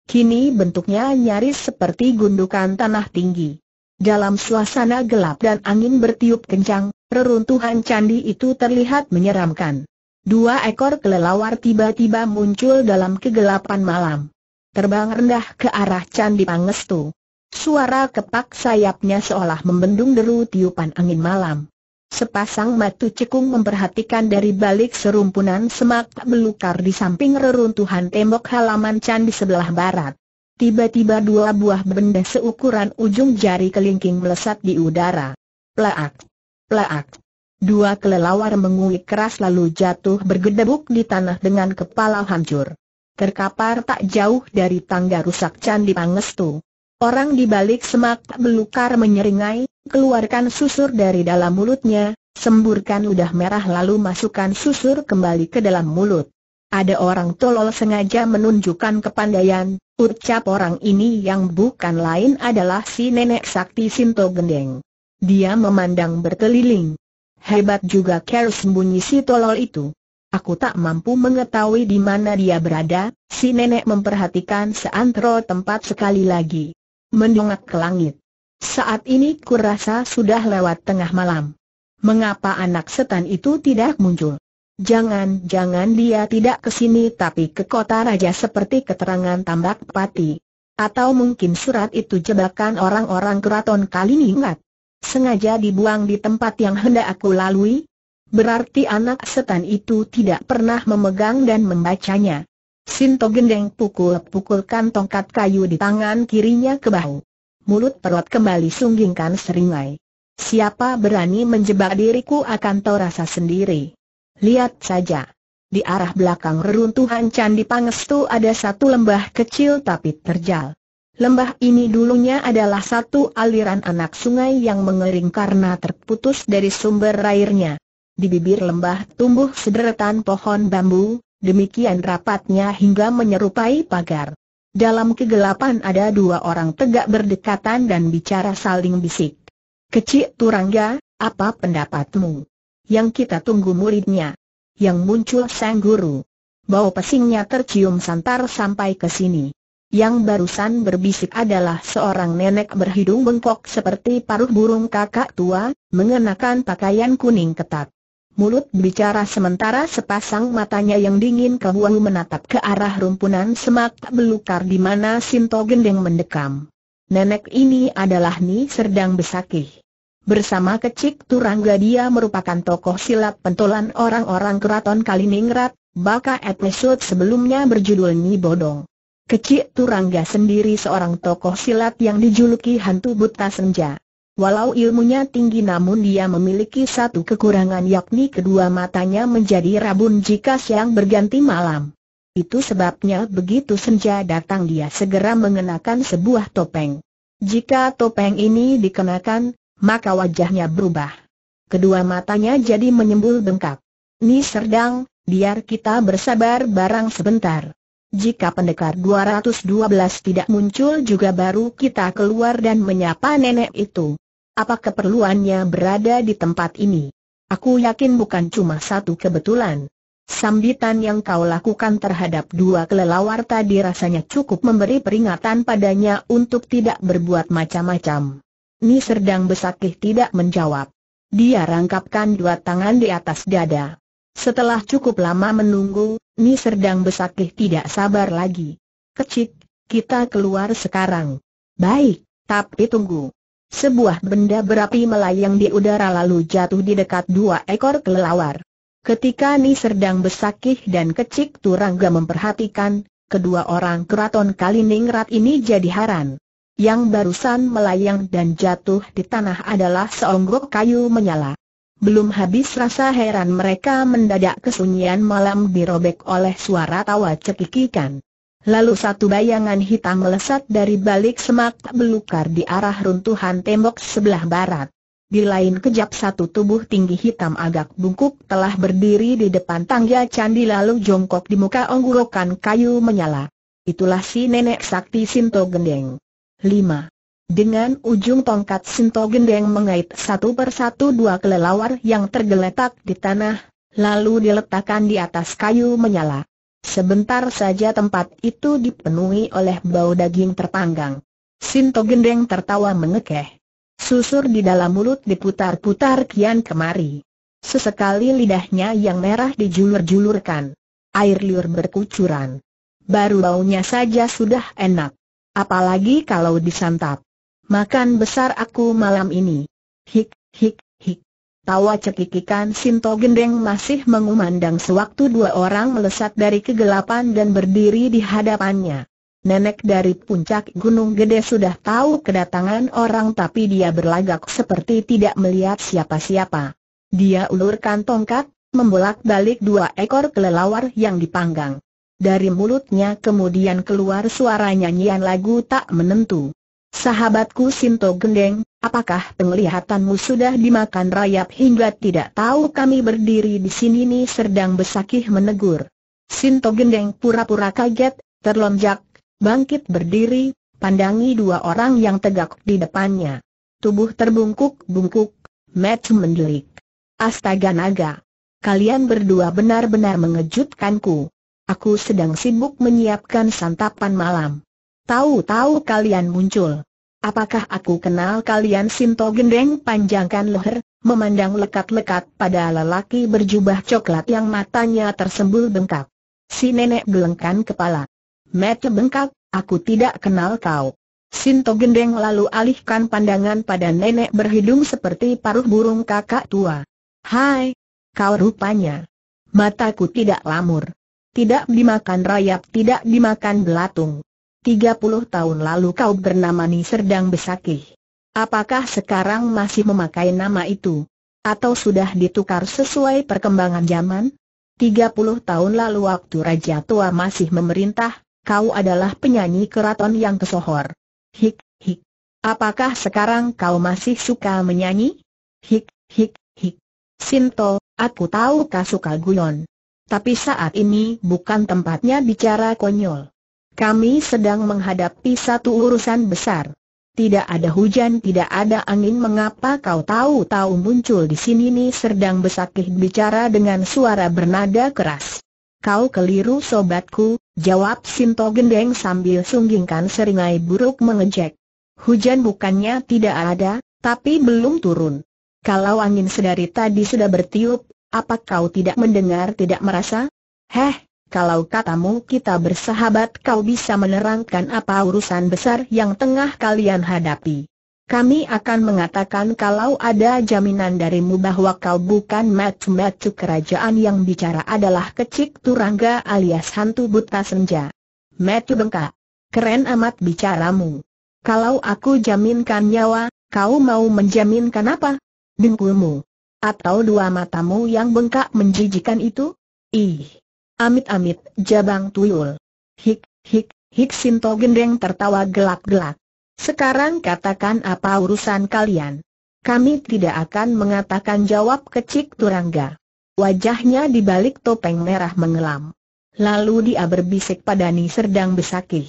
Kini bentuknya nyaris seperti gundukan tanah tinggi. Dalam suasana gelap dan angin bertiup kencang, reruntuhan candi itu terlihat menyeramkan. Dua ekor kelelawar tiba-tiba muncul dalam kegelapan malam terbang rendah ke arah Candi Pangestu. Suara kepak sayapnya seolah membendung deru tiupan angin malam. Sepasang matu cekung memperhatikan dari balik serumpunan semak belukar di samping reruntuhan tembok halaman candi sebelah barat. Tiba-tiba dua buah benda seukuran ujung jari kelingking melesat di udara. Plaak! Plaak! Dua kelelawar menguik keras lalu jatuh bergedebuk di tanah dengan kepala hancur terkapar tak jauh dari tangga rusak Candi Pangestu. Orang di balik semak belukar menyeringai, keluarkan susur dari dalam mulutnya, semburkan udah merah lalu masukkan susur kembali ke dalam mulut. Ada orang tolol sengaja menunjukkan kepandaian, ucap orang ini yang bukan lain adalah si nenek sakti Sinto Gendeng. Dia memandang berkeliling. Hebat juga care sembunyi si tolol itu. Aku tak mampu mengetahui di mana dia berada, si nenek memperhatikan seantero tempat sekali lagi. Mendongak ke langit. Saat ini kurasa sudah lewat tengah malam. Mengapa anak setan itu tidak muncul? Jangan-jangan dia tidak ke sini tapi ke kota raja seperti keterangan tambak pati. Atau mungkin surat itu jebakan orang-orang keraton kali ingat? Sengaja dibuang di tempat yang hendak aku lalui, berarti anak setan itu tidak pernah memegang dan membacanya. Sinto Gendeng pukul-pukulkan tongkat kayu di tangan kirinya ke bahu. Mulut perut kembali sunggingkan seringai. Siapa berani menjebak diriku akan tahu rasa sendiri. Lihat saja. Di arah belakang reruntuhan Candi Pangestu ada satu lembah kecil tapi terjal. Lembah ini dulunya adalah satu aliran anak sungai yang mengering karena terputus dari sumber airnya. Di bibir lembah tumbuh sederetan pohon bambu, demikian rapatnya hingga menyerupai pagar. Dalam kegelapan ada dua orang tegak berdekatan dan bicara saling bisik. Kecik Turangga, apa pendapatmu? Yang kita tunggu muridnya. Yang muncul sang guru. Bau pesingnya tercium santar sampai ke sini. Yang barusan berbisik adalah seorang nenek berhidung bengkok seperti paruh burung kakak tua, mengenakan pakaian kuning ketat mulut bicara sementara sepasang matanya yang dingin kehuang menatap ke arah rumpunan semak belukar di mana Sinto Gendeng mendekam. Nenek ini adalah Ni Serdang Besakih. Bersama Kecik Turangga dia merupakan tokoh silat pentolan orang-orang keraton Kaliningrat, baka episode sebelumnya berjudul Ni Bodong. Kecik Turangga sendiri seorang tokoh silat yang dijuluki hantu buta senja. Walau ilmunya tinggi namun dia memiliki satu kekurangan yakni kedua matanya menjadi rabun jika siang berganti malam. Itu sebabnya begitu senja datang dia segera mengenakan sebuah topeng. Jika topeng ini dikenakan, maka wajahnya berubah. Kedua matanya jadi menyembul bengkak. Ni Serdang, biar kita bersabar barang sebentar. Jika pendekar 212 tidak muncul juga baru kita keluar dan menyapa nenek itu. Apa keperluannya berada di tempat ini? Aku yakin bukan cuma satu kebetulan. Sambitan yang kau lakukan terhadap dua kelelawar tadi rasanya cukup memberi peringatan padanya untuk tidak berbuat macam-macam. Ni Serdang Besakih tidak menjawab. Dia rangkapkan dua tangan di atas dada. Setelah cukup lama menunggu, Ni Serdang Besakih tidak sabar lagi. Kecik, kita keluar sekarang. Baik, tapi tunggu. Sebuah benda berapi melayang di udara lalu jatuh di dekat dua ekor kelelawar. Ketika Ni Serdang Besakih dan Kecik Turangga memperhatikan, kedua orang keraton Kaliningrat ini jadi haran. Yang barusan melayang dan jatuh di tanah adalah seonggok kayu menyala. Belum habis rasa heran mereka mendadak kesunyian malam dirobek oleh suara tawa cekikikan. Lalu satu bayangan hitam melesat dari balik semak belukar di arah runtuhan tembok sebelah barat. Di lain kejap satu tubuh tinggi hitam agak bungkuk telah berdiri di depan tangga candi lalu jongkok di muka onggokan kayu menyala. Itulah si nenek sakti Sinto Gendeng. 5. Dengan ujung tongkat Sinto Gendeng mengait satu persatu dua kelelawar yang tergeletak di tanah, lalu diletakkan di atas kayu menyala. Sebentar saja tempat itu dipenuhi oleh bau daging terpanggang. Sinto Gendeng tertawa mengekeh. Susur di dalam mulut diputar-putar kian kemari. Sesekali lidahnya yang merah dijulur-julurkan. Air liur berkucuran. Baru baunya saja sudah enak. Apalagi kalau disantap. Makan besar aku malam ini. Hik, hik, Tawa cekikikan Sinto Gendeng masih mengumandang sewaktu dua orang melesat dari kegelapan dan berdiri di hadapannya. Nenek dari puncak Gunung Gede sudah tahu kedatangan orang tapi dia berlagak seperti tidak melihat siapa-siapa. Dia ulurkan tongkat, membolak-balik dua ekor kelelawar yang dipanggang. Dari mulutnya kemudian keluar suara nyanyian lagu tak menentu. Sahabatku Sinto Gendeng, apakah penglihatanmu sudah dimakan rayap hingga tidak tahu kami berdiri di sini nih Serdang Besakih menegur. Sinto Gendeng pura-pura kaget, terlonjak, bangkit berdiri, pandangi dua orang yang tegak di depannya. Tubuh terbungkuk-bungkuk, match mendelik. Astaga naga. Kalian berdua benar-benar mengejutkanku. Aku sedang sibuk menyiapkan santapan malam. Tahu-tahu kalian muncul. Apakah aku kenal kalian Sinto Gendeng panjangkan leher, memandang lekat-lekat pada lelaki berjubah coklat yang matanya tersembul bengkak. Si nenek gelengkan kepala. Mata bengkak, aku tidak kenal kau. Sinto Gendeng lalu alihkan pandangan pada nenek berhidung seperti paruh burung kakak tua. Hai, kau rupanya. Mataku tidak lamur. Tidak dimakan rayap, tidak dimakan belatung. 30 tahun lalu kau bernama Ni Serdang Besakih. Apakah sekarang masih memakai nama itu? Atau sudah ditukar sesuai perkembangan zaman? 30 tahun lalu waktu Raja Tua masih memerintah, kau adalah penyanyi keraton yang kesohor. Hik, hik. Apakah sekarang kau masih suka menyanyi? Hik, hik, hik. Sinto, aku tahu kau suka guyon. Tapi saat ini bukan tempatnya bicara konyol. Kami sedang menghadapi satu urusan besar. Tidak ada hujan, tidak ada angin. Mengapa kau tahu-tahu muncul di sini? Nih serdang besakih bicara dengan suara bernada keras. Kau keliru sobatku, jawab Sinto Gendeng sambil sunggingkan seringai buruk mengejek. Hujan bukannya tidak ada, tapi belum turun. Kalau angin sedari tadi sudah bertiup, apa kau tidak mendengar tidak merasa? Heh, kalau katamu kita bersahabat kau bisa menerangkan apa urusan besar yang tengah kalian hadapi. Kami akan mengatakan kalau ada jaminan darimu bahwa kau bukan macu-macu kerajaan yang bicara adalah kecik turangga alias hantu buta senja. Metu bengkak. Keren amat bicaramu. Kalau aku jaminkan nyawa, kau mau menjaminkan apa? Dengkulmu. Atau dua matamu yang bengkak menjijikan itu? Ih. Amit-amit, jabang tuyul. Hik, hik, hik Sinto Gendeng tertawa gelak-gelak. Sekarang katakan apa urusan kalian. Kami tidak akan mengatakan jawab kecik Turangga. Wajahnya di balik topeng merah mengelam. Lalu dia berbisik pada Ni Serdang Besakih.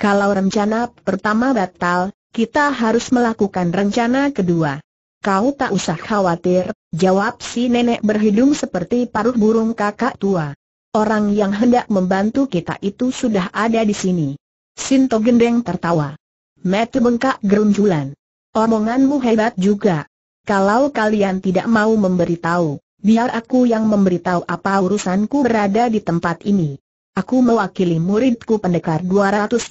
Kalau rencana pertama batal, kita harus melakukan rencana kedua. Kau tak usah khawatir, jawab si nenek berhidung seperti paruh burung kakak tua. Orang yang hendak membantu kita itu sudah ada di sini. Sinto Gendeng tertawa. Metu bengkak gerunjulan. Omonganmu hebat juga. Kalau kalian tidak mau memberitahu, biar aku yang memberitahu apa urusanku berada di tempat ini. Aku mewakili muridku pendekar 212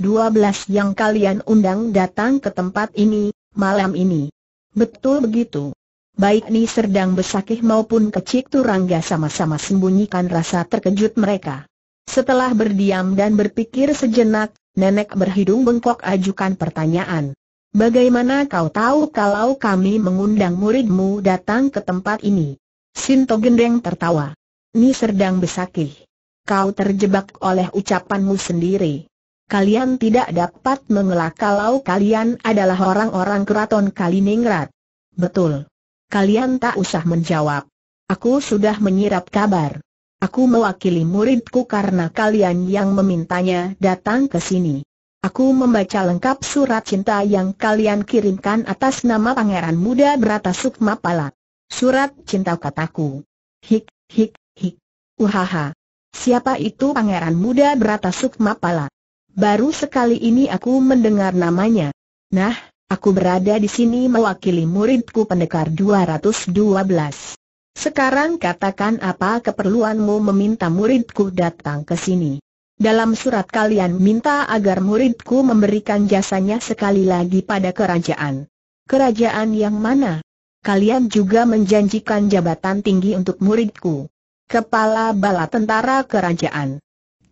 yang kalian undang datang ke tempat ini, malam ini. Betul begitu baik Ni Serdang Besakih maupun Kecik Turangga sama-sama sembunyikan rasa terkejut mereka. Setelah berdiam dan berpikir sejenak, nenek berhidung bengkok ajukan pertanyaan. Bagaimana kau tahu kalau kami mengundang muridmu datang ke tempat ini? Sinto Gendeng tertawa. Ni Serdang Besakih. Kau terjebak oleh ucapanmu sendiri. Kalian tidak dapat mengelak kalau kalian adalah orang-orang keraton Kaliningrat. Betul kalian tak usah menjawab. Aku sudah menyirap kabar. Aku mewakili muridku karena kalian yang memintanya datang ke sini. Aku membaca lengkap surat cinta yang kalian kirimkan atas nama pangeran muda berata Sukma Pala. Surat cinta kataku. Hik, hik, hik. Uhaha. Siapa itu pangeran muda berata Sukma Pala? Baru sekali ini aku mendengar namanya. Nah, Aku berada di sini mewakili muridku pendekar 212. Sekarang katakan apa keperluanmu meminta muridku datang ke sini. Dalam surat kalian minta agar muridku memberikan jasanya sekali lagi pada kerajaan. Kerajaan yang mana? Kalian juga menjanjikan jabatan tinggi untuk muridku. Kepala Bala Tentara Kerajaan.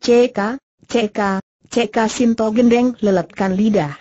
CK, CK, CK Sinto Gendeng leletkan lidah.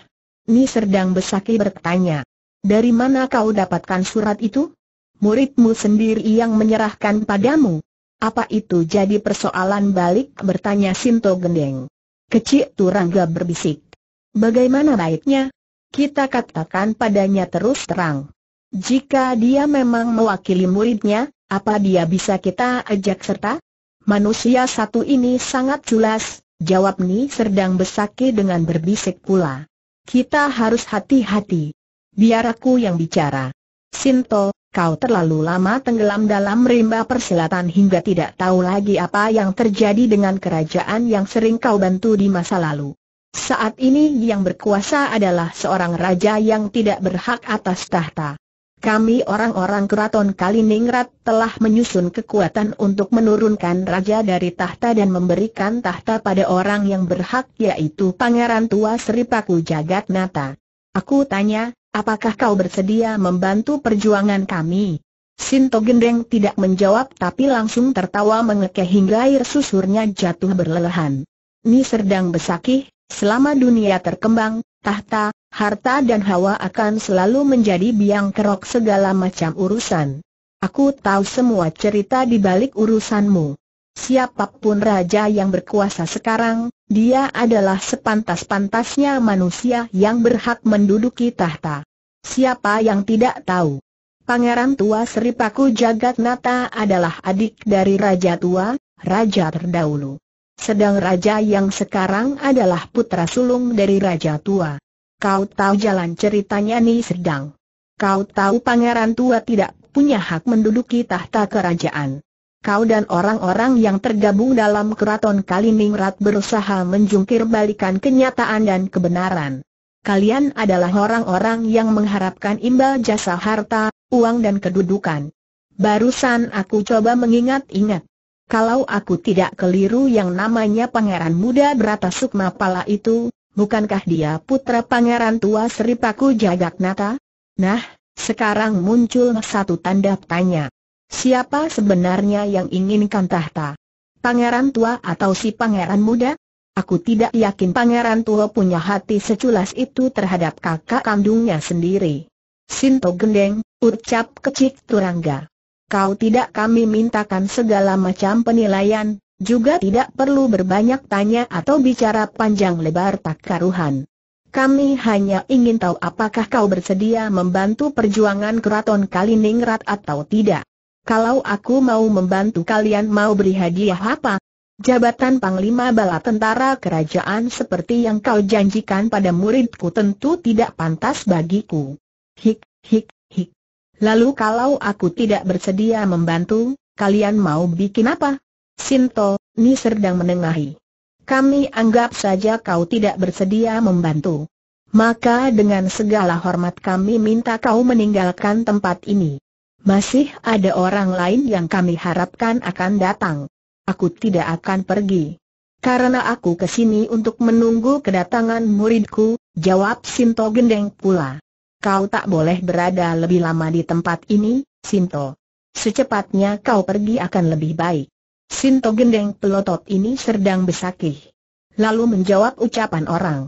Ni Serdang Besaki bertanya. Dari mana kau dapatkan surat itu? Muridmu sendiri yang menyerahkan padamu. Apa itu jadi persoalan balik? bertanya Sinto Gendeng. Kecik Turangga berbisik. Bagaimana baiknya? Kita katakan padanya terus terang. Jika dia memang mewakili muridnya, apa dia bisa kita ajak serta? Manusia satu ini sangat culas, jawab Ni Serdang Besaki dengan berbisik pula. Kita harus hati-hati. Biar aku yang bicara. Sinto, kau terlalu lama tenggelam dalam rimba persilatan hingga tidak tahu lagi apa yang terjadi dengan kerajaan yang sering kau bantu di masa lalu. Saat ini yang berkuasa adalah seorang raja yang tidak berhak atas tahta. Kami orang-orang keraton Kaliningrat telah menyusun kekuatan untuk menurunkan raja dari tahta dan memberikan tahta pada orang yang berhak yaitu Pangeran Tua Seripaku Jagat Nata. Aku tanya, apakah kau bersedia membantu perjuangan kami? Sinto Gendeng tidak menjawab tapi langsung tertawa mengekeh hingga air susurnya jatuh berlelehan. Ni Serdang Besakih, selama dunia terkembang, tahta, harta dan hawa akan selalu menjadi biang kerok segala macam urusan. Aku tahu semua cerita di balik urusanmu. Siapapun raja yang berkuasa sekarang, dia adalah sepantas-pantasnya manusia yang berhak menduduki tahta. Siapa yang tidak tahu? Pangeran tua Seripaku Paku Jagatnata adalah adik dari Raja tua, Raja terdahulu. Sedang raja yang sekarang adalah putra sulung dari raja tua. Kau tahu jalan ceritanya nih sedang. Kau tahu pangeran tua tidak punya hak menduduki tahta kerajaan. Kau dan orang-orang yang tergabung dalam keraton Kaliningrat berusaha menjungkir balikan kenyataan dan kebenaran. Kalian adalah orang-orang yang mengharapkan imbal jasa harta, uang dan kedudukan. Barusan aku coba mengingat-ingat. Kalau aku tidak keliru yang namanya pangeran muda berata sukma pala itu, bukankah dia putra pangeran tua Seripaku Jagatnata? Nah, sekarang muncul satu tanda tanya. Siapa sebenarnya yang inginkan tahta? Pangeran tua atau si pangeran muda? Aku tidak yakin pangeran tua punya hati seculas itu terhadap kakak kandungnya sendiri. Sinto Gendeng, ucap kecik Turangga kau tidak kami mintakan segala macam penilaian, juga tidak perlu berbanyak tanya atau bicara panjang lebar tak karuhan. Kami hanya ingin tahu apakah kau bersedia membantu perjuangan keraton Kaliningrat atau tidak. Kalau aku mau membantu kalian mau beri hadiah apa? Jabatan Panglima Bala Tentara Kerajaan seperti yang kau janjikan pada muridku tentu tidak pantas bagiku. Hik, hik, Lalu kalau aku tidak bersedia membantu, kalian mau bikin apa? Sinto, Ni sedang menengahi. Kami anggap saja kau tidak bersedia membantu. Maka dengan segala hormat kami minta kau meninggalkan tempat ini. Masih ada orang lain yang kami harapkan akan datang. Aku tidak akan pergi. Karena aku kesini untuk menunggu kedatangan muridku, jawab Sinto Gendeng pula kau tak boleh berada lebih lama di tempat ini, Sinto. Secepatnya kau pergi akan lebih baik. Sinto gendeng pelotot ini sedang besakih. Lalu menjawab ucapan orang.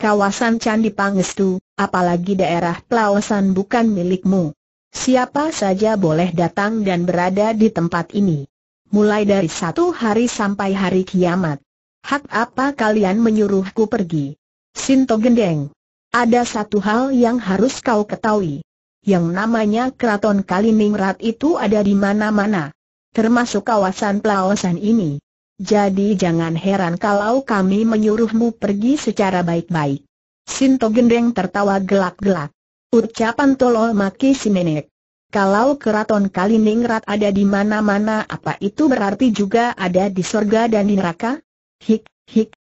Kawasan Candi Pangestu, apalagi daerah Pelawasan bukan milikmu. Siapa saja boleh datang dan berada di tempat ini. Mulai dari satu hari sampai hari kiamat. Hak apa kalian menyuruhku pergi? Sinto gendeng. Ada satu hal yang harus kau ketahui. Yang namanya Keraton Kaliningrat itu ada di mana-mana. Termasuk kawasan pelawasan ini. Jadi jangan heran kalau kami menyuruhmu pergi secara baik-baik. Sinto Gendeng tertawa gelak-gelak. Ucapan tolol maki si nenek. Kalau keraton Kaliningrat ada di mana-mana apa itu berarti juga ada di sorga dan di neraka? Hik, hik,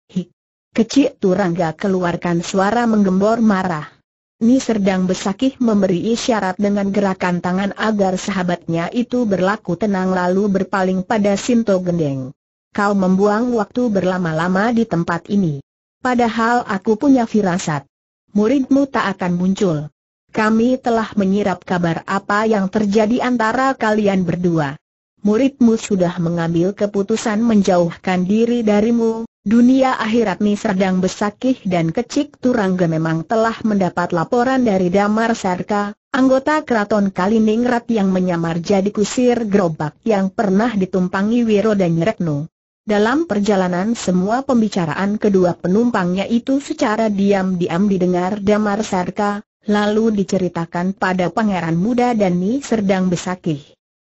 Kecik Turangga keluarkan suara menggembor marah. Ni Serdang Besakih memberi isyarat dengan gerakan tangan agar sahabatnya itu berlaku tenang lalu berpaling pada Sinto Gendeng. Kau membuang waktu berlama-lama di tempat ini. Padahal aku punya firasat. Muridmu tak akan muncul. Kami telah menyirap kabar apa yang terjadi antara kalian berdua. Muridmu sudah mengambil keputusan menjauhkan diri darimu, Dunia akhirat Ni Serdang Besakih dan Kecik Turangga memang telah mendapat laporan dari Damar Sarka, anggota keraton Kaliningrat yang menyamar jadi kusir gerobak yang pernah ditumpangi Wiro dan Nyerekno. Dalam perjalanan semua pembicaraan kedua penumpangnya itu secara diam-diam didengar Damar Sarka, lalu diceritakan pada pangeran muda dan Ni Serdang Besakih.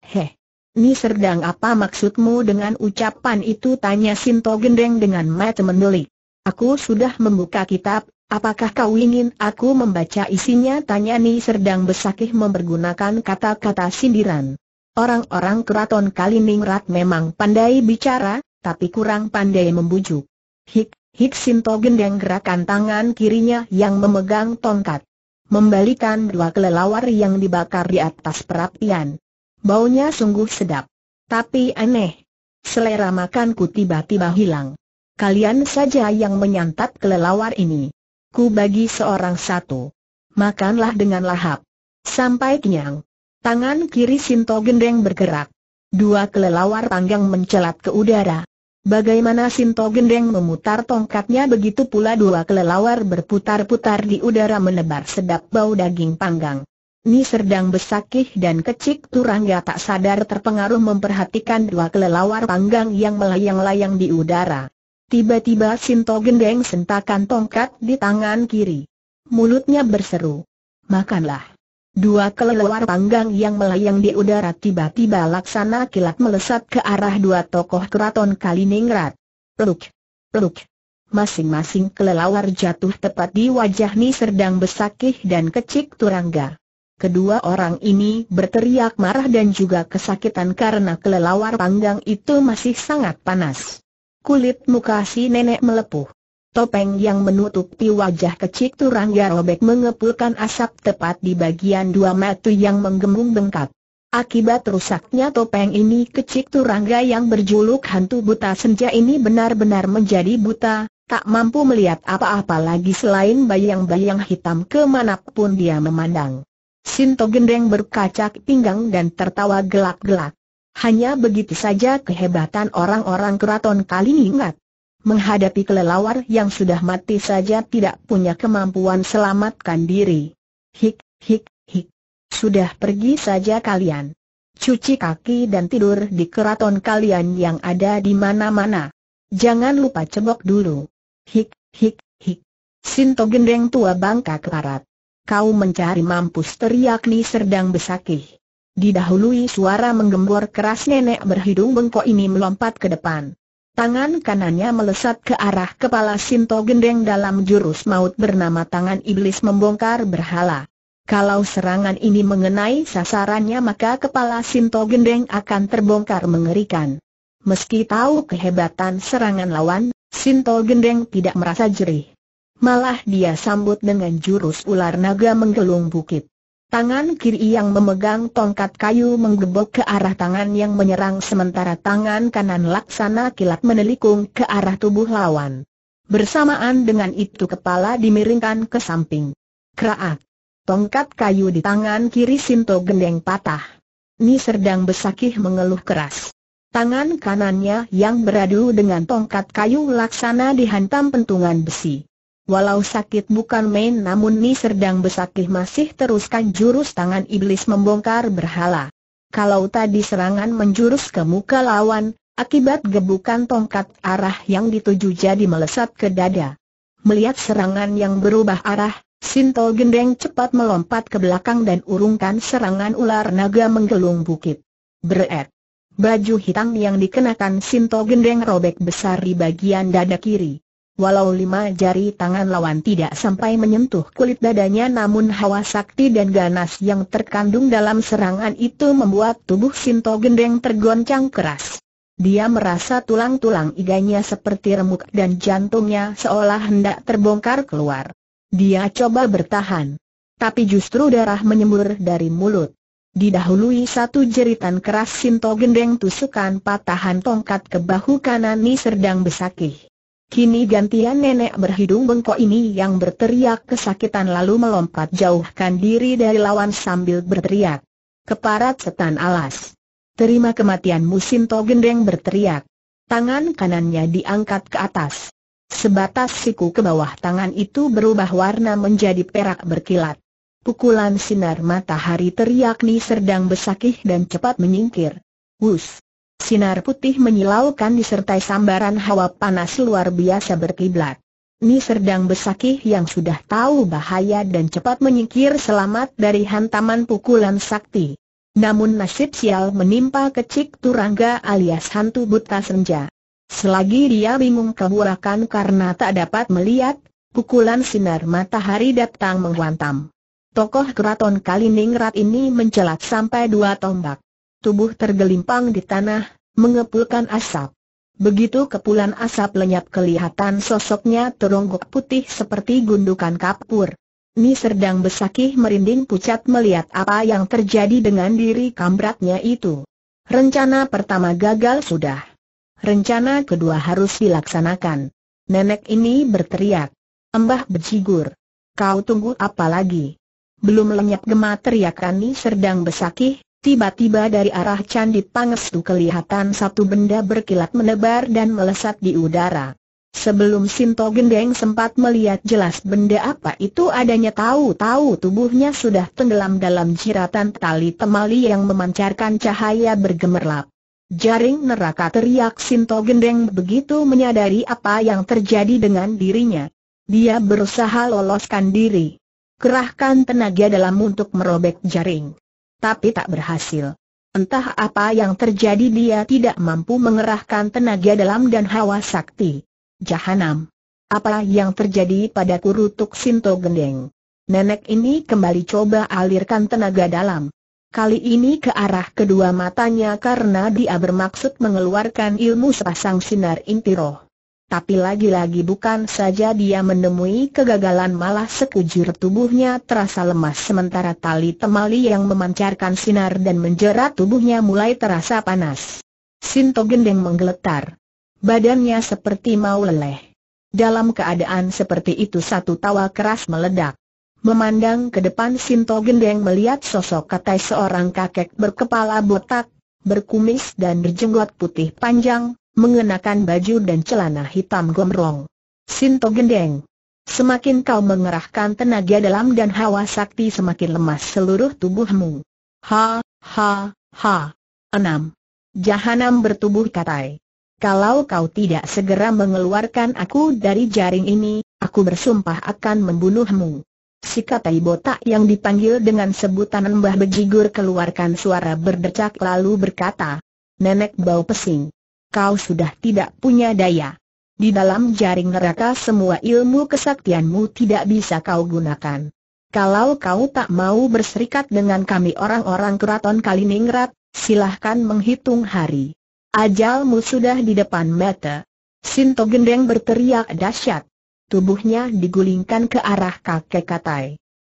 Heh, Ni Serdang apa maksudmu dengan ucapan itu tanya Sinto Gendeng dengan mata mendelik. Aku sudah membuka kitab, apakah kau ingin aku membaca isinya tanya Ni Serdang besakih mempergunakan kata-kata sindiran. Orang-orang keraton Kaliningrat memang pandai bicara, tapi kurang pandai membujuk. Hik, hik Sinto Gendeng gerakan tangan kirinya yang memegang tongkat membalikan dua kelelawar yang dibakar di atas perapian. Baunya sungguh sedap. Tapi aneh. Selera makanku tiba-tiba hilang. Kalian saja yang menyantap kelelawar ini. Ku bagi seorang satu. Makanlah dengan lahap. Sampai kenyang. Tangan kiri Sinto Gendeng bergerak. Dua kelelawar panggang mencelat ke udara. Bagaimana Sinto Gendeng memutar tongkatnya begitu pula dua kelelawar berputar-putar di udara menebar sedap bau daging panggang. Ni Serdang Besakih dan Kecik Turangga tak sadar terpengaruh memperhatikan dua kelelawar panggang yang melayang-layang di udara. Tiba-tiba Sinto Gendeng sentakan tongkat di tangan kiri. Mulutnya berseru. Makanlah. Dua kelelawar panggang yang melayang di udara tiba-tiba laksana kilat melesat ke arah dua tokoh keraton Kaliningrat. Peluk. Peluk. Masing-masing kelelawar jatuh tepat di wajah Ni Serdang Besakih dan Kecik Turangga. Kedua orang ini berteriak marah dan juga kesakitan karena kelelawar panggang itu masih sangat panas. Kulit muka si nenek melepuh. Topeng yang menutupi wajah kecil Turangga robek mengepulkan asap tepat di bagian dua mata yang menggembung bengkak. Akibat rusaknya topeng ini kecil Turangga yang berjuluk hantu buta senja ini benar-benar menjadi buta, tak mampu melihat apa-apa lagi selain bayang-bayang hitam kemanapun dia memandang. Sinto Gendeng berkacak pinggang dan tertawa gelak-gelak. Hanya begitu saja kehebatan orang-orang keraton kali ingat. Menghadapi kelelawar yang sudah mati saja tidak punya kemampuan selamatkan diri. Hik, hik, hik. Sudah pergi saja kalian. Cuci kaki dan tidur di keraton kalian yang ada di mana-mana. Jangan lupa cebok dulu. Hik, hik, hik. Sinto gendeng tua bangka kelarat kau mencari mampus teriak Ni Serdang Besakih. Didahului suara menggembor keras nenek berhidung bengkok ini melompat ke depan. Tangan kanannya melesat ke arah kepala Sinto Gendeng dalam jurus maut bernama Tangan Iblis Membongkar Berhala. Kalau serangan ini mengenai sasarannya maka kepala Sinto Gendeng akan terbongkar mengerikan. Meski tahu kehebatan serangan lawan, Sinto Gendeng tidak merasa jerih. Malah dia sambut dengan jurus ular naga menggelung bukit. Tangan kiri yang memegang tongkat kayu menggebok ke arah tangan yang menyerang sementara tangan kanan laksana kilat menelikung ke arah tubuh lawan. Bersamaan dengan itu kepala dimiringkan ke samping. Kraak. Tongkat kayu di tangan kiri Sinto gendeng patah. Ni Serdang Besakih mengeluh keras. Tangan kanannya yang beradu dengan tongkat kayu laksana dihantam pentungan besi. Walau sakit bukan main namun Ni Serdang Besakih masih teruskan jurus tangan iblis membongkar berhala. Kalau tadi serangan menjurus ke muka lawan, akibat gebukan tongkat arah yang dituju jadi melesat ke dada. Melihat serangan yang berubah arah, Sinto Gendeng cepat melompat ke belakang dan urungkan serangan ular naga menggelung bukit. Beret. Baju hitam yang dikenakan Sinto Gendeng robek besar di bagian dada kiri. Walau lima jari tangan lawan tidak sampai menyentuh kulit dadanya namun hawa sakti dan ganas yang terkandung dalam serangan itu membuat tubuh Sinto Gendeng tergoncang keras. Dia merasa tulang-tulang iganya seperti remuk dan jantungnya seolah hendak terbongkar keluar. Dia coba bertahan. Tapi justru darah menyembur dari mulut. Didahului satu jeritan keras Sinto Gendeng tusukan patahan tongkat ke bahu kanan sedang Besakih. Kini gantian nenek berhidung bengkok ini yang berteriak kesakitan lalu melompat jauhkan diri dari lawan sambil berteriak. Keparat setan alas. Terima kematian Musinto Gendeng berteriak. Tangan kanannya diangkat ke atas. Sebatas siku ke bawah tangan itu berubah warna menjadi perak berkilat. Pukulan sinar matahari teriak Ni Serdang besakih dan cepat menyingkir. Wus! Sinar putih menyilaukan disertai sambaran hawa panas luar biasa berkiblat. Ni Serdang Besakih yang sudah tahu bahaya dan cepat menyingkir selamat dari hantaman pukulan sakti. Namun nasib sial menimpa kecik turangga alias hantu buta senja. Selagi dia bingung kehurakan karena tak dapat melihat, pukulan sinar matahari datang menghantam. Tokoh keraton Kaliningrat ini mencelat sampai dua tombak tubuh tergelimpang di tanah, mengepulkan asap. Begitu kepulan asap lenyap kelihatan sosoknya teronggok putih seperti gundukan kapur. Ni Serdang Besakih merinding pucat melihat apa yang terjadi dengan diri kambratnya itu. Rencana pertama gagal sudah. Rencana kedua harus dilaksanakan. Nenek ini berteriak. Embah berjigur. Kau tunggu apa lagi? Belum lenyap gemat teriakan Ni Serdang Besakih, Tiba-tiba dari arah Candi Pangestu kelihatan satu benda berkilat menebar dan melesat di udara. Sebelum Sinto Gendeng sempat melihat jelas benda apa itu adanya tahu-tahu tubuhnya sudah tenggelam dalam jiratan tali temali yang memancarkan cahaya bergemerlap. Jaring neraka teriak Sinto Gendeng begitu menyadari apa yang terjadi dengan dirinya. Dia berusaha loloskan diri. Kerahkan tenaga dalam untuk merobek jaring tapi tak berhasil. Entah apa yang terjadi dia tidak mampu mengerahkan tenaga dalam dan hawa sakti. Jahanam. Apa yang terjadi pada kurutuk Sinto Gendeng? Nenek ini kembali coba alirkan tenaga dalam. Kali ini ke arah kedua matanya karena dia bermaksud mengeluarkan ilmu sepasang sinar inti roh. Tapi lagi-lagi bukan saja dia menemui kegagalan malah sekujur tubuhnya terasa lemas sementara tali temali yang memancarkan sinar dan menjerat tubuhnya mulai terasa panas. Sinto Gendeng menggeletar. Badannya seperti mau leleh. Dalam keadaan seperti itu satu tawa keras meledak. Memandang ke depan Sinto Gendeng melihat sosok katai seorang kakek berkepala botak, berkumis dan berjenggot putih panjang, mengenakan baju dan celana hitam gomrong. Sinto Gendeng Semakin kau mengerahkan tenaga dalam dan hawa sakti semakin lemas seluruh tubuhmu. Ha, ha, ha. 6. Jahanam bertubuh katai. Kalau kau tidak segera mengeluarkan aku dari jaring ini, aku bersumpah akan membunuhmu. Si katai botak yang dipanggil dengan sebutan Mbah Bejigur keluarkan suara berdecak lalu berkata, Nenek bau pesing kau sudah tidak punya daya. Di dalam jaring neraka semua ilmu kesaktianmu tidak bisa kau gunakan. Kalau kau tak mau berserikat dengan kami orang-orang keraton Kaliningrat, silahkan menghitung hari. Ajalmu sudah di depan mata. Sinto Gendeng berteriak dahsyat. Tubuhnya digulingkan ke arah kakek Katai.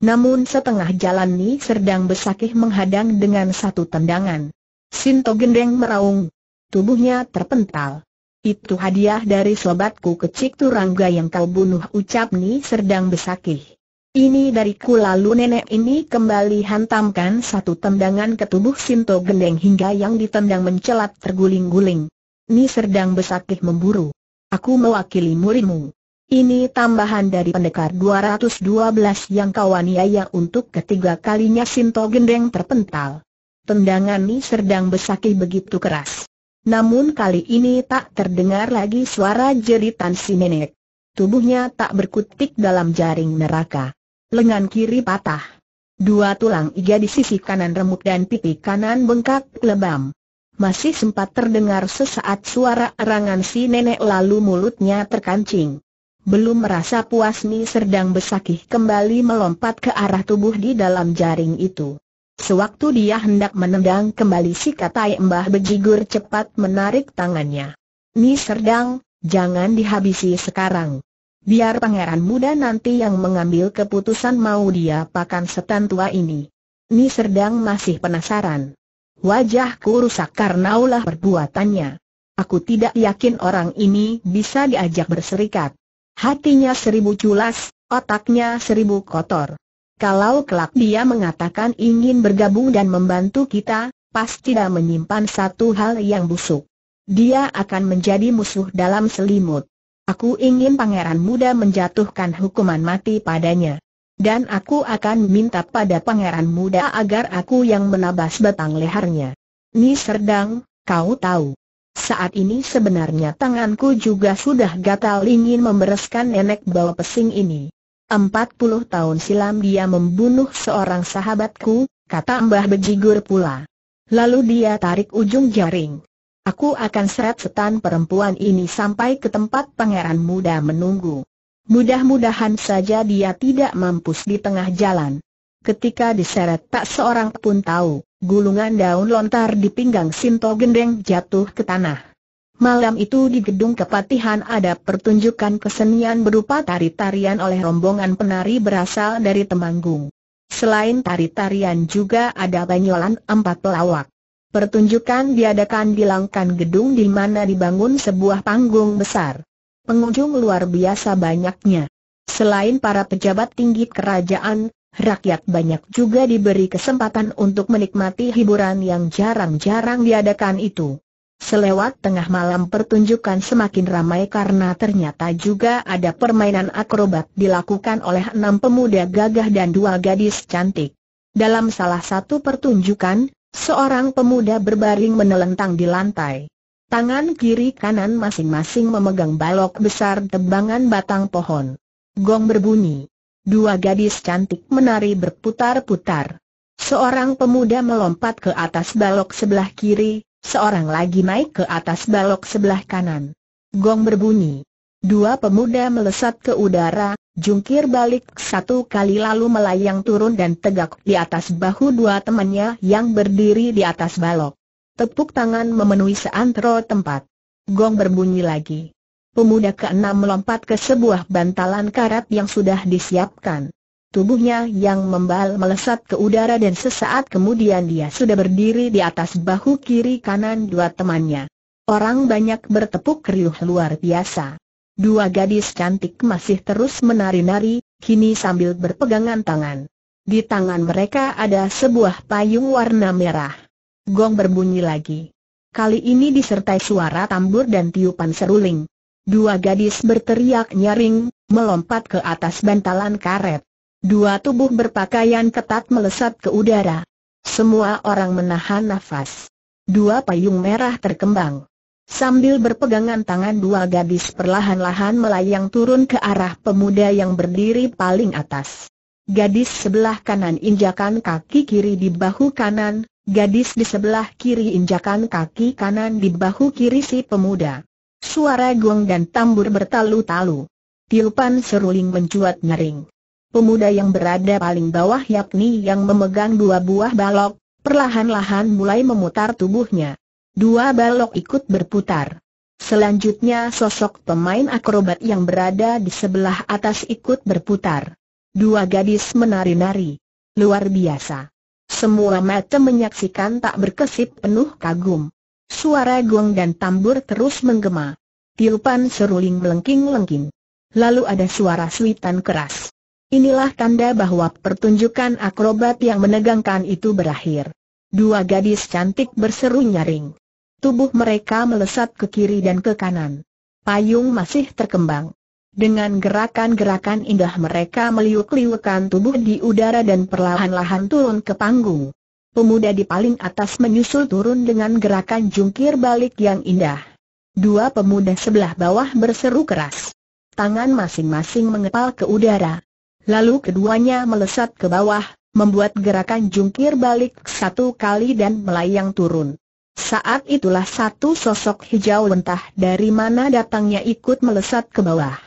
Namun setengah jalan Ni Serdang Besakih menghadang dengan satu tendangan. Sinto Gendeng meraung, Tubuhnya terpental. Itu hadiah dari sobatku kecik Turangga yang kau bunuh ucap Ni Serdang besakih. Ini dariku lalu nenek ini kembali hantamkan satu tendangan ke tubuh Sinto Gendeng hingga yang ditendang mencelat terguling-guling. Ni Serdang besakih memburu. Aku mewakili murimu. Ini tambahan dari pendekar 212 yang kau aniaya untuk ketiga kalinya Sinto Gendeng terpental. Tendangan Ni Serdang besakih begitu keras. Namun kali ini tak terdengar lagi suara jeritan si nenek. Tubuhnya tak berkutik dalam jaring neraka. Lengan kiri patah. Dua tulang iga di sisi kanan remuk dan pipi kanan bengkak lebam. Masih sempat terdengar sesaat suara erangan si nenek lalu mulutnya terkancing. Belum merasa puas Mi Serdang Besakih kembali melompat ke arah tubuh di dalam jaring itu. Sewaktu dia hendak menendang kembali si katai Mbah Bejigur cepat menarik tangannya. Ni Serdang, jangan dihabisi sekarang. Biar pangeran muda nanti yang mengambil keputusan mau dia pakan setan tua ini. Ni Serdang masih penasaran. Wajahku rusak karena ulah perbuatannya. Aku tidak yakin orang ini bisa diajak berserikat. Hatinya seribu culas, otaknya seribu kotor. Kalau kelak dia mengatakan ingin bergabung dan membantu kita, pasti dia menyimpan satu hal yang busuk. Dia akan menjadi musuh dalam selimut. Aku ingin pangeran muda menjatuhkan hukuman mati padanya. Dan aku akan minta pada pangeran muda agar aku yang menabas batang lehernya. Ni Serdang, kau tahu. Saat ini sebenarnya tanganku juga sudah gatal ingin membereskan nenek bawa pesing ini. 40 tahun silam dia membunuh seorang sahabatku, kata Mbah Bejigur pula. Lalu dia tarik ujung jaring. Aku akan seret setan perempuan ini sampai ke tempat pangeran muda menunggu. Mudah-mudahan saja dia tidak mampus di tengah jalan. Ketika diseret tak seorang pun tahu, gulungan daun lontar di pinggang Sinto Gendeng jatuh ke tanah. Malam itu di gedung kepatihan ada pertunjukan kesenian berupa tari-tarian oleh rombongan penari berasal dari Temanggung. Selain tari-tarian juga ada banyolan empat pelawak. Pertunjukan diadakan di langkan gedung di mana dibangun sebuah panggung besar. Pengunjung luar biasa banyaknya. Selain para pejabat tinggi kerajaan, rakyat banyak juga diberi kesempatan untuk menikmati hiburan yang jarang-jarang diadakan itu. Selewat tengah malam pertunjukan semakin ramai karena ternyata juga ada permainan akrobat dilakukan oleh enam pemuda gagah dan dua gadis cantik. Dalam salah satu pertunjukan, seorang pemuda berbaring menelentang di lantai. Tangan kiri kanan masing-masing memegang balok besar tebangan batang pohon. Gong berbunyi. Dua gadis cantik menari berputar-putar. Seorang pemuda melompat ke atas balok sebelah kiri, Seorang lagi naik ke atas balok sebelah kanan. Gong berbunyi. Dua pemuda melesat ke udara, jungkir balik satu kali lalu melayang turun dan tegak di atas bahu dua temannya yang berdiri di atas balok. Tepuk tangan memenuhi seantero tempat. Gong berbunyi lagi. Pemuda keenam melompat ke sebuah bantalan karat yang sudah disiapkan. Tubuhnya yang membal melesat ke udara dan sesaat kemudian dia sudah berdiri di atas bahu kiri kanan dua temannya. Orang banyak bertepuk riuh luar biasa. Dua gadis cantik masih terus menari-nari, kini sambil berpegangan tangan. Di tangan mereka ada sebuah payung warna merah. Gong berbunyi lagi. Kali ini disertai suara tambur dan tiupan seruling. Dua gadis berteriak nyaring, melompat ke atas bantalan karet. Dua tubuh berpakaian ketat melesat ke udara. Semua orang menahan nafas. Dua payung merah terkembang. Sambil berpegangan tangan dua gadis perlahan-lahan melayang turun ke arah pemuda yang berdiri paling atas. Gadis sebelah kanan injakan kaki kiri di bahu kanan, gadis di sebelah kiri injakan kaki kanan di bahu kiri si pemuda. Suara gong dan tambur bertalu-talu. Tiupan seruling mencuat ngering pemuda yang berada paling bawah yakni yang memegang dua buah balok, perlahan-lahan mulai memutar tubuhnya. Dua balok ikut berputar. Selanjutnya sosok pemain akrobat yang berada di sebelah atas ikut berputar. Dua gadis menari-nari. Luar biasa. Semua mata menyaksikan tak berkesip penuh kagum. Suara gong dan tambur terus menggema. Tiupan seruling melengking-lengking. Lalu ada suara suitan keras. Inilah tanda bahwa pertunjukan akrobat yang menegangkan itu berakhir. Dua gadis cantik berseru nyaring. Tubuh mereka melesat ke kiri dan ke kanan. Payung masih terkembang. Dengan gerakan-gerakan indah mereka meliuk-liukan tubuh di udara dan perlahan-lahan turun ke panggung. Pemuda di paling atas menyusul turun dengan gerakan jungkir balik yang indah. Dua pemuda sebelah bawah berseru keras. Tangan masing-masing mengepal ke udara. Lalu keduanya melesat ke bawah, membuat gerakan jungkir balik satu kali dan melayang turun. Saat itulah satu sosok hijau entah dari mana datangnya ikut melesat ke bawah.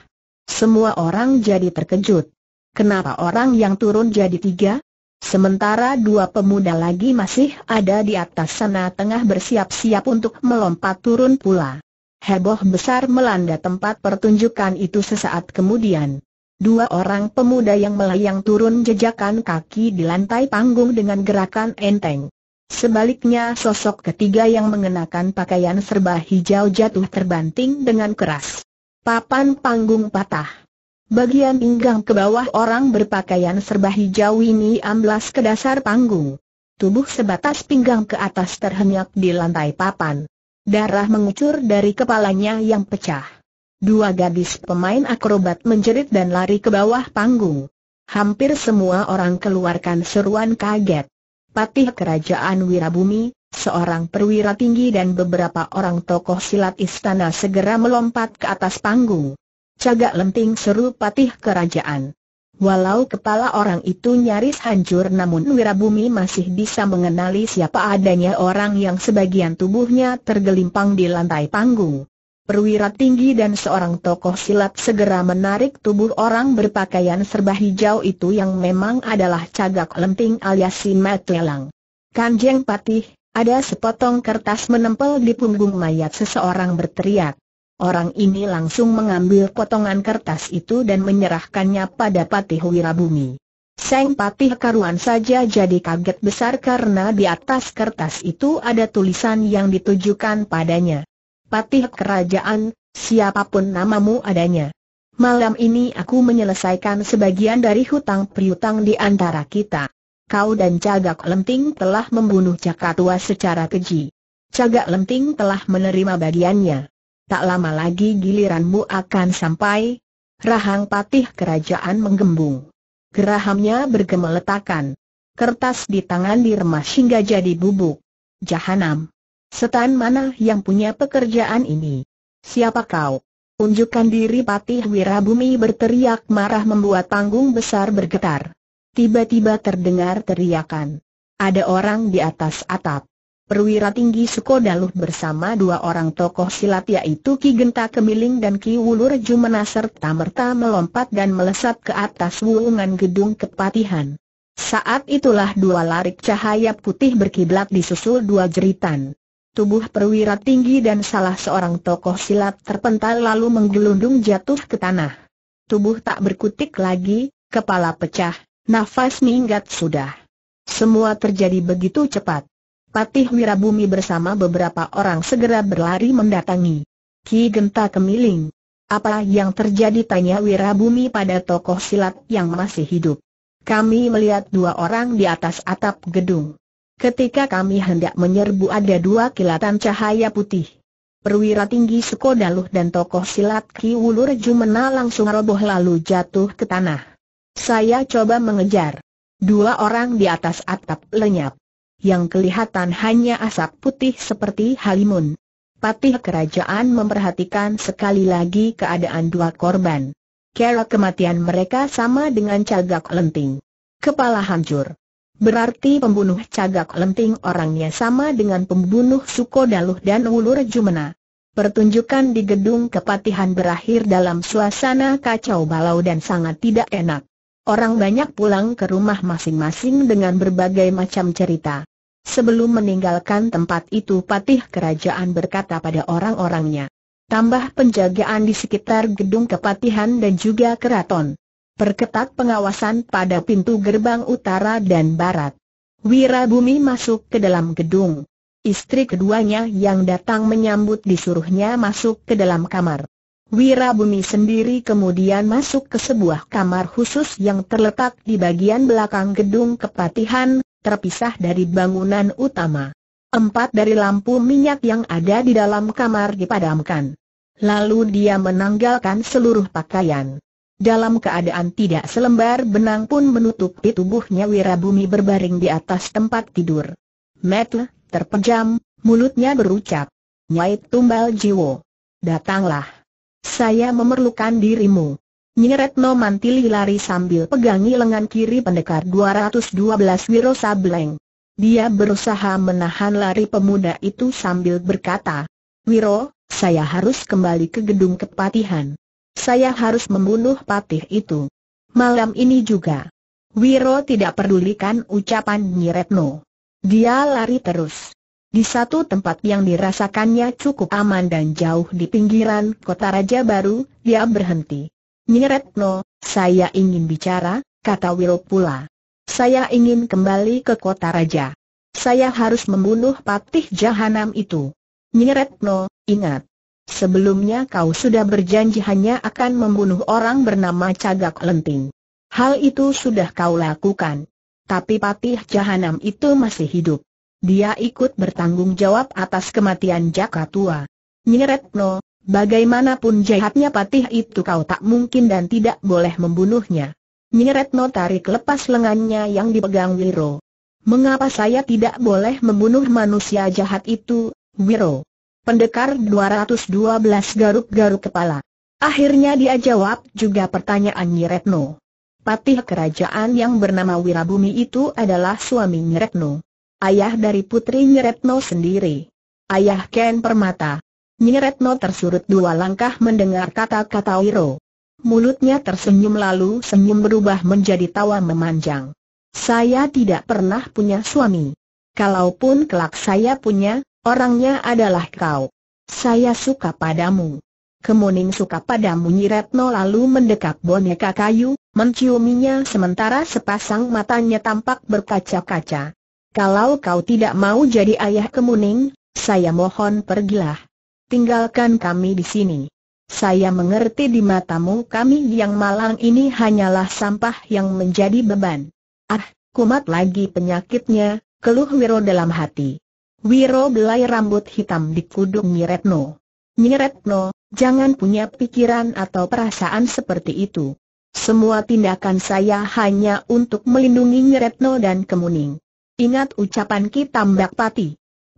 Semua orang jadi terkejut. Kenapa orang yang turun jadi tiga? Sementara dua pemuda lagi masih ada di atas sana tengah bersiap-siap untuk melompat turun pula. Heboh besar melanda tempat pertunjukan itu sesaat kemudian. Dua orang pemuda yang melayang turun jejakan kaki di lantai panggung dengan gerakan enteng. Sebaliknya sosok ketiga yang mengenakan pakaian serba hijau jatuh terbanting dengan keras. Papan panggung patah. Bagian pinggang ke bawah orang berpakaian serba hijau ini amblas ke dasar panggung. Tubuh sebatas pinggang ke atas terhenyak di lantai papan. Darah mengucur dari kepalanya yang pecah. Dua gadis pemain akrobat menjerit dan lari ke bawah panggung. Hampir semua orang keluarkan seruan kaget. Patih Kerajaan Wirabumi, seorang perwira tinggi dan beberapa orang tokoh silat istana segera melompat ke atas panggung. Cagak lenting seru Patih Kerajaan. Walau kepala orang itu nyaris hancur namun Wirabumi masih bisa mengenali siapa adanya orang yang sebagian tubuhnya tergelimpang di lantai panggung perwira tinggi dan seorang tokoh silat segera menarik tubuh orang berpakaian serba hijau itu yang memang adalah cagak Lenting alias si Matelang. Kanjeng Patih, ada sepotong kertas menempel di punggung mayat seseorang berteriak. Orang ini langsung mengambil potongan kertas itu dan menyerahkannya pada Patih Wirabumi. Seng Patih karuan saja jadi kaget besar karena di atas kertas itu ada tulisan yang ditujukan padanya patih kerajaan, siapapun namamu adanya. Malam ini aku menyelesaikan sebagian dari hutang priutang di antara kita. Kau dan Cagak Lenting telah membunuh Cakatua secara keji. Cagak Lenting telah menerima bagiannya. Tak lama lagi giliranmu akan sampai. Rahang patih kerajaan menggembung. Gerahamnya bergemeletakan. Kertas di tangan diremas hingga jadi bubuk. Jahanam. Setan mana yang punya pekerjaan ini? Siapa kau? Unjukkan diri Patih Wirabumi berteriak marah membuat panggung besar bergetar. Tiba-tiba terdengar teriakan. Ada orang di atas atap. Perwira tinggi Suko bersama dua orang tokoh silat yaitu Ki Genta Kemiling dan Ki Wulur Jumena serta merta melompat dan melesat ke atas wulungan gedung kepatihan. Saat itulah dua larik cahaya putih berkiblat disusul dua jeritan tubuh perwira tinggi dan salah seorang tokoh silat terpental lalu menggelundung jatuh ke tanah. Tubuh tak berkutik lagi, kepala pecah, nafas minggat sudah. Semua terjadi begitu cepat. Patih Wirabumi bersama beberapa orang segera berlari mendatangi. Ki Genta kemiling. Apa yang terjadi tanya Wirabumi pada tokoh silat yang masih hidup. Kami melihat dua orang di atas atap gedung. Ketika kami hendak menyerbu ada dua kilatan cahaya putih. Perwira tinggi Sekodaluh dan tokoh silat Ki Wulur Jumena langsung roboh lalu jatuh ke tanah. Saya coba mengejar. Dua orang di atas atap lenyap. Yang kelihatan hanya asap putih seperti halimun. Patih kerajaan memperhatikan sekali lagi keadaan dua korban. Kera kematian mereka sama dengan cagak lenting. Kepala hancur. Berarti pembunuh cagak lenting orangnya sama dengan pembunuh Suko Daluh dan Ulur Jumena. Pertunjukan di gedung kepatihan berakhir dalam suasana kacau balau dan sangat tidak enak. Orang banyak pulang ke rumah masing-masing dengan berbagai macam cerita. Sebelum meninggalkan tempat itu patih kerajaan berkata pada orang-orangnya. Tambah penjagaan di sekitar gedung kepatihan dan juga keraton perketat pengawasan pada pintu gerbang utara dan barat. Wirabumi masuk ke dalam gedung. Istri keduanya yang datang menyambut disuruhnya masuk ke dalam kamar. Wirabumi sendiri kemudian masuk ke sebuah kamar khusus yang terletak di bagian belakang gedung kepatihan, terpisah dari bangunan utama. Empat dari lampu minyak yang ada di dalam kamar dipadamkan. Lalu dia menanggalkan seluruh pakaian. Dalam keadaan tidak selembar benang pun menutupi tubuhnya Wirabumi berbaring di atas tempat tidur. Metle, terpejam, mulutnya berucap. Nyai Tumbal Jiwo. Datanglah. Saya memerlukan dirimu. Nyeretno Mantili lari sambil pegangi lengan kiri pendekar 212 Wiro Sableng. Dia berusaha menahan lari pemuda itu sambil berkata, Wiro, saya harus kembali ke gedung kepatihan. Saya harus membunuh patih itu. Malam ini juga. Wiro tidak pedulikan ucapan Nyiretno. Dia lari terus. Di satu tempat yang dirasakannya cukup aman dan jauh di pinggiran kota Raja Baru, dia berhenti. Nyiretno, saya ingin bicara, kata Wiro pula. Saya ingin kembali ke kota Raja. Saya harus membunuh patih jahanam itu. Nyiretno, ingat, Sebelumnya kau sudah berjanji hanya akan membunuh orang bernama Cagak Lenting. Hal itu sudah kau lakukan. Tapi Patih Jahanam itu masih hidup. Dia ikut bertanggung jawab atas kematian Jaka Tua. Nyeretno, bagaimanapun jahatnya Patih itu kau tak mungkin dan tidak boleh membunuhnya. Nyeretno tarik lepas lengannya yang dipegang Wiro. Mengapa saya tidak boleh membunuh manusia jahat itu, Wiro? Pendekar 212 garuk-garuk kepala. Akhirnya dia jawab juga pertanyaan Nyiretno. Patih kerajaan yang bernama Wirabumi itu adalah suami Nyiretno. Ayah dari putri Nyiretno sendiri. Ayah Ken Permata. Nyiretno tersurut dua langkah mendengar kata-kata Wiro. Mulutnya tersenyum lalu senyum berubah menjadi tawa memanjang. Saya tidak pernah punya suami. Kalaupun kelak saya punya, Orangnya adalah kau. Saya suka padamu. Kemuning suka padamu Nyiretno lalu mendekat boneka kayu, menciuminya sementara sepasang matanya tampak berkaca-kaca. Kalau kau tidak mau jadi ayah Kemuning, saya mohon pergilah. Tinggalkan kami di sini. Saya mengerti di matamu kami yang malang ini hanyalah sampah yang menjadi beban. Ah, kumat lagi penyakitnya, keluh Wiro dalam hati. Wiro belai rambut hitam di kudung Nyiretno. Nyiretno, jangan punya pikiran atau perasaan seperti itu. Semua tindakan saya hanya untuk melindungi Nyiretno dan Kemuning. Ingat ucapan kita Mbak Pati.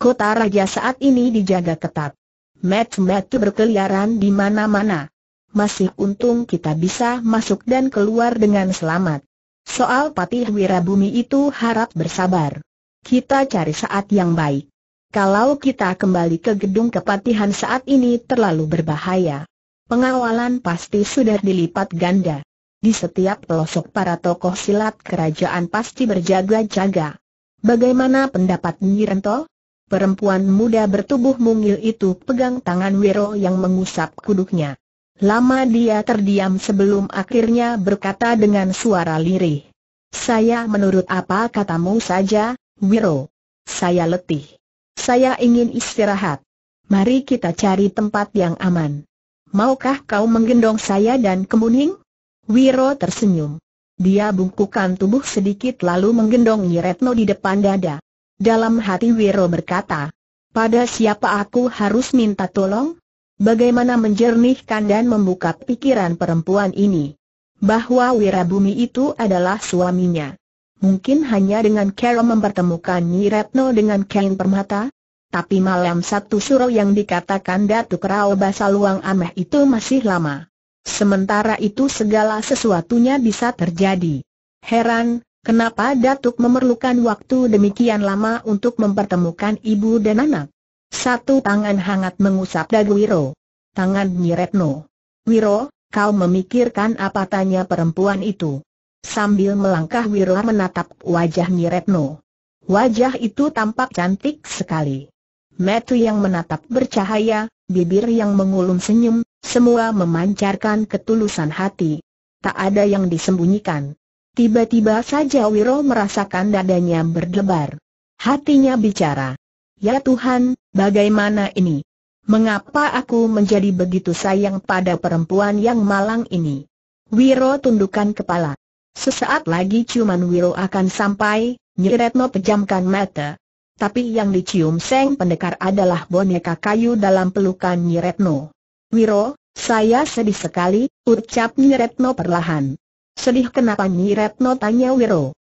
Kota Raja saat ini dijaga ketat. Met-met berkeliaran di mana-mana. Masih untung kita bisa masuk dan keluar dengan selamat. Soal Patih Wirabumi itu harap bersabar. Kita cari saat yang baik. Kalau kita kembali ke gedung kepatihan saat ini terlalu berbahaya. Pengawalan pasti sudah dilipat ganda. Di setiap pelosok para tokoh silat kerajaan pasti berjaga-jaga. Bagaimana pendapat Nyirento? Perempuan muda bertubuh mungil itu pegang tangan Wiro yang mengusap kuduknya. Lama dia terdiam sebelum akhirnya berkata dengan suara lirih. Saya menurut apa katamu saja, Wiro. Saya letih. Saya ingin istirahat. Mari kita cari tempat yang aman. Maukah kau menggendong saya dan kemuning? Wiro tersenyum. Dia bungkukan tubuh sedikit lalu menggendong Retno di depan dada. Dalam hati Wiro berkata, pada siapa aku harus minta tolong? Bagaimana menjernihkan dan membuka pikiran perempuan ini? Bahwa Wirabumi itu adalah suaminya. Mungkin hanya dengan cara mempertemukan Nyi Retno dengan kain permata? Tapi malam satu suro yang dikatakan Datuk Rao Basaluang Ameh itu masih lama. Sementara itu segala sesuatunya bisa terjadi. Heran, Kenapa Datuk memerlukan waktu demikian lama untuk mempertemukan ibu dan anak? Satu tangan hangat mengusap dagu Wiro. Tangan Nyi Retno. Wiro, kau memikirkan apa tanya perempuan itu? Sambil melangkah Wirla menatap wajah Miretno. Wajah itu tampak cantik sekali. Metu yang menatap bercahaya, bibir yang mengulum senyum, semua memancarkan ketulusan hati. Tak ada yang disembunyikan. Tiba-tiba saja Wiro merasakan dadanya berdebar. Hatinya bicara. Ya Tuhan, bagaimana ini? Mengapa aku menjadi begitu sayang pada perempuan yang malang ini? Wiro tundukkan kepala. Sesaat lagi ciuman Wiro akan sampai, Nyiretno pejamkan mata. Tapi yang dicium Seng Pendekar adalah boneka kayu dalam pelukan Nyiretno. Wiro, saya sedih sekali, ucap Nyiretno perlahan. Sedih kenapa Nyiretno tanya Wiro.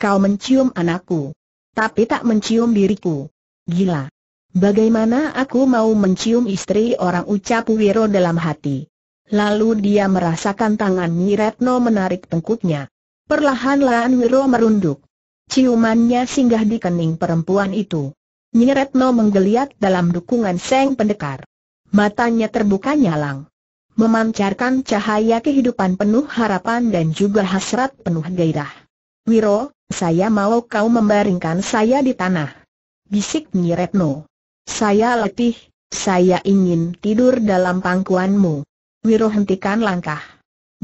Kau mencium anakku. Tapi tak mencium diriku. Gila. Bagaimana aku mau mencium istri orang ucap Wiro dalam hati. Lalu dia merasakan tangan Nyiretno menarik tengkuknya. Perlahan-lahan Wiro merunduk. Ciumannya singgah di kening perempuan itu. Retno menggeliat dalam dukungan Seng Pendekar. Matanya terbuka nyalang. Memancarkan cahaya kehidupan penuh harapan dan juga hasrat penuh gairah. Wiro, saya mau kau membaringkan saya di tanah. Bisik Retno. Saya letih, saya ingin tidur dalam pangkuanmu. Wiro hentikan langkah.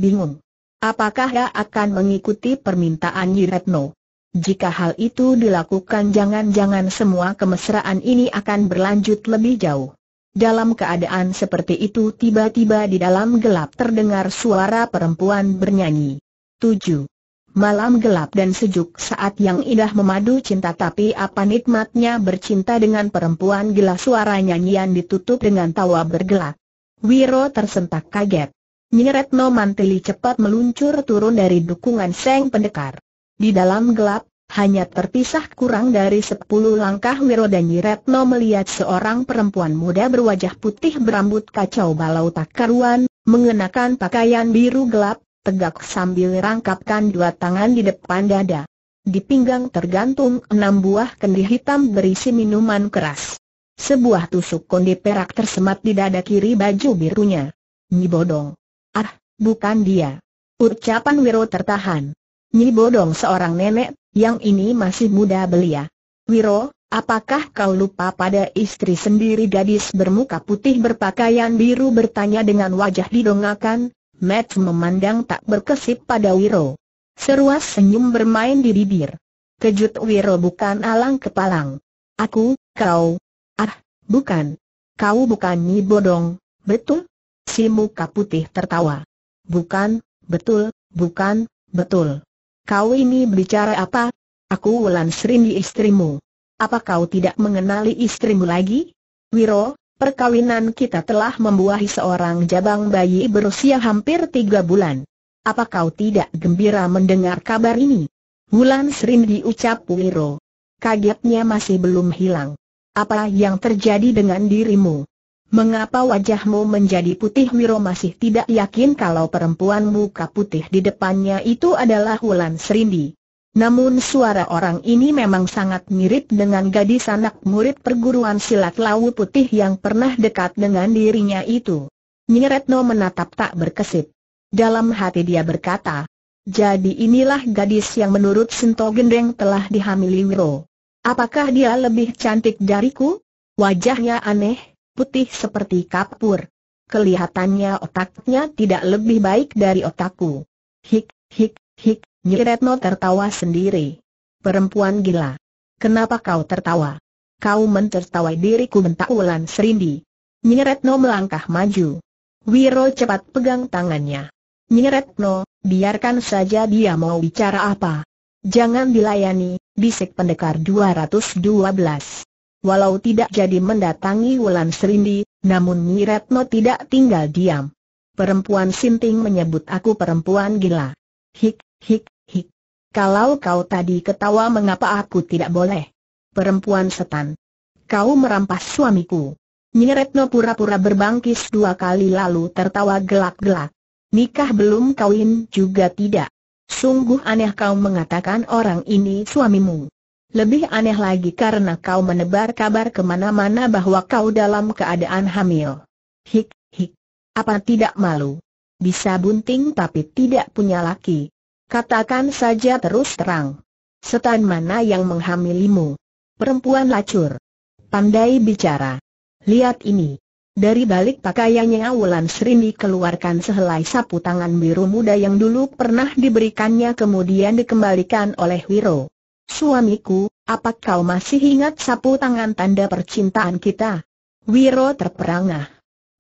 Bingung. Apakah dia akan mengikuti permintaan Yiretno? Jika hal itu dilakukan jangan-jangan semua kemesraan ini akan berlanjut lebih jauh. Dalam keadaan seperti itu tiba-tiba di dalam gelap terdengar suara perempuan bernyanyi. 7. Malam gelap dan sejuk saat yang indah memadu cinta tapi apa nikmatnya bercinta dengan perempuan gila suara nyanyian ditutup dengan tawa bergelak. Wiro tersentak kaget. Nyiretno mantili cepat meluncur turun dari dukungan Seng Pendekar. Di dalam gelap, hanya terpisah kurang dari sepuluh langkah Wiro dan Nyiretno melihat seorang perempuan muda berwajah putih berambut kacau balau tak karuan, mengenakan pakaian biru gelap, tegak sambil rangkapkan dua tangan di depan dada. Di pinggang tergantung enam buah kendi hitam berisi minuman keras. Sebuah tusuk konde perak tersemat di dada kiri baju birunya. bodong. Ah, bukan dia. Ucapan Wiro tertahan. Nyi Bodong seorang nenek, yang ini masih muda belia. Wiro, apakah kau lupa pada istri sendiri gadis bermuka putih berpakaian biru bertanya dengan wajah didongakan, Matt memandang tak berkesip pada Wiro. Seruas senyum bermain di bibir. Kejut Wiro bukan alang kepalang. Aku, kau. Ah, bukan. Kau bukan Nyi Bodong, betul? si muka putih tertawa. Bukan, betul, bukan, betul. Kau ini berbicara apa? Aku Wulan Srini istrimu. Apa kau tidak mengenali istrimu lagi? Wiro, perkawinan kita telah membuahi seorang jabang bayi berusia hampir tiga bulan. Apa kau tidak gembira mendengar kabar ini? Wulan Srini ucap Wiro. Kagetnya masih belum hilang. Apa yang terjadi dengan dirimu? Mengapa wajahmu menjadi putih Wiro masih tidak yakin kalau perempuan muka putih di depannya itu adalah Wulan Serindi. Namun suara orang ini memang sangat mirip dengan gadis anak murid perguruan silat Lawu Putih yang pernah dekat dengan dirinya itu. Nyeretno menatap tak berkesip. Dalam hati dia berkata, jadi inilah gadis yang menurut Sinto Gendeng telah dihamili Wiro. Apakah dia lebih cantik dariku? Wajahnya aneh, putih seperti kapur. Kelihatannya otaknya tidak lebih baik dari otakku. Hik, hik, hik, Nyiretno tertawa sendiri. Perempuan gila. Kenapa kau tertawa? Kau mentertawai diriku bentak Ulan Serindi. Nyiretno melangkah maju. Wiro cepat pegang tangannya. Nyiretno, biarkan saja dia mau bicara apa. Jangan dilayani, bisik pendekar 212. Walau tidak jadi mendatangi Wulan Serindi, namun Nyi Retno tidak tinggal diam. Perempuan Sinting menyebut aku perempuan gila. Hik, hik, hik. Kalau kau tadi ketawa mengapa aku tidak boleh? Perempuan setan. Kau merampas suamiku. Nyi Retno pura-pura berbangkis dua kali lalu tertawa gelak-gelak. Nikah belum kawin juga tidak. Sungguh aneh kau mengatakan orang ini suamimu. Lebih aneh lagi karena kau menebar kabar kemana-mana bahwa kau dalam keadaan hamil. Hik, hik. Apa tidak malu? Bisa bunting tapi tidak punya laki. Katakan saja terus terang. Setan mana yang menghamilimu? Perempuan lacur. Pandai bicara. Lihat ini. Dari balik pakaiannya Wulan Sri dikeluarkan sehelai sapu tangan biru muda yang dulu pernah diberikannya kemudian dikembalikan oleh Wiro. Suamiku, apa kau masih ingat sapu tangan tanda percintaan kita? Wiro terperangah.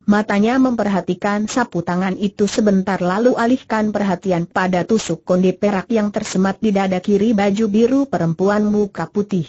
Matanya memperhatikan sapu tangan itu sebentar lalu alihkan perhatian pada tusuk konde perak yang tersemat di dada kiri baju biru perempuan muka putih.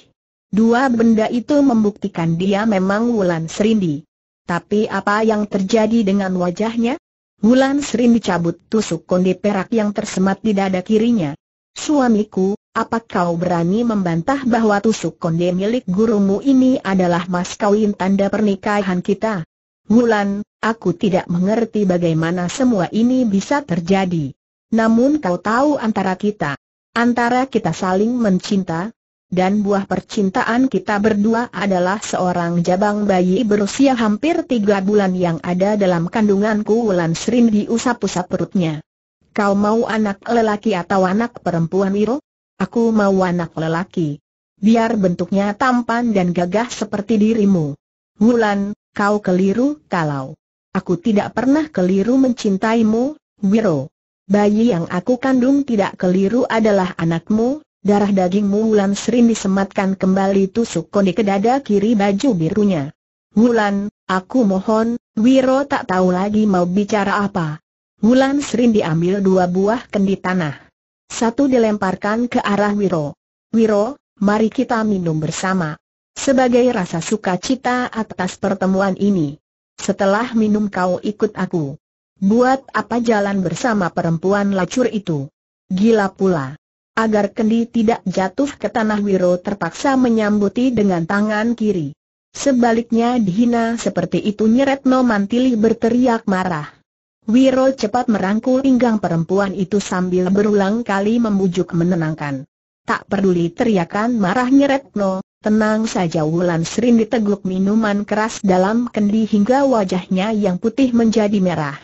Dua benda itu membuktikan dia memang Wulan Serindi. Tapi apa yang terjadi dengan wajahnya? Wulan Serindi cabut tusuk konde perak yang tersemat di dada kirinya, Suamiku, apa kau berani membantah bahwa tusuk konde milik gurumu ini adalah mas kawin tanda pernikahan kita? Wulan, aku tidak mengerti bagaimana semua ini bisa terjadi. Namun kau tahu antara kita. Antara kita saling mencinta, dan buah percintaan kita berdua adalah seorang jabang bayi berusia hampir tiga bulan yang ada dalam kandunganku Wulan sering diusap-usap perutnya. Kau mau anak lelaki atau anak perempuan Wiro? Aku mau anak lelaki. Biar bentuknya tampan dan gagah seperti dirimu. Wulan, kau keliru kalau. Aku tidak pernah keliru mencintaimu, Wiro. Bayi yang aku kandung tidak keliru adalah anakmu, darah dagingmu Wulan sering disematkan kembali tusuk kondi ke dada kiri baju birunya. Wulan, aku mohon, Wiro tak tahu lagi mau bicara apa. Wulan Srin diambil dua buah kendi tanah. Satu dilemparkan ke arah Wiro. Wiro, mari kita minum bersama. Sebagai rasa sukacita atas pertemuan ini. Setelah minum kau ikut aku. Buat apa jalan bersama perempuan lacur itu? Gila pula. Agar kendi tidak jatuh ke tanah Wiro terpaksa menyambuti dengan tangan kiri. Sebaliknya dihina seperti itu Nyeretno Mantili berteriak marah. Wiro cepat merangkul pinggang perempuan itu sambil berulang kali membujuk menenangkan. Tak peduli teriakan marahnya Retno, tenang saja Wulan sering diteguk minuman keras dalam kendi hingga wajahnya yang putih menjadi merah.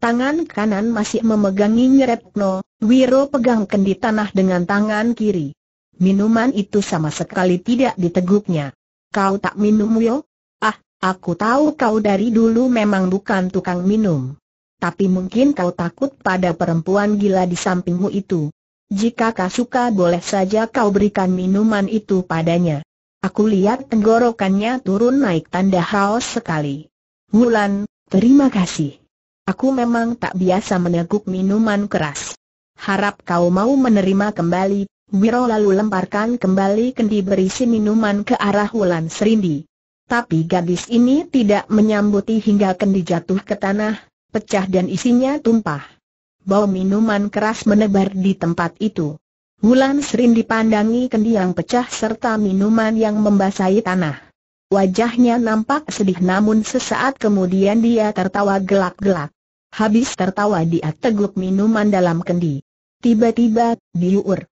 Tangan kanan masih memegangi Retno, Wiro pegang kendi tanah dengan tangan kiri. Minuman itu sama sekali tidak diteguknya. Kau tak minum yo? Ah, aku tahu kau dari dulu memang bukan tukang minum tapi mungkin kau takut pada perempuan gila di sampingmu itu. Jika kau suka boleh saja kau berikan minuman itu padanya. Aku lihat tenggorokannya turun naik tanda haus sekali. Wulan, terima kasih. Aku memang tak biasa meneguk minuman keras. Harap kau mau menerima kembali. Wiro lalu lemparkan kembali kendi berisi minuman ke arah Wulan Serindi. Tapi gadis ini tidak menyambuti hingga kendi jatuh ke tanah, pecah dan isinya tumpah. Bau minuman keras menebar di tempat itu. Wulan sering dipandangi kendi yang pecah serta minuman yang membasahi tanah. Wajahnya nampak sedih namun sesaat kemudian dia tertawa gelak-gelak. Habis tertawa dia teguk minuman dalam kendi. Tiba-tiba, diur.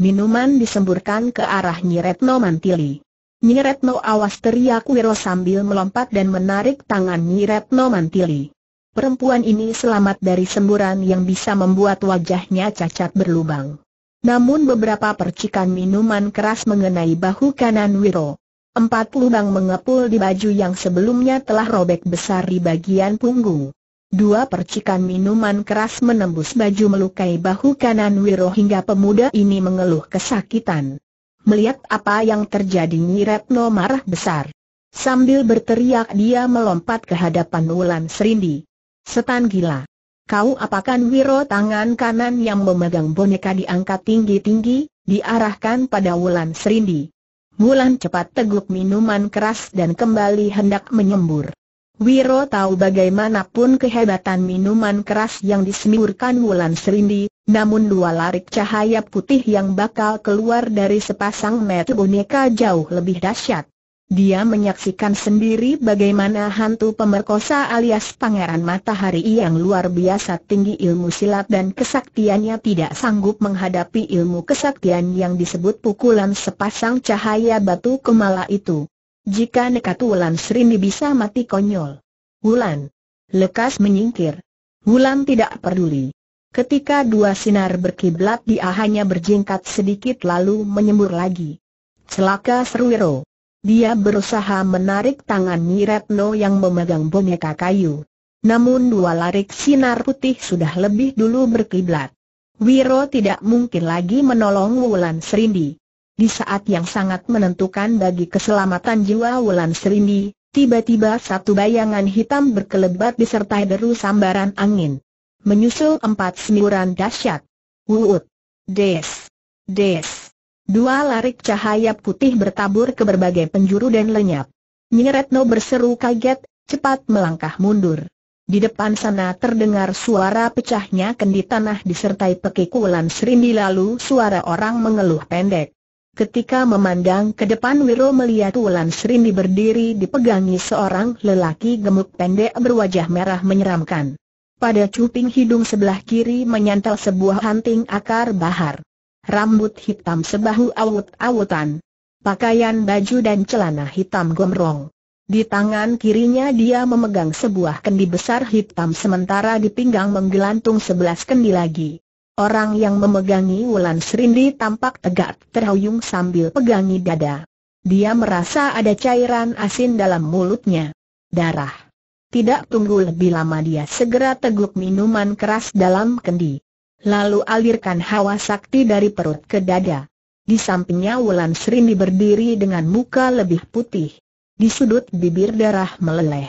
Minuman disemburkan ke arah Nyiretno Mantili. Nyiretno awas teriak Wiro sambil melompat dan menarik tangan Nyiretno Mantili perempuan ini selamat dari semburan yang bisa membuat wajahnya cacat berlubang. Namun beberapa percikan minuman keras mengenai bahu kanan Wiro. Empat lubang mengepul di baju yang sebelumnya telah robek besar di bagian punggung. Dua percikan minuman keras menembus baju melukai bahu kanan Wiro hingga pemuda ini mengeluh kesakitan. Melihat apa yang terjadi Nyiretno marah besar. Sambil berteriak dia melompat ke hadapan Wulan Serindi. Setan gila. Kau apakan Wiro tangan kanan yang memegang boneka diangkat tinggi-tinggi, diarahkan pada Wulan Serindi. Wulan cepat teguk minuman keras dan kembali hendak menyembur. Wiro tahu bagaimanapun kehebatan minuman keras yang disemburkan Wulan Serindi, namun dua larik cahaya putih yang bakal keluar dari sepasang mata boneka jauh lebih dahsyat. Dia menyaksikan sendiri bagaimana hantu pemerkosa alias Pangeran Matahari yang luar biasa tinggi ilmu silat dan kesaktiannya tidak sanggup menghadapi ilmu kesaktian yang disebut pukulan sepasang cahaya batu kemala itu. Jika nekat Wulan Srini bisa mati konyol. Wulan. Lekas menyingkir. Wulan tidak peduli. Ketika dua sinar berkiblat dia hanya berjingkat sedikit lalu menyembur lagi. Celaka Serwiro. Dia berusaha menarik tangan Miretno yang memegang boneka kayu. Namun dua larik sinar putih sudah lebih dulu berkiblat. Wiro tidak mungkin lagi menolong Wulan Serindi. Di saat yang sangat menentukan bagi keselamatan jiwa Wulan Serindi, tiba-tiba satu bayangan hitam berkelebat disertai deru sambaran angin. Menyusul empat semburan dahsyat. Wuut. Des. Des. Dua larik cahaya putih bertabur ke berbagai penjuru dan lenyap. Nyeretno berseru kaget, cepat melangkah mundur. Di depan sana terdengar suara pecahnya kendi tanah disertai pekikulan serindi lalu suara orang mengeluh pendek. Ketika memandang ke depan Wiro melihat Ulan Serindi berdiri dipegangi seorang lelaki gemuk pendek berwajah merah menyeramkan. Pada cuping hidung sebelah kiri menyantal sebuah hanting akar bahar rambut hitam sebahu awut-awutan. Pakaian baju dan celana hitam gomrong. Di tangan kirinya dia memegang sebuah kendi besar hitam sementara di pinggang menggelantung sebelas kendi lagi. Orang yang memegangi Wulan Serindi tampak tegak terhuyung sambil pegangi dada. Dia merasa ada cairan asin dalam mulutnya. Darah. Tidak tunggu lebih lama dia segera teguk minuman keras dalam kendi lalu alirkan hawa sakti dari perut ke dada. Di sampingnya Wulan Srini berdiri dengan muka lebih putih. Di sudut bibir darah meleleh.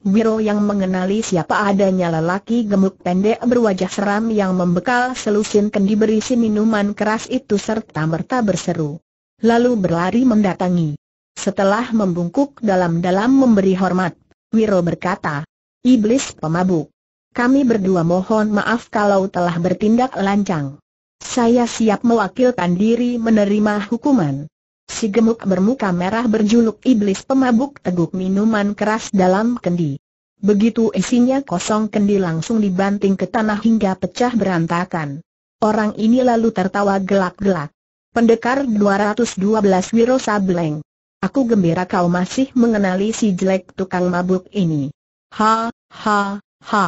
Wiro yang mengenali siapa adanya lelaki gemuk pendek berwajah seram yang membekal selusin kendi berisi minuman keras itu serta merta berseru. Lalu berlari mendatangi. Setelah membungkuk dalam-dalam memberi hormat, Wiro berkata, Iblis pemabuk kami berdua mohon maaf kalau telah bertindak lancang. Saya siap mewakilkan diri menerima hukuman. Si gemuk bermuka merah berjuluk iblis pemabuk teguk minuman keras dalam kendi. Begitu isinya kosong kendi langsung dibanting ke tanah hingga pecah berantakan. Orang ini lalu tertawa gelak-gelak. Pendekar 212 Wiro Sableng. Aku gembira kau masih mengenali si jelek tukang mabuk ini. Ha, ha, ha.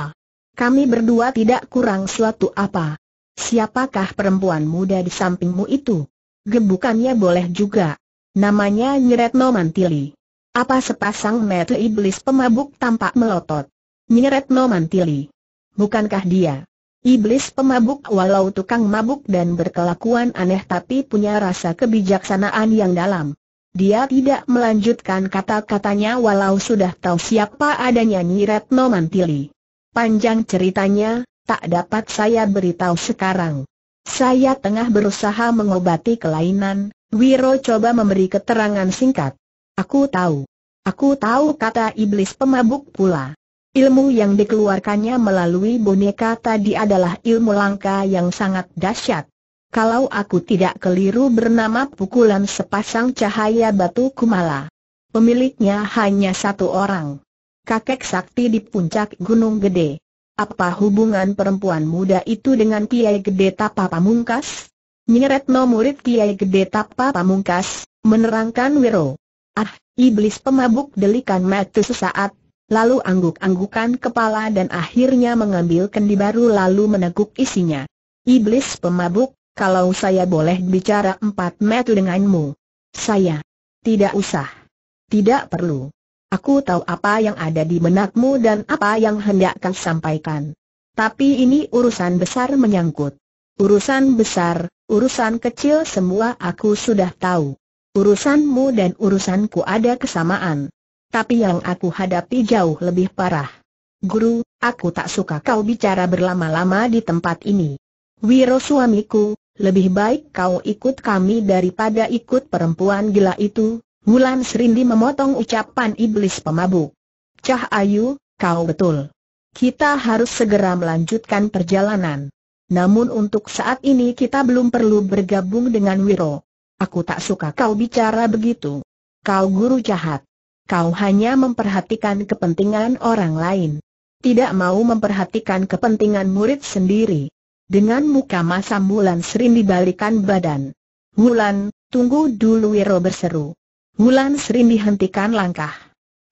Kami berdua tidak kurang suatu apa. Siapakah perempuan muda di sampingmu itu? Gebukannya boleh juga. Namanya Nyeretno Mantili. Apa sepasang mata iblis pemabuk tampak melotot? Nyeretno Mantili. Bukankah dia? Iblis pemabuk walau tukang mabuk dan berkelakuan aneh tapi punya rasa kebijaksanaan yang dalam. Dia tidak melanjutkan kata-katanya walau sudah tahu siapa adanya Nyeretno Mantili. Panjang ceritanya, tak dapat saya beritahu sekarang. Saya tengah berusaha mengobati kelainan, Wiro coba memberi keterangan singkat. Aku tahu. Aku tahu kata iblis pemabuk pula. Ilmu yang dikeluarkannya melalui boneka tadi adalah ilmu langka yang sangat dahsyat. Kalau aku tidak keliru bernama pukulan sepasang cahaya batu kumala. Pemiliknya hanya satu orang kakek sakti di puncak Gunung Gede. Apa hubungan perempuan muda itu dengan Kiai Gede Tapa Pamungkas? Nyeretno murid Kiai Gede Tapa Pamungkas, menerangkan Wiro. Ah, iblis pemabuk delikan mati sesaat, lalu angguk-anggukan kepala dan akhirnya mengambil kendi baru lalu meneguk isinya. Iblis pemabuk, kalau saya boleh bicara empat metu denganmu. Saya. Tidak usah. Tidak perlu. Aku tahu apa yang ada di benakmu dan apa yang hendak kau sampaikan. Tapi ini urusan besar menyangkut. Urusan besar, urusan kecil semua aku sudah tahu. Urusanmu dan urusanku ada kesamaan. Tapi yang aku hadapi jauh lebih parah. Guru, aku tak suka kau bicara berlama-lama di tempat ini. Wiro suamiku, lebih baik kau ikut kami daripada ikut perempuan gila itu, Wulan Serindi memotong ucapan iblis pemabuk. Cah Ayu, kau betul. Kita harus segera melanjutkan perjalanan. Namun untuk saat ini kita belum perlu bergabung dengan Wiro. Aku tak suka kau bicara begitu. Kau guru jahat. Kau hanya memperhatikan kepentingan orang lain. Tidak mau memperhatikan kepentingan murid sendiri. Dengan muka masam Wulan Serindi balikan badan. Wulan, tunggu dulu Wiro berseru. Wulan sering dihentikan langkah.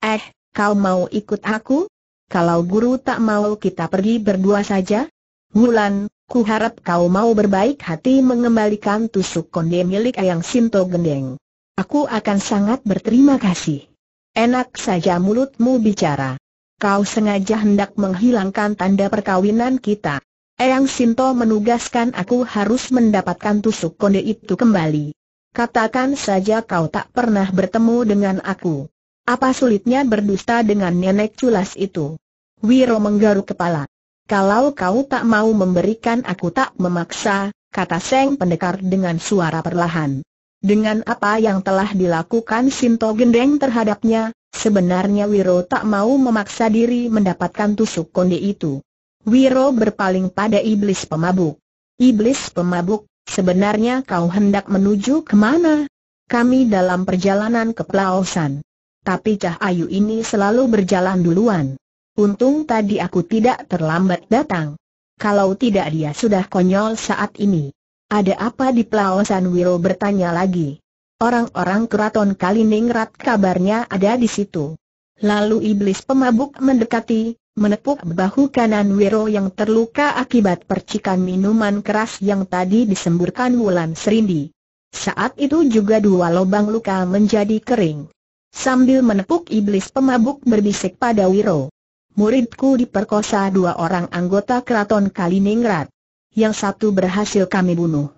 Eh, kau mau ikut aku? Kalau guru tak mau kita pergi berdua saja? Wulan, ku harap kau mau berbaik hati mengembalikan tusuk konde milik Ayang Sinto Gendeng. Aku akan sangat berterima kasih. Enak saja mulutmu bicara. Kau sengaja hendak menghilangkan tanda perkawinan kita. Eyang Sinto menugaskan aku harus mendapatkan tusuk konde itu kembali. Katakan saja kau tak pernah bertemu dengan aku. Apa sulitnya berdusta dengan nenek culas itu? Wiro menggaruk kepala. Kalau kau tak mau memberikan aku tak memaksa, kata Seng Pendekar dengan suara perlahan. Dengan apa yang telah dilakukan Sinto Gendeng terhadapnya, sebenarnya Wiro tak mau memaksa diri mendapatkan tusuk konde itu. Wiro berpaling pada iblis pemabuk. Iblis pemabuk, Sebenarnya kau hendak menuju ke mana? Kami dalam perjalanan ke Pelausan. Tapi Cah Ayu ini selalu berjalan duluan. Untung tadi aku tidak terlambat datang. Kalau tidak dia sudah konyol saat ini. Ada apa di Pelausan Wiro bertanya lagi. Orang-orang keraton Kaliningrat kabarnya ada di situ. Lalu iblis pemabuk mendekati, menepuk bahu kanan Wiro yang terluka akibat percikan minuman keras yang tadi disemburkan Wulan Serindi. Saat itu juga dua lubang luka menjadi kering. Sambil menepuk iblis pemabuk berbisik pada Wiro. Muridku diperkosa dua orang anggota keraton Kaliningrad. Yang satu berhasil kami bunuh.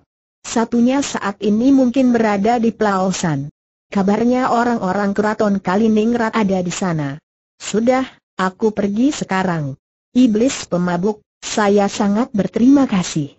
Satunya saat ini mungkin berada di Plaosan. Kabarnya orang-orang keraton Kaliningrad ada di sana. Sudah, Aku pergi sekarang. Iblis pemabuk, saya sangat berterima kasih.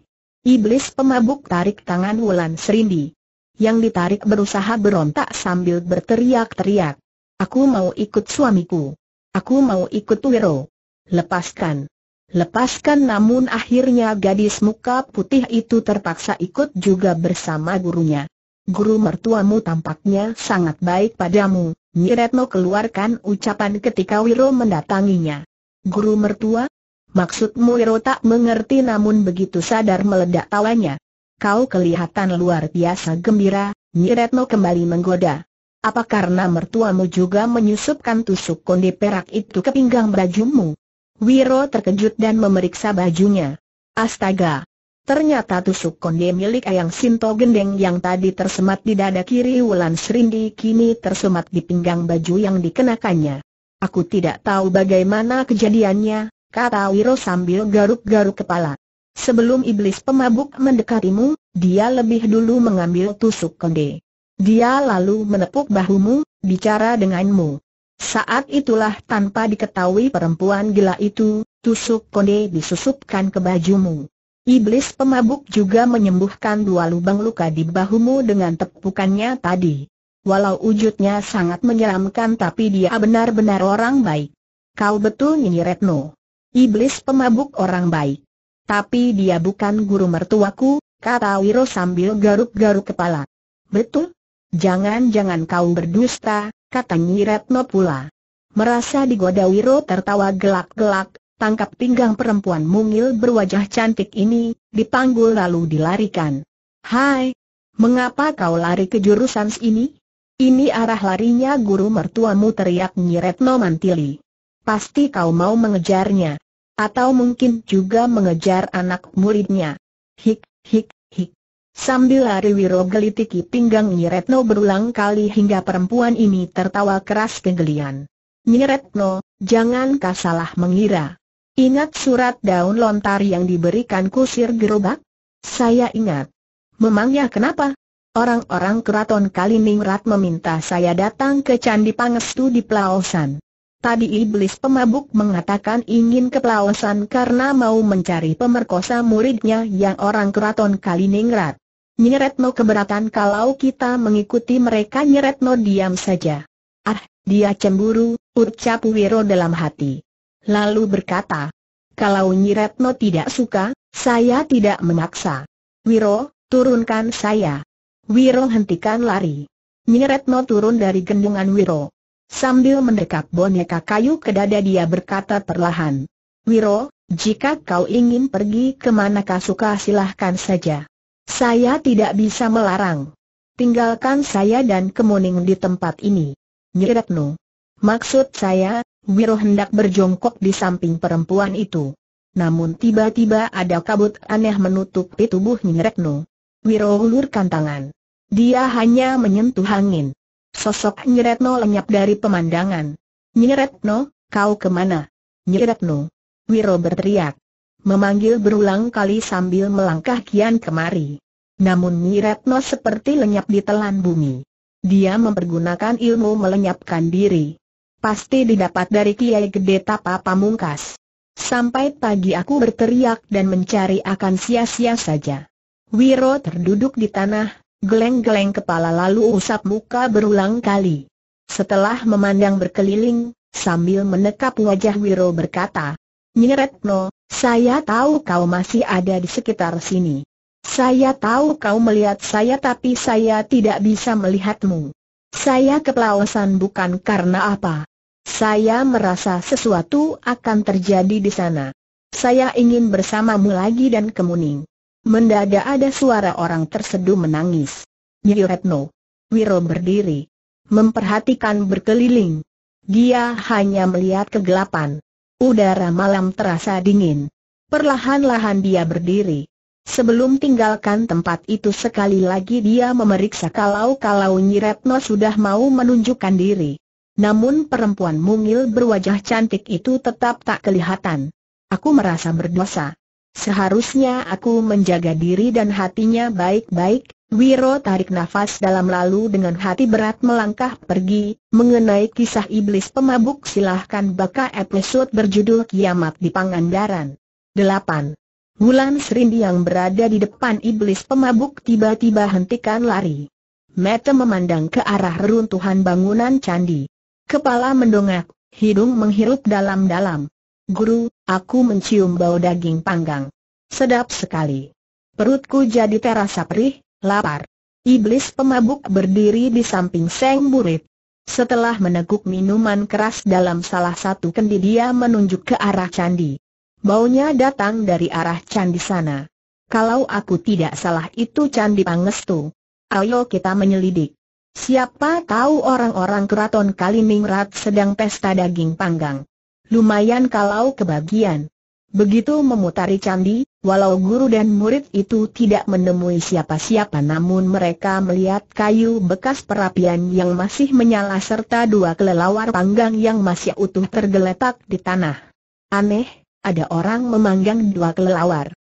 Iblis pemabuk tarik tangan Wulan Serindi. Yang ditarik berusaha berontak sambil berteriak-teriak. Aku mau ikut suamiku. Aku mau ikut Wiro. Lepaskan. Lepaskan namun akhirnya gadis muka putih itu terpaksa ikut juga bersama gurunya. Guru mertuamu tampaknya sangat baik padamu, Retno keluarkan ucapan ketika Wiro mendatanginya. Guru mertua? Maksudmu Wiro tak mengerti namun begitu sadar meledak tawanya. Kau kelihatan luar biasa gembira, Retno kembali menggoda. Apa karena mertuamu juga menyusupkan tusuk konde perak itu ke pinggang bajumu? Wiro terkejut dan memeriksa bajunya. Astaga, Ternyata tusuk konde milik Ayang Sinto Gendeng yang tadi tersemat di dada kiri Wulan Serindi kini tersemat di pinggang baju yang dikenakannya. Aku tidak tahu bagaimana kejadiannya, kata Wiro sambil garuk-garuk kepala. Sebelum iblis pemabuk mendekatimu, dia lebih dulu mengambil tusuk konde. Dia lalu menepuk bahumu, bicara denganmu. Saat itulah tanpa diketahui perempuan gila itu, tusuk konde disusupkan ke bajumu. Iblis pemabuk juga menyembuhkan dua lubang luka di bahumu dengan tepukannya tadi. Walau wujudnya sangat menyeramkan tapi dia benar-benar orang baik. Kau betul Nyi Retno. Iblis pemabuk orang baik. Tapi dia bukan guru mertuaku, kata Wiro sambil garuk-garuk kepala. Betul? Jangan-jangan kau berdusta, kata Nyi Retno pula. Merasa digoda Wiro tertawa gelak-gelak, tangkap pinggang perempuan mungil berwajah cantik ini, dipanggul lalu dilarikan. Hai, mengapa kau lari ke jurusan ini? Ini arah larinya guru mertuamu teriak Nyiretno Mantili. Pasti kau mau mengejarnya. Atau mungkin juga mengejar anak muridnya. Hik, hik, hik. Sambil lari Wiro gelitiki pinggang Nyiretno berulang kali hingga perempuan ini tertawa keras kegelian. Nyiretno, jangan kau salah mengira. Ingat surat daun lontar yang diberikan kusir gerobak? Saya ingat. Memangnya kenapa? Orang-orang keraton Kaliningrat meminta saya datang ke Candi Pangestu di Pelawasan. Tadi iblis pemabuk mengatakan ingin ke Pelawasan karena mau mencari pemerkosa muridnya yang orang keraton Kaliningrat. Nyeretno keberatan kalau kita mengikuti mereka Nyeretno diam saja. Ah, dia cemburu, ucap Wiro dalam hati lalu berkata, kalau Nyiretno tidak suka, saya tidak memaksa. Wiro, turunkan saya. Wiro hentikan lari. Nyiretno turun dari gendungan Wiro. Sambil mendekap boneka kayu ke dada dia berkata perlahan. Wiro, jika kau ingin pergi kau suka silahkan saja. Saya tidak bisa melarang. Tinggalkan saya dan kemuning di tempat ini. Nyiretno. Maksud saya, Wiro hendak berjongkok di samping perempuan itu. Namun tiba-tiba ada kabut aneh menutupi tubuh Nying Wiro ulurkan tangan. Dia hanya menyentuh angin. Sosok Nyeretno lenyap dari pemandangan. Nyeretno, kau kemana? Nyeretno. Wiro berteriak. Memanggil berulang kali sambil melangkah kian kemari. Namun Nyeretno seperti lenyap di telan bumi. Dia mempergunakan ilmu melenyapkan diri pasti didapat dari Kiai Gede Tapa Pamungkas. Sampai pagi aku berteriak dan mencari akan sia-sia saja. Wiro terduduk di tanah, geleng-geleng kepala lalu usap muka berulang kali. Setelah memandang berkeliling, sambil menekap wajah Wiro berkata, Nyeretno, saya tahu kau masih ada di sekitar sini. Saya tahu kau melihat saya tapi saya tidak bisa melihatmu. Saya kepelawasan bukan karena apa. Saya merasa sesuatu akan terjadi di sana. Saya ingin bersamamu lagi dan kemuning. Mendadak ada suara orang terseduh menangis. Nyi Retno. Wiro berdiri. Memperhatikan berkeliling. Dia hanya melihat kegelapan. Udara malam terasa dingin. Perlahan-lahan dia berdiri. Sebelum tinggalkan tempat itu sekali lagi dia memeriksa kalau-kalau Nyi Retno sudah mau menunjukkan diri. Namun perempuan mungil berwajah cantik itu tetap tak kelihatan. Aku merasa berdosa. Seharusnya aku menjaga diri dan hatinya baik-baik. Wiro tarik nafas dalam lalu dengan hati berat melangkah pergi. Mengenai kisah iblis pemabuk silahkan baca episode berjudul Kiamat di Pangandaran. 8. Wulan Serindi yang berada di depan iblis pemabuk tiba-tiba hentikan lari. Mata memandang ke arah reruntuhan bangunan candi. Kepala mendongak, hidung menghirup dalam-dalam. Guru, aku mencium bau daging panggang. Sedap sekali. Perutku jadi terasa perih, lapar. Iblis pemabuk berdiri di samping Seng Burit. Setelah meneguk minuman keras dalam salah satu kendi dia menunjuk ke arah candi. Baunya datang dari arah candi sana. Kalau aku tidak salah itu candi Pangestu. Ayo kita menyelidik. Siapa tahu orang-orang keraton Kaliningrat sedang pesta daging panggang. Lumayan kalau kebagian. Begitu memutari candi, walau guru dan murid itu tidak menemui siapa-siapa namun mereka melihat kayu bekas perapian yang masih menyala serta dua kelelawar panggang yang masih utuh tergeletak di tanah. Aneh, ada orang memanggang dua kelelawar.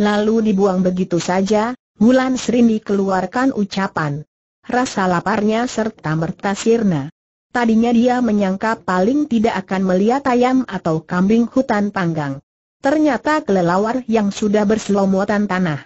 Lalu dibuang begitu saja, Wulan Sri keluarkan ucapan rasa laparnya serta merta sirna. Tadinya dia menyangka paling tidak akan melihat ayam atau kambing hutan panggang. Ternyata kelelawar yang sudah berselomotan tanah.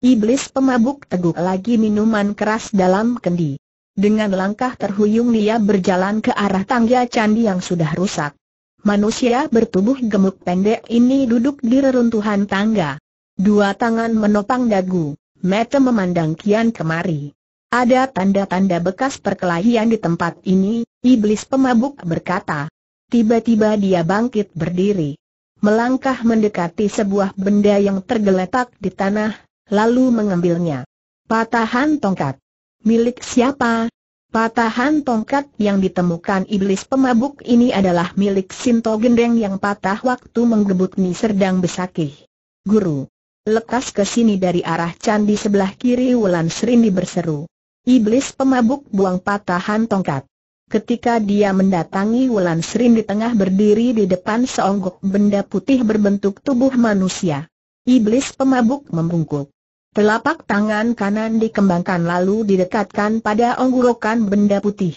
Iblis pemabuk teguk lagi minuman keras dalam kendi. Dengan langkah terhuyung dia berjalan ke arah tangga candi yang sudah rusak. Manusia bertubuh gemuk pendek ini duduk di reruntuhan tangga. Dua tangan menopang dagu, mata memandang kian kemari. Ada tanda-tanda bekas perkelahian di tempat ini, iblis pemabuk berkata. Tiba-tiba dia bangkit berdiri. Melangkah mendekati sebuah benda yang tergeletak di tanah, lalu mengambilnya. Patahan tongkat. Milik siapa? Patahan tongkat yang ditemukan iblis pemabuk ini adalah milik Sinto Gendeng yang patah waktu menggebut Ni Serdang Besakih. Guru. Lekas ke sini dari arah candi sebelah kiri Wulan Serindi berseru. Iblis pemabuk buang patahan tongkat. Ketika dia mendatangi Wulan Srin di tengah berdiri di depan seonggok benda putih berbentuk tubuh manusia. Iblis pemabuk membungkuk. Telapak tangan kanan dikembangkan lalu didekatkan pada onggurokan benda putih.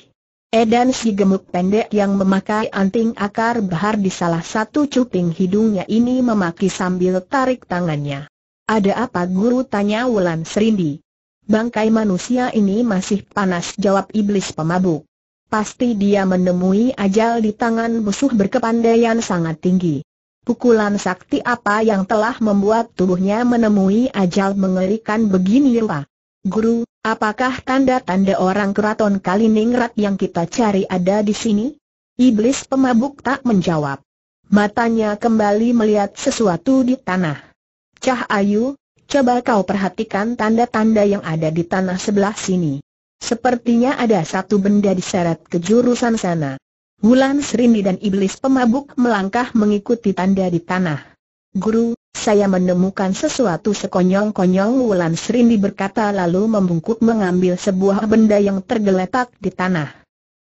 Edan si gemuk pendek yang memakai anting akar bahar di salah satu cuping hidungnya ini memaki sambil tarik tangannya. Ada apa guru tanya Wulan Serindi? Bangkai manusia ini masih panas jawab iblis pemabuk. Pasti dia menemui ajal di tangan musuh berkepandaian sangat tinggi. Pukulan sakti apa yang telah membuat tubuhnya menemui ajal mengerikan begini rupa. Guru, apakah tanda-tanda orang keraton Kaliningrat yang kita cari ada di sini? Iblis pemabuk tak menjawab. Matanya kembali melihat sesuatu di tanah. Cah ayu. Coba kau perhatikan tanda-tanda yang ada di tanah sebelah sini. Sepertinya ada satu benda diseret ke jurusan sana. Wulan Serindi dan iblis pemabuk melangkah mengikuti tanda di tanah. Guru, saya menemukan sesuatu sekonyong-konyong Wulan Serindi berkata lalu membungkuk mengambil sebuah benda yang tergeletak di tanah.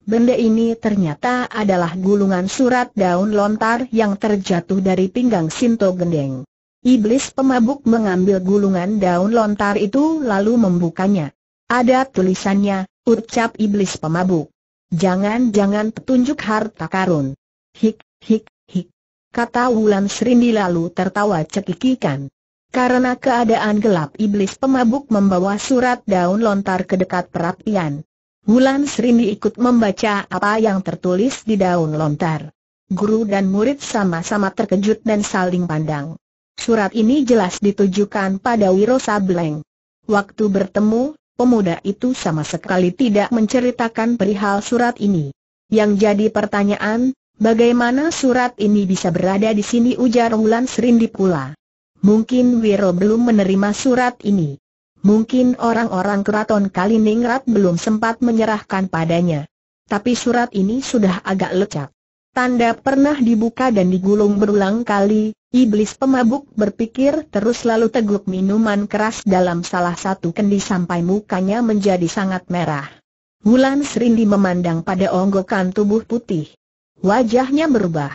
Benda ini ternyata adalah gulungan surat daun lontar yang terjatuh dari pinggang Sinto Gendeng. Iblis pemabuk mengambil gulungan daun lontar itu lalu membukanya. Ada tulisannya, ucap iblis pemabuk. Jangan-jangan petunjuk harta karun. Hik, hik, hik. Kata Wulan Serindi lalu tertawa cekikikan. Karena keadaan gelap iblis pemabuk membawa surat daun lontar ke dekat perapian. Wulan Serindi ikut membaca apa yang tertulis di daun lontar. Guru dan murid sama-sama terkejut dan saling pandang. Surat ini jelas ditujukan pada Wiro Sableng. Waktu bertemu, pemuda itu sama sekali tidak menceritakan perihal surat ini. Yang jadi pertanyaan, bagaimana surat ini bisa berada di sini ujar Wulan Serindi pula. Mungkin Wiro belum menerima surat ini. Mungkin orang-orang keraton Kaliningrat belum sempat menyerahkan padanya. Tapi surat ini sudah agak lecak. Tanda pernah dibuka dan digulung berulang kali, Iblis pemabuk berpikir terus lalu teguk minuman keras dalam salah satu kendi sampai mukanya menjadi sangat merah. Wulan Serindi memandang pada onggokan tubuh putih. Wajahnya berubah.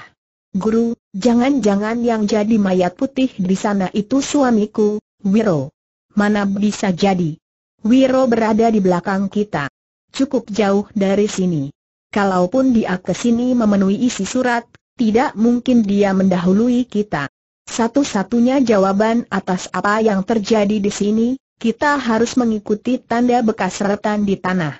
Guru, jangan-jangan yang jadi mayat putih di sana itu suamiku, Wiro. Mana bisa jadi? Wiro berada di belakang kita. Cukup jauh dari sini. Kalaupun dia ke sini memenuhi isi surat, tidak mungkin dia mendahului kita. Satu-satunya jawaban atas apa yang terjadi di sini, kita harus mengikuti tanda bekas retan di tanah.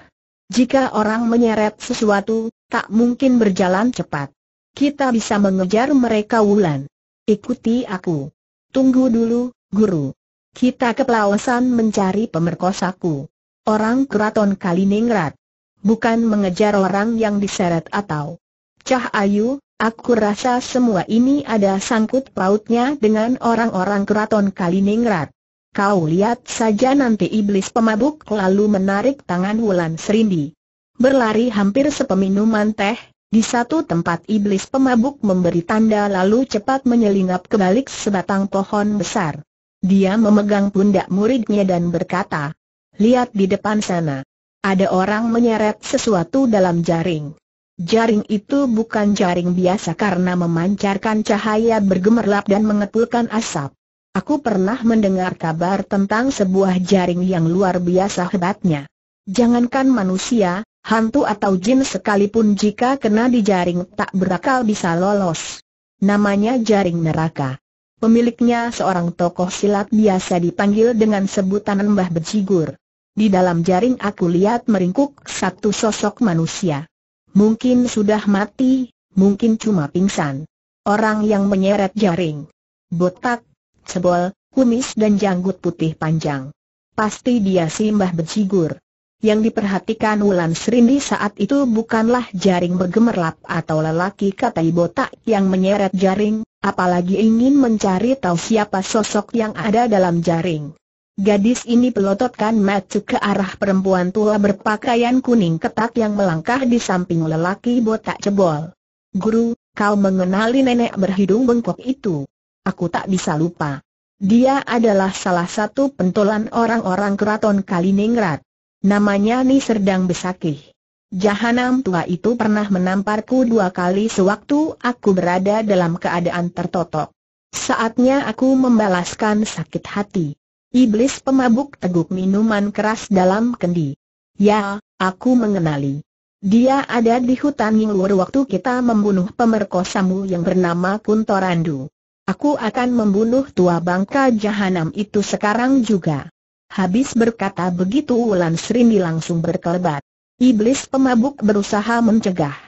Jika orang menyeret sesuatu, tak mungkin berjalan cepat. Kita bisa mengejar mereka Wulan. Ikuti aku. Tunggu dulu, guru. Kita pelawasan mencari pemerkosaku. Orang keraton Kaliningrat. Bukan mengejar orang yang diseret atau Cah Ayu, Aku rasa semua ini ada sangkut pautnya dengan orang-orang keraton Kaliningrad. Kau lihat saja nanti iblis pemabuk lalu menarik tangan Wulan Serindi. Berlari hampir sepeminuman teh, di satu tempat iblis pemabuk memberi tanda lalu cepat menyelinap ke balik sebatang pohon besar. Dia memegang pundak muridnya dan berkata, Lihat di depan sana. Ada orang menyeret sesuatu dalam jaring. Jaring itu bukan jaring biasa karena memancarkan cahaya bergemerlap dan mengepulkan asap. Aku pernah mendengar kabar tentang sebuah jaring yang luar biasa hebatnya. Jangankan manusia, hantu atau jin sekalipun jika kena di jaring tak berakal bisa lolos. Namanya jaring neraka. Pemiliknya seorang tokoh silat biasa dipanggil dengan sebutan Mbah Bejigur. Di dalam jaring aku lihat meringkuk satu sosok manusia. Mungkin sudah mati, mungkin cuma pingsan. Orang yang menyeret jaring, botak, cebol, kumis dan janggut putih panjang. Pasti dia simbah Mbah Yang diperhatikan Wulan Serindi saat itu bukanlah jaring bergemerlap atau lelaki katai botak yang menyeret jaring, apalagi ingin mencari tahu siapa sosok yang ada dalam jaring. Gadis ini pelototkan mata ke arah perempuan tua berpakaian kuning ketat yang melangkah di samping lelaki botak cebol. Guru, kau mengenali nenek berhidung bengkok itu. Aku tak bisa lupa. Dia adalah salah satu pentolan orang-orang keraton Kaliningrad. Namanya Ni Serdang Besakih. Jahanam tua itu pernah menamparku dua kali sewaktu aku berada dalam keadaan tertotok. Saatnya aku membalaskan sakit hati. Iblis pemabuk teguk minuman keras dalam kendi. Ya, aku mengenali. Dia ada di hutan luar waktu kita membunuh pemerkosamu yang bernama Kuntorandu. Aku akan membunuh tua bangka jahanam itu sekarang juga. Habis berkata begitu Ulan Srini langsung berkelebat. Iblis pemabuk berusaha mencegah.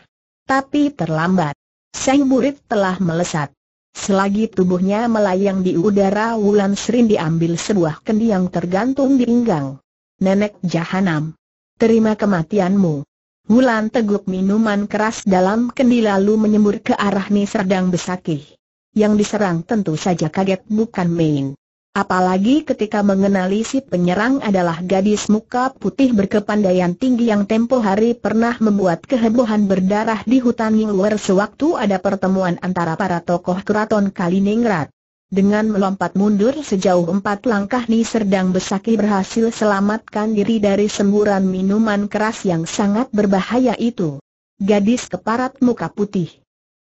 Tapi terlambat. Sang murid telah melesat. Selagi tubuhnya melayang di udara Wulan Srin diambil sebuah kendi yang tergantung di pinggang. Nenek Jahanam. Terima kematianmu. Wulan teguk minuman keras dalam kendi lalu menyembur ke arah Nisardang Besakih. Yang diserang tentu saja kaget bukan main. Apalagi ketika mengenali si penyerang adalah gadis muka putih berkepandaian tinggi yang tempo hari pernah membuat kehebohan berdarah di hutan luar sewaktu ada pertemuan antara para tokoh keraton Kaliningrad. Dengan melompat mundur sejauh empat langkah Ni Serdang Besaki berhasil selamatkan diri dari semburan minuman keras yang sangat berbahaya itu. Gadis keparat muka putih.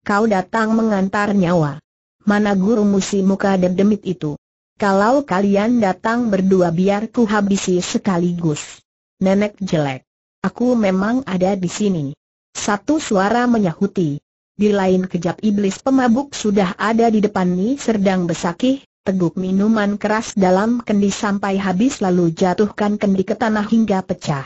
Kau datang mengantar nyawa. Mana guru musim muka demit itu? Kalau kalian datang berdua biar ku habisi sekaligus. Nenek jelek. Aku memang ada di sini. Satu suara menyahuti. Di lain kejap iblis pemabuk sudah ada di depan Ni Serdang Besakih, teguk minuman keras dalam kendi sampai habis lalu jatuhkan kendi ke tanah hingga pecah.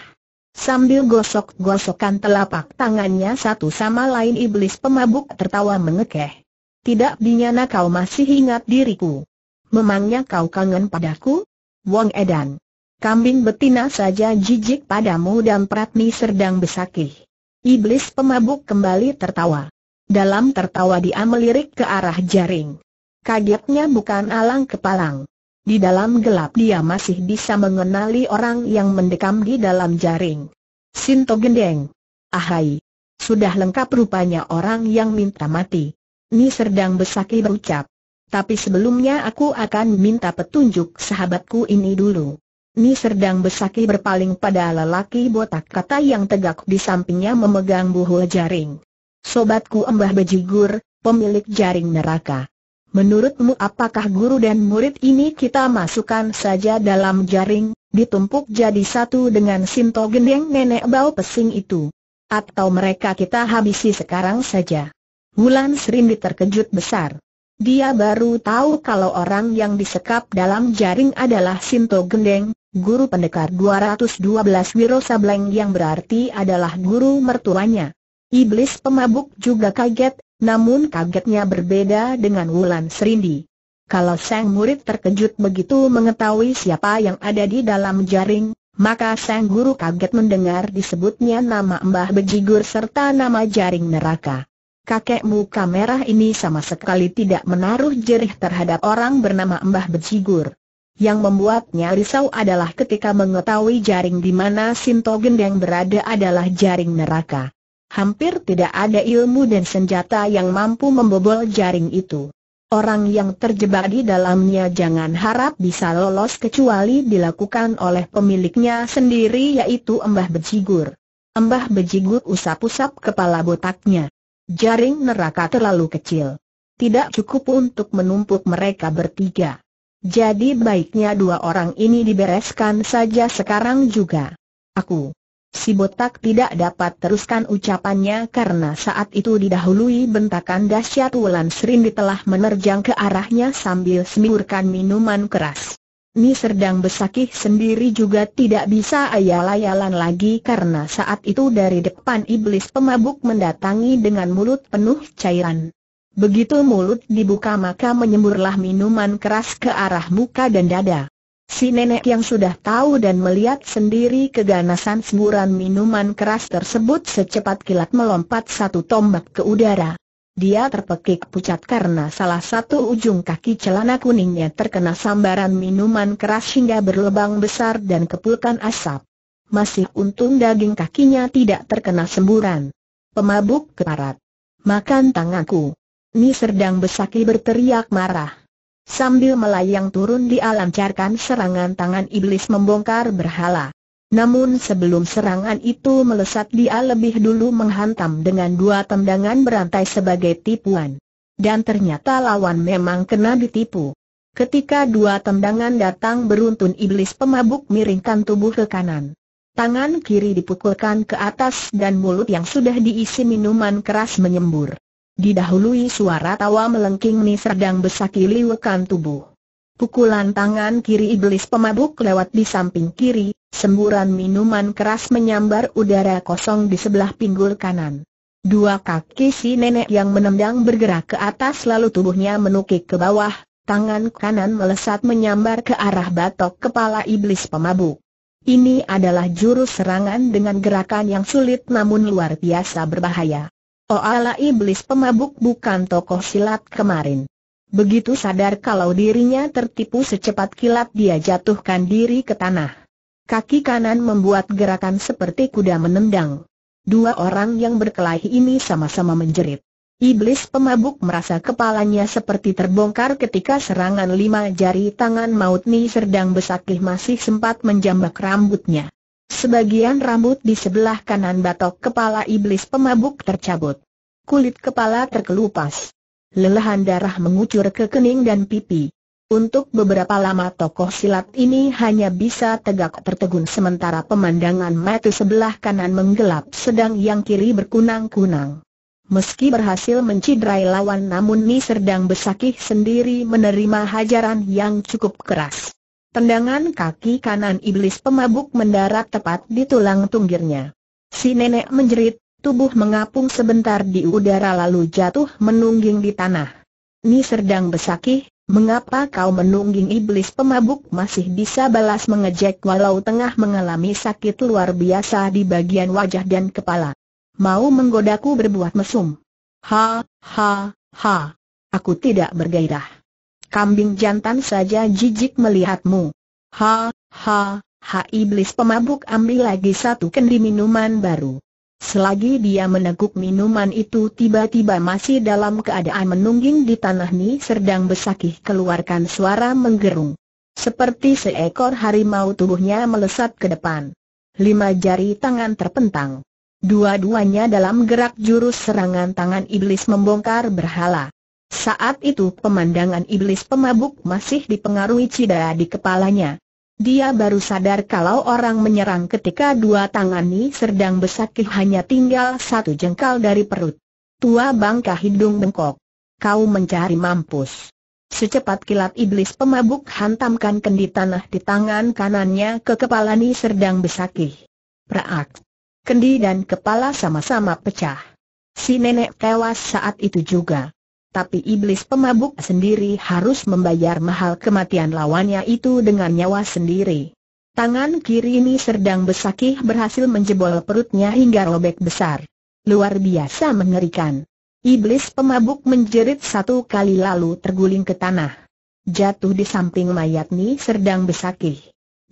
Sambil gosok-gosokkan telapak tangannya satu sama lain iblis pemabuk tertawa mengekeh. Tidak dinyana kau masih ingat diriku. Memangnya kau kangen padaku? Wong Edan. Kambing betina saja jijik padamu dan Pratni Serdang besakih. Iblis pemabuk kembali tertawa. Dalam tertawa dia melirik ke arah jaring. Kagetnya bukan alang kepalang. Di dalam gelap dia masih bisa mengenali orang yang mendekam di dalam jaring. Sinto Gendeng. Ahai. Sudah lengkap rupanya orang yang minta mati. Ni Serdang Besaki berucap tapi sebelumnya aku akan minta petunjuk sahabatku ini dulu. Ni Serdang Besaki berpaling pada lelaki botak kata yang tegak di sampingnya memegang buhul jaring. Sobatku Embah Bejigur, pemilik jaring neraka. Menurutmu apakah guru dan murid ini kita masukkan saja dalam jaring, ditumpuk jadi satu dengan Sinto Gendeng Nenek Bau Pesing itu? Atau mereka kita habisi sekarang saja? Wulan Serindi terkejut besar. Dia baru tahu kalau orang yang disekap dalam jaring adalah Sinto Gendeng, guru pendekar 212 Wiro Sableng yang berarti adalah guru mertuanya. Iblis pemabuk juga kaget, namun kagetnya berbeda dengan Wulan Serindi. Kalau sang murid terkejut begitu mengetahui siapa yang ada di dalam jaring, maka sang guru kaget mendengar disebutnya nama Mbah Bejigur serta nama jaring neraka kakek muka merah ini sama sekali tidak menaruh jerih terhadap orang bernama Mbah Bejigur. Yang membuatnya risau adalah ketika mengetahui jaring di mana Sinto Gendeng berada adalah jaring neraka. Hampir tidak ada ilmu dan senjata yang mampu membobol jaring itu. Orang yang terjebak di dalamnya jangan harap bisa lolos kecuali dilakukan oleh pemiliknya sendiri yaitu Mbah Bejigur. Mbah Bejigur usap-usap kepala botaknya. Jaring neraka terlalu kecil. Tidak cukup untuk menumpuk mereka bertiga. Jadi baiknya dua orang ini dibereskan saja sekarang juga. Aku. Si botak tidak dapat teruskan ucapannya karena saat itu didahului bentakan dahsyat Wulan Serindi telah menerjang ke arahnya sambil semburkan minuman keras. Mi Serdang Besakih sendiri juga tidak bisa ayal-ayalan lagi karena saat itu dari depan iblis pemabuk mendatangi dengan mulut penuh cairan. Begitu mulut dibuka maka menyemburlah minuman keras ke arah muka dan dada. Si nenek yang sudah tahu dan melihat sendiri keganasan semburan minuman keras tersebut secepat kilat melompat satu tombak ke udara. Dia terpekik pucat karena salah satu ujung kaki celana kuningnya terkena sambaran minuman keras hingga berlebang besar dan kepulkan asap. Masih untung daging kakinya tidak terkena semburan. Pemabuk keparat. Makan tanganku. Ni Serdang Besaki berteriak marah. Sambil melayang turun dia lancarkan serangan tangan iblis membongkar berhala. Namun sebelum serangan itu melesat dia lebih dulu menghantam dengan dua tendangan berantai sebagai tipuan. Dan ternyata lawan memang kena ditipu. Ketika dua tendangan datang beruntun iblis pemabuk miringkan tubuh ke kanan. Tangan kiri dipukulkan ke atas dan mulut yang sudah diisi minuman keras menyembur. Didahului suara tawa melengking ni serdang besaki liwekan tubuh. Pukulan tangan kiri iblis pemabuk lewat di samping kiri, Semburan minuman keras menyambar udara kosong di sebelah pinggul kanan. Dua kaki si nenek yang menendang bergerak ke atas lalu tubuhnya menukik ke bawah, tangan kanan melesat menyambar ke arah batok kepala iblis pemabuk. Ini adalah jurus serangan dengan gerakan yang sulit namun luar biasa berbahaya. Oala iblis pemabuk bukan tokoh silat kemarin. Begitu sadar kalau dirinya tertipu secepat kilat dia jatuhkan diri ke tanah. Kaki kanan membuat gerakan seperti kuda menendang. Dua orang yang berkelahi ini sama-sama menjerit. Iblis pemabuk merasa kepalanya seperti terbongkar ketika serangan lima jari tangan maut ni Serdang Besakih masih sempat menjambak rambutnya. Sebagian rambut di sebelah kanan batok kepala iblis pemabuk tercabut. Kulit kepala terkelupas. Lelahan darah mengucur ke kening dan pipi. Untuk beberapa lama tokoh silat ini hanya bisa tegak tertegun sementara pemandangan mata sebelah kanan menggelap sedang yang kiri berkunang-kunang. Meski berhasil mencidrai lawan namun Ni Serdang Besakih sendiri menerima hajaran yang cukup keras. Tendangan kaki kanan iblis pemabuk mendarat tepat di tulang tunggirnya. Si nenek menjerit, tubuh mengapung sebentar di udara lalu jatuh menungging di tanah. Ni Serdang Besakih, Mengapa kau menungging iblis pemabuk masih bisa balas mengejek walau tengah mengalami sakit luar biasa di bagian wajah dan kepala? Mau menggodaku berbuat mesum? Ha, ha, ha. Aku tidak bergairah. Kambing jantan saja jijik melihatmu. Ha, ha, ha iblis pemabuk ambil lagi satu kendi minuman baru. Selagi dia meneguk minuman itu tiba-tiba masih dalam keadaan menungging di tanah Ni Serdang Besakih keluarkan suara menggerung. Seperti seekor harimau tubuhnya melesat ke depan. Lima jari tangan terpentang. Dua-duanya dalam gerak jurus serangan tangan iblis membongkar berhala. Saat itu pemandangan iblis pemabuk masih dipengaruhi cida di kepalanya. Dia baru sadar kalau orang menyerang ketika dua tangan Ni Serdang Besakih hanya tinggal satu jengkal dari perut. Tua bangka hidung bengkok. Kau mencari mampus. Secepat kilat iblis pemabuk hantamkan kendi tanah di tangan kanannya ke kepala Ni Serdang Besakih. Praak. Kendi dan kepala sama-sama pecah. Si nenek tewas saat itu juga tapi iblis pemabuk sendiri harus membayar mahal kematian lawannya itu dengan nyawa sendiri. Tangan kiri ini serdang besakih berhasil menjebol perutnya hingga robek besar. Luar biasa mengerikan. Iblis pemabuk menjerit satu kali lalu terguling ke tanah. Jatuh di samping mayat Ni Serdang Besakih.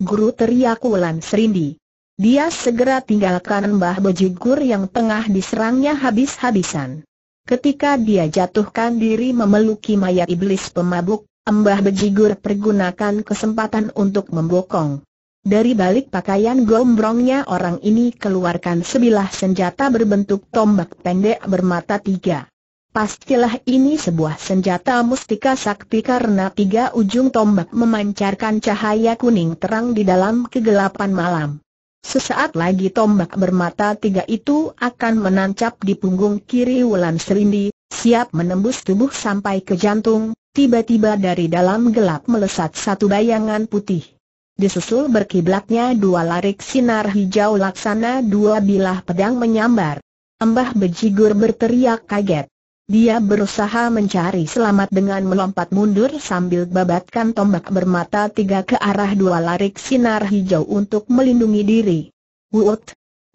Guru teriak Wulan Serindi. Dia segera tinggalkan Mbah Bejigur yang tengah diserangnya habis-habisan. Ketika dia jatuhkan diri memeluki mayat iblis pemabuk, Embah Bejigur pergunakan kesempatan untuk membokong. Dari balik pakaian gombrongnya orang ini keluarkan sebilah senjata berbentuk tombak pendek bermata tiga. Pastilah ini sebuah senjata mustika sakti karena tiga ujung tombak memancarkan cahaya kuning terang di dalam kegelapan malam. Sesaat lagi tombak bermata tiga itu akan menancap di punggung kiri Wulan Serindi, siap menembus tubuh sampai ke jantung, tiba-tiba dari dalam gelap melesat satu bayangan putih. Disusul berkiblatnya dua larik sinar hijau laksana dua bilah pedang menyambar. Embah Bejigur berteriak kaget. Dia berusaha mencari selamat dengan melompat mundur sambil babatkan tombak bermata tiga ke arah dua larik sinar hijau untuk melindungi diri. Wuut!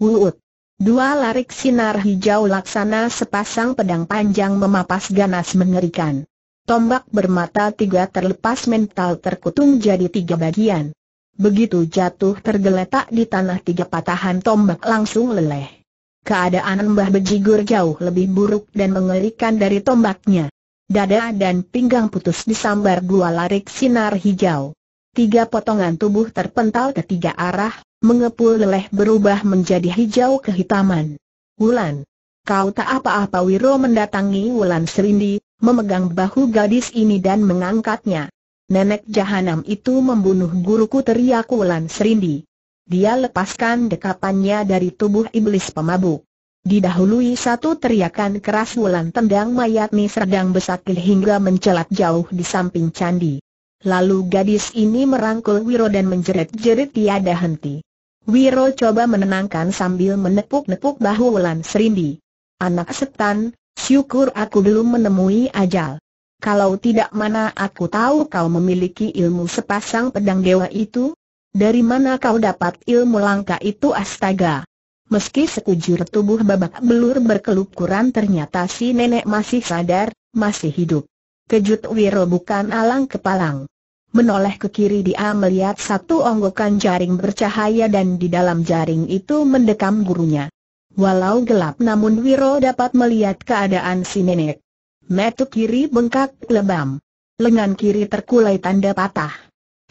Wuut! Dua larik sinar hijau laksana sepasang pedang panjang memapas ganas mengerikan. Tombak bermata tiga terlepas mental terkutung jadi tiga bagian. Begitu jatuh tergeletak di tanah tiga patahan tombak langsung leleh keadaan Mbah Bejigur jauh lebih buruk dan mengerikan dari tombaknya. Dada dan pinggang putus disambar dua larik sinar hijau. Tiga potongan tubuh terpental ke tiga arah, mengepul leleh berubah menjadi hijau kehitaman. Wulan, kau tak apa-apa Wiro mendatangi Wulan Serindi, memegang bahu gadis ini dan mengangkatnya. Nenek jahanam itu membunuh guruku teriak Wulan Serindi. Dia lepaskan dekapannya dari tubuh iblis pemabuk. Didahului satu teriakan keras Wulan tendang mayat Ni Serdang Besakil hingga mencelat jauh di samping candi. Lalu gadis ini merangkul Wiro dan menjerit-jerit tiada henti. Wiro coba menenangkan sambil menepuk-nepuk bahu Wulan Serindi. Anak setan, syukur aku belum menemui ajal. Kalau tidak mana aku tahu kau memiliki ilmu sepasang pedang dewa itu, dari mana kau dapat ilmu langka itu astaga? Meski sekujur tubuh babak belur berkelukuran ternyata si nenek masih sadar, masih hidup. Kejut Wiro bukan alang kepalang. Menoleh ke kiri dia melihat satu onggokan jaring bercahaya dan di dalam jaring itu mendekam gurunya. Walau gelap namun Wiro dapat melihat keadaan si nenek. Metu kiri bengkak lebam. Lengan kiri terkulai tanda patah.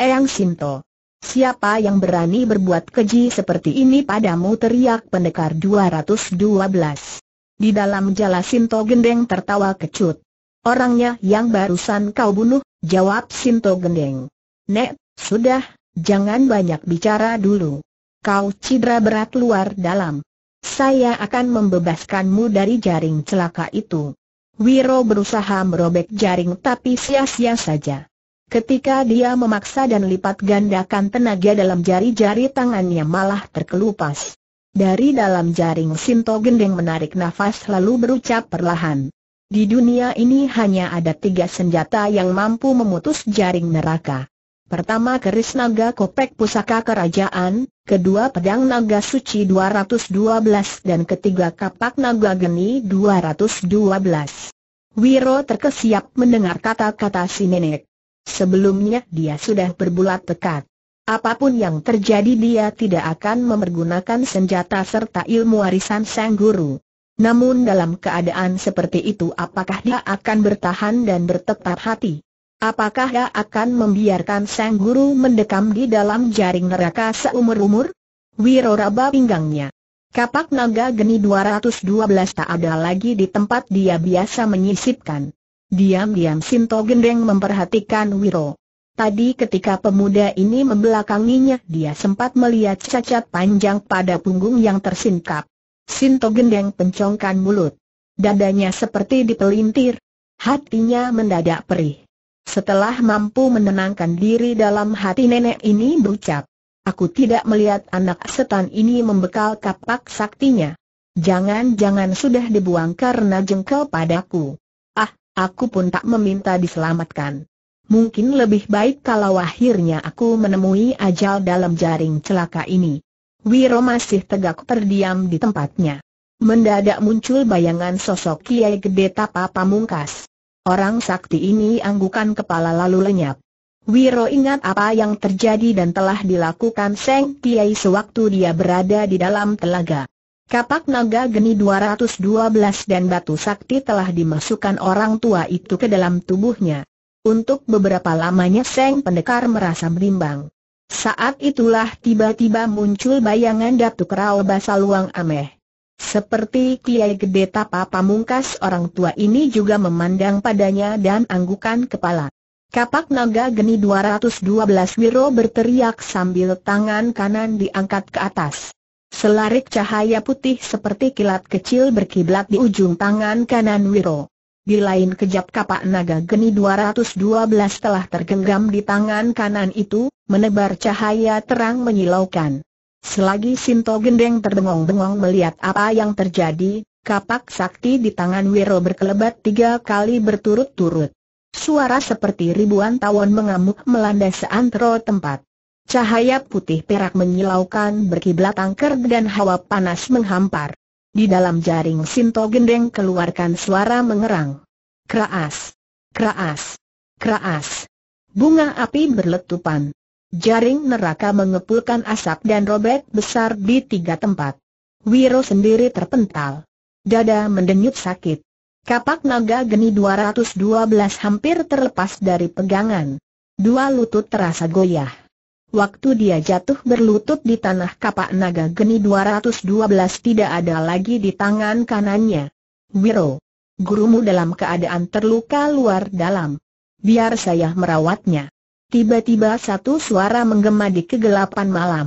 Eyang Sinto Siapa yang berani berbuat keji seperti ini padamu teriak pendekar 212. Di dalam Sinto Gendeng tertawa kecut. Orangnya yang barusan kau bunuh, jawab Sinto Gendeng. Nek, sudah, jangan banyak bicara dulu. Kau cedera berat luar dalam. Saya akan membebaskanmu dari jaring celaka itu. Wiro berusaha merobek jaring tapi sia-sia saja. Ketika dia memaksa dan lipat gandakan tenaga dalam jari-jari tangannya malah terkelupas. Dari dalam jaring Sinto Gendeng menarik nafas lalu berucap perlahan. Di dunia ini hanya ada tiga senjata yang mampu memutus jaring neraka. Pertama keris naga kopek pusaka kerajaan, kedua pedang naga suci 212 dan ketiga kapak naga geni 212. Wiro terkesiap mendengar kata-kata si nenek. Sebelumnya dia sudah berbulat tekad. Apapun yang terjadi dia tidak akan memergunakan senjata serta ilmu warisan sang guru. Namun dalam keadaan seperti itu apakah dia akan bertahan dan bertetap hati? Apakah dia akan membiarkan sang guru mendekam di dalam jaring neraka seumur-umur? Wiro raba pinggangnya. Kapak naga geni 212 tak ada lagi di tempat dia biasa menyisipkan. Diam-diam Sinto Gendeng memperhatikan Wiro. Tadi ketika pemuda ini membelakanginya dia sempat melihat cacat panjang pada punggung yang tersingkap. Sinto Gendeng pencongkan mulut. Dadanya seperti dipelintir. Hatinya mendadak perih. Setelah mampu menenangkan diri dalam hati nenek ini berucap. Aku tidak melihat anak setan ini membekal kapak saktinya. Jangan-jangan sudah dibuang karena jengkel padaku. Aku pun tak meminta diselamatkan. Mungkin lebih baik kalau akhirnya aku menemui ajal dalam jaring celaka ini. Wiro masih tegak terdiam di tempatnya. Mendadak muncul bayangan sosok Kiai Gede Tapa Pamungkas. Orang sakti ini anggukan kepala lalu lenyap. Wiro ingat apa yang terjadi dan telah dilakukan Seng Kiai sewaktu dia berada di dalam telaga. Kapak naga geni 212 dan batu sakti telah dimasukkan orang tua itu ke dalam tubuhnya. Untuk beberapa lamanya Seng Pendekar merasa berimbang. Saat itulah tiba-tiba muncul bayangan Datuk Rao Basaluang Ameh. Seperti Kiai Gede Tapa Pamungkas orang tua ini juga memandang padanya dan anggukan kepala. Kapak naga geni 212 Wiro berteriak sambil tangan kanan diangkat ke atas. Selarik cahaya putih seperti kilat kecil berkiblat di ujung tangan kanan Wiro. Di lain kejap kapak naga geni 212 telah tergenggam di tangan kanan itu, menebar cahaya terang menyilaukan. Selagi Sinto Gendeng terbengong-bengong melihat apa yang terjadi, kapak sakti di tangan Wiro berkelebat tiga kali berturut-turut. Suara seperti ribuan tawon mengamuk melanda seantero tempat. Cahaya putih perak menyilaukan berkiblat angker dan hawa panas menghampar. Di dalam jaring Sinto Gendeng keluarkan suara mengerang. keras, keras, keras. Bunga api berletupan. Jaring neraka mengepulkan asap dan robek besar di tiga tempat. Wiro sendiri terpental. Dada mendenyut sakit. Kapak naga geni 212 hampir terlepas dari pegangan. Dua lutut terasa goyah. Waktu dia jatuh berlutut di tanah kapak naga geni 212 tidak ada lagi di tangan kanannya. Wiro. Gurumu dalam keadaan terluka luar dalam. Biar saya merawatnya. Tiba-tiba satu suara menggema di kegelapan malam.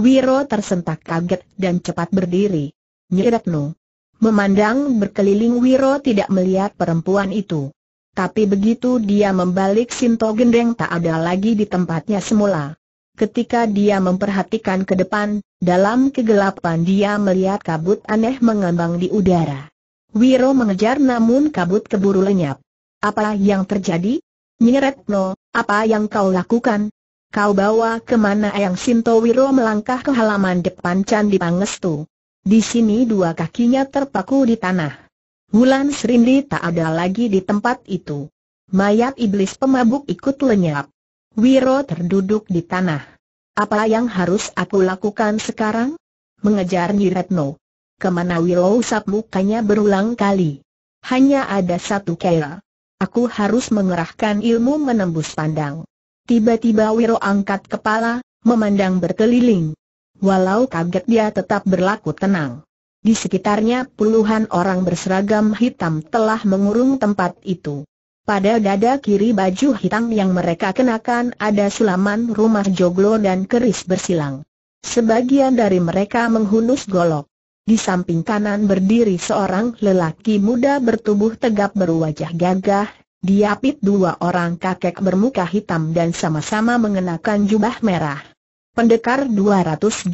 Wiro tersentak kaget dan cepat berdiri. Nyiratno. Memandang berkeliling Wiro tidak melihat perempuan itu. Tapi begitu dia membalik Sinto Gendeng tak ada lagi di tempatnya semula. Ketika dia memperhatikan ke depan, dalam kegelapan dia melihat kabut aneh mengembang di udara. Wiro mengejar namun kabut keburu lenyap. Apa yang terjadi? Nyeretno, apa yang kau lakukan? Kau bawa kemana yang Sinto Wiro melangkah ke halaman depan Candi Pangestu. Di sini dua kakinya terpaku di tanah. Wulan Serindi tak ada lagi di tempat itu. Mayat iblis pemabuk ikut lenyap. Wiro terduduk di tanah. Apa yang harus aku lakukan sekarang? Mengejar Niretno. Kemana Wiro usap mukanya berulang kali. Hanya ada satu cara. Aku harus mengerahkan ilmu menembus pandang. Tiba-tiba Wiro angkat kepala, memandang berkeliling. Walau kaget dia tetap berlaku tenang. Di sekitarnya puluhan orang berseragam hitam telah mengurung tempat itu. Pada dada kiri baju hitam yang mereka kenakan ada sulaman rumah joglo dan keris bersilang. Sebagian dari mereka menghunus golok. Di samping kanan berdiri seorang lelaki muda bertubuh tegap berwajah gagah, diapit dua orang kakek bermuka hitam dan sama-sama mengenakan jubah merah. Pendekar 212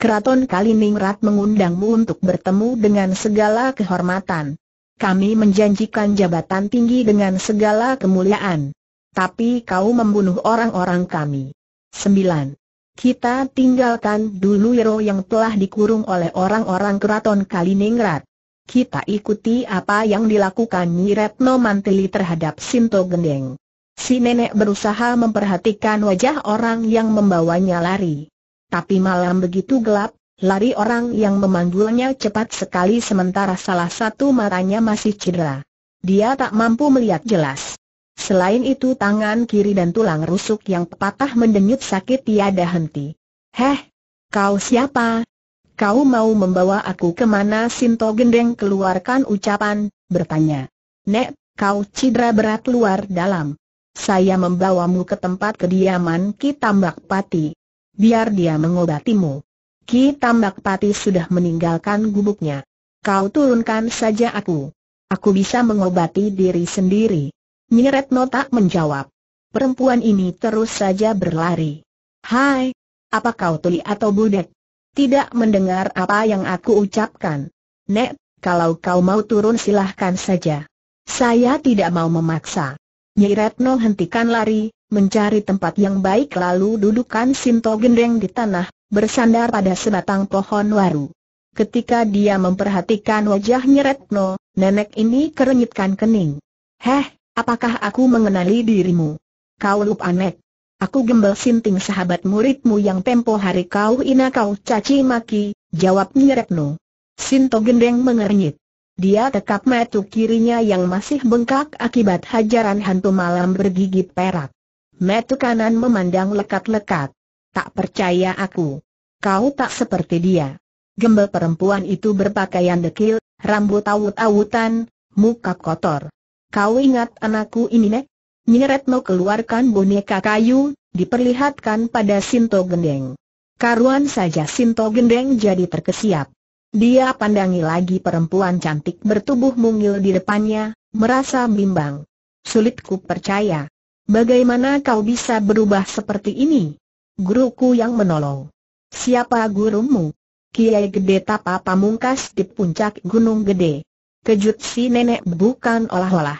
Keraton Kaliningrat mengundangmu untuk bertemu dengan segala kehormatan kami menjanjikan jabatan tinggi dengan segala kemuliaan. Tapi kau membunuh orang-orang kami. 9. Kita tinggalkan dulu Yero yang telah dikurung oleh orang-orang keraton Kaliningrad. Kita ikuti apa yang dilakukan Nyi Mantili terhadap Sinto Gendeng. Si nenek berusaha memperhatikan wajah orang yang membawanya lari. Tapi malam begitu gelap, Lari orang yang memanggulnya cepat sekali sementara salah satu matanya masih cedera. Dia tak mampu melihat jelas. Selain itu tangan kiri dan tulang rusuk yang patah mendenyut sakit tiada henti. Heh, kau siapa? Kau mau membawa aku kemana Sinto Gendeng keluarkan ucapan, bertanya. Nek, kau cedera berat luar dalam. Saya membawamu ke tempat kediaman kita Mbak Pati. Biar dia mengobatimu. Ki Tambak Pati sudah meninggalkan gubuknya. Kau turunkan saja aku. Aku bisa mengobati diri sendiri. Nyeretno tak menjawab. Perempuan ini terus saja berlari. Hai, apa kau tuli atau budek? Tidak mendengar apa yang aku ucapkan. Nek, kalau kau mau turun silahkan saja. Saya tidak mau memaksa. Nyi Retno hentikan lari, mencari tempat yang baik lalu dudukan Sinto Gendeng di tanah, bersandar pada sebatang pohon waru. Ketika dia memperhatikan wajahnya Retno, nenek ini kerenyitkan kening. Heh, apakah aku mengenali dirimu? Kau lup anek. Aku gembel sinting sahabat muridmu yang tempo hari kau ina kau caci maki, jawab Nyeretno. Sinto gendeng mengernyit. Dia tekap metu kirinya yang masih bengkak akibat hajaran hantu malam bergigi perak. Metu kanan memandang lekat-lekat. Tak percaya aku. Kau tak seperti dia. Gembel perempuan itu berpakaian dekil, rambut awut-awutan, muka kotor. Kau ingat anakku ini nek? Nyeretno keluarkan boneka kayu, diperlihatkan pada Sinto Gendeng. Karuan saja Sinto Gendeng jadi terkesiap. Dia pandangi lagi perempuan cantik bertubuh mungil di depannya, merasa bimbang. Sulitku percaya. Bagaimana kau bisa berubah seperti ini? guruku yang menolong. Siapa gurumu? Kiai Gede Tapa Pamungkas di puncak Gunung Gede. Kejut si nenek bukan olah-olah.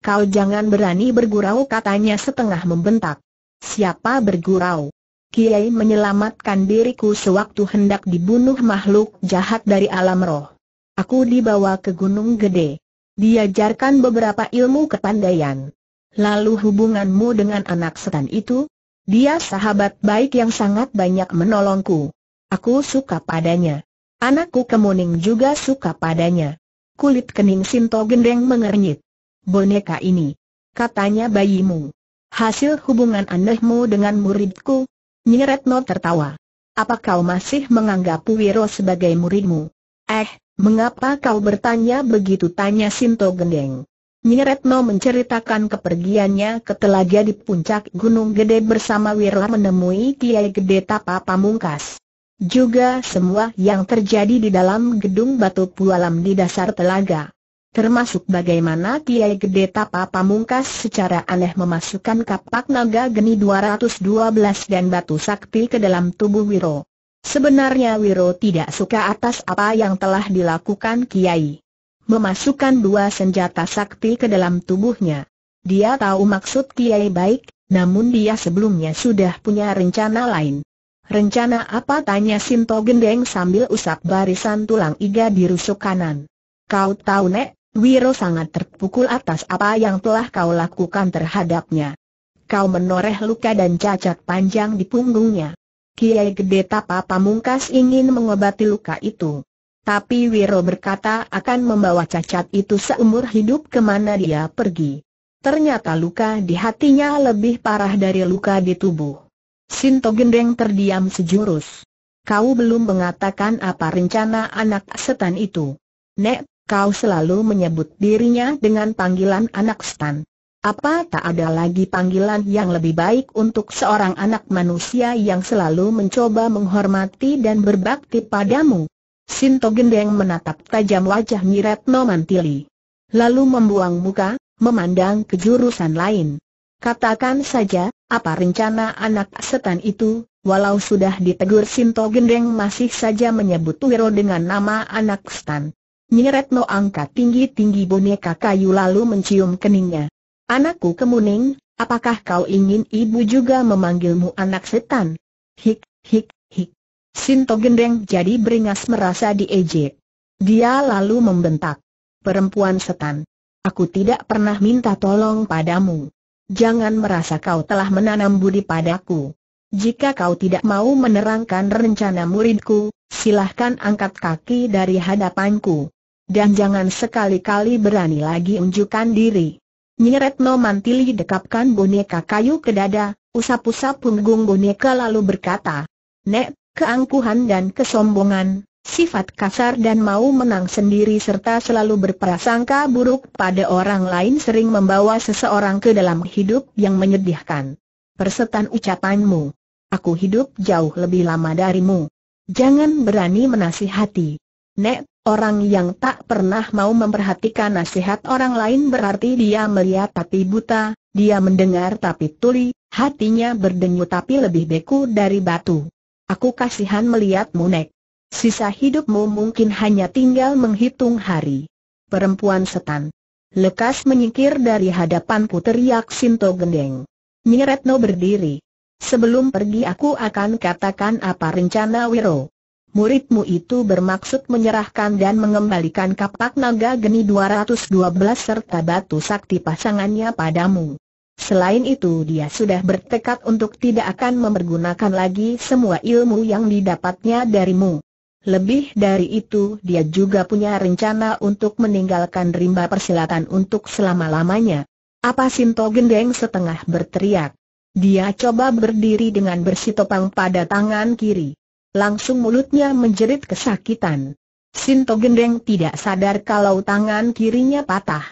Kau jangan berani bergurau katanya setengah membentak. Siapa bergurau? Kiai menyelamatkan diriku sewaktu hendak dibunuh makhluk jahat dari alam roh. Aku dibawa ke Gunung Gede. Diajarkan beberapa ilmu kepandaian. Lalu hubunganmu dengan anak setan itu? Dia sahabat baik yang sangat banyak menolongku. Aku suka padanya. Anakku Kemuning juga suka padanya. Kulit kening Sinto Gendeng mengernyit. Boneka ini. Katanya bayimu. Hasil hubungan anehmu dengan muridku. Nyeretno tertawa. Apa kau masih menganggap Wiro sebagai muridmu? Eh, mengapa kau bertanya begitu tanya Sinto Gendeng? Nyeretno menceritakan kepergiannya ke telaga di puncak Gunung Gede bersama Wirla menemui Kiai Gede Tapa Pamungkas. Juga semua yang terjadi di dalam gedung batu pualam di dasar telaga. Termasuk bagaimana Kiai Gede Tapa Pamungkas secara aneh memasukkan kapak naga geni 212 dan batu sakti ke dalam tubuh Wiro. Sebenarnya Wiro tidak suka atas apa yang telah dilakukan Kiai memasukkan dua senjata sakti ke dalam tubuhnya. Dia tahu maksud Kiai baik, namun dia sebelumnya sudah punya rencana lain. Rencana apa tanya Sinto Gendeng sambil usap barisan tulang iga di rusuk kanan. Kau tahu Nek, Wiro sangat terpukul atas apa yang telah kau lakukan terhadapnya. Kau menoreh luka dan cacat panjang di punggungnya. Kiai Gede Tapa Pamungkas ingin mengobati luka itu. Tapi Wiro berkata akan membawa cacat itu seumur hidup kemana dia pergi. Ternyata luka di hatinya lebih parah dari luka di tubuh. Sinto Gendeng terdiam sejurus. Kau belum mengatakan apa rencana anak setan itu. Nek, kau selalu menyebut dirinya dengan panggilan anak setan. Apa tak ada lagi panggilan yang lebih baik untuk seorang anak manusia yang selalu mencoba menghormati dan berbakti padamu? Sinto Gendeng menatap tajam wajah Nyiretno Mantili. Lalu membuang muka, memandang ke jurusan lain. Katakan saja, apa rencana anak setan itu, walau sudah ditegur Sinto Gendeng masih saja menyebut Wiro dengan nama anak setan. Nyiretno angkat tinggi-tinggi boneka kayu lalu mencium keningnya. Anakku kemuning, apakah kau ingin ibu juga memanggilmu anak setan? Hik, Sinto Gendeng jadi beringas merasa diejek. Dia lalu membentak. Perempuan setan. Aku tidak pernah minta tolong padamu. Jangan merasa kau telah menanam budi padaku. Jika kau tidak mau menerangkan rencana muridku, silahkan angkat kaki dari hadapanku. Dan jangan sekali-kali berani lagi unjukkan diri. Nyiretno Mantili dekapkan boneka kayu ke dada, usap-usap punggung boneka lalu berkata, Nek, keangkuhan dan kesombongan, sifat kasar dan mau menang sendiri serta selalu berprasangka buruk pada orang lain sering membawa seseorang ke dalam hidup yang menyedihkan. Persetan ucapanmu. Aku hidup jauh lebih lama darimu. Jangan berani menasihati. Nek, orang yang tak pernah mau memperhatikan nasihat orang lain berarti dia melihat tapi buta, dia mendengar tapi tuli, hatinya berdenyut tapi lebih beku dari batu. Aku kasihan melihat nek. Sisa hidupmu mungkin hanya tinggal menghitung hari. Perempuan setan. Lekas menyingkir dari hadapanku teriak Sinto Gendeng. Nyeretno berdiri. Sebelum pergi aku akan katakan apa rencana Wiro. Muridmu itu bermaksud menyerahkan dan mengembalikan kapak naga geni 212 serta batu sakti pasangannya padamu. Selain itu dia sudah bertekad untuk tidak akan mempergunakan lagi semua ilmu yang didapatnya darimu. Lebih dari itu dia juga punya rencana untuk meninggalkan rimba persilatan untuk selama-lamanya. Apa Sinto Gendeng setengah berteriak. Dia coba berdiri dengan bersitopang pada tangan kiri. Langsung mulutnya menjerit kesakitan. Sinto Gendeng tidak sadar kalau tangan kirinya patah.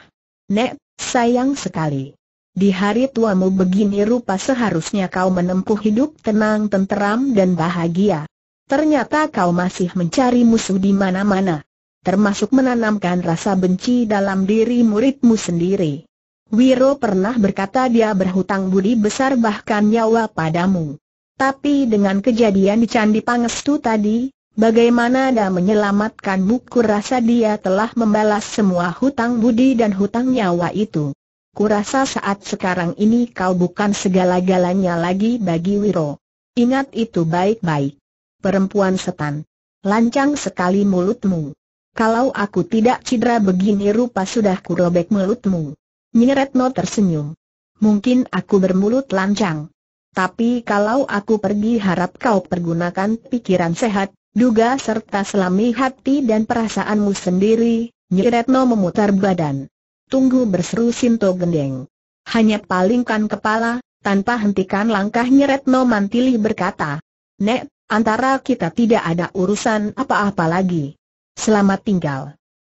Nek, sayang sekali. Di hari tuamu begini rupa seharusnya kau menempuh hidup tenang tenteram dan bahagia. Ternyata kau masih mencari musuh di mana-mana. Termasuk menanamkan rasa benci dalam diri muridmu sendiri. Wiro pernah berkata dia berhutang budi besar bahkan nyawa padamu. Tapi dengan kejadian di Candi Pangestu tadi, bagaimana dia menyelamatkanmu kurasa dia telah membalas semua hutang budi dan hutang nyawa itu kurasa saat sekarang ini kau bukan segala-galanya lagi bagi Wiro. Ingat itu baik-baik. Perempuan setan. Lancang sekali mulutmu. Kalau aku tidak cedera begini rupa sudah kurobek mulutmu. Nyeretno tersenyum. Mungkin aku bermulut lancang. Tapi kalau aku pergi harap kau pergunakan pikiran sehat, duga serta selami hati dan perasaanmu sendiri, Nyeretno memutar badan. Tunggu berseru Sinto Gendeng. Hanya palingkan kepala, tanpa hentikan langkahnya Retno Mantili berkata. Nek, antara kita tidak ada urusan apa-apa lagi. Selamat tinggal.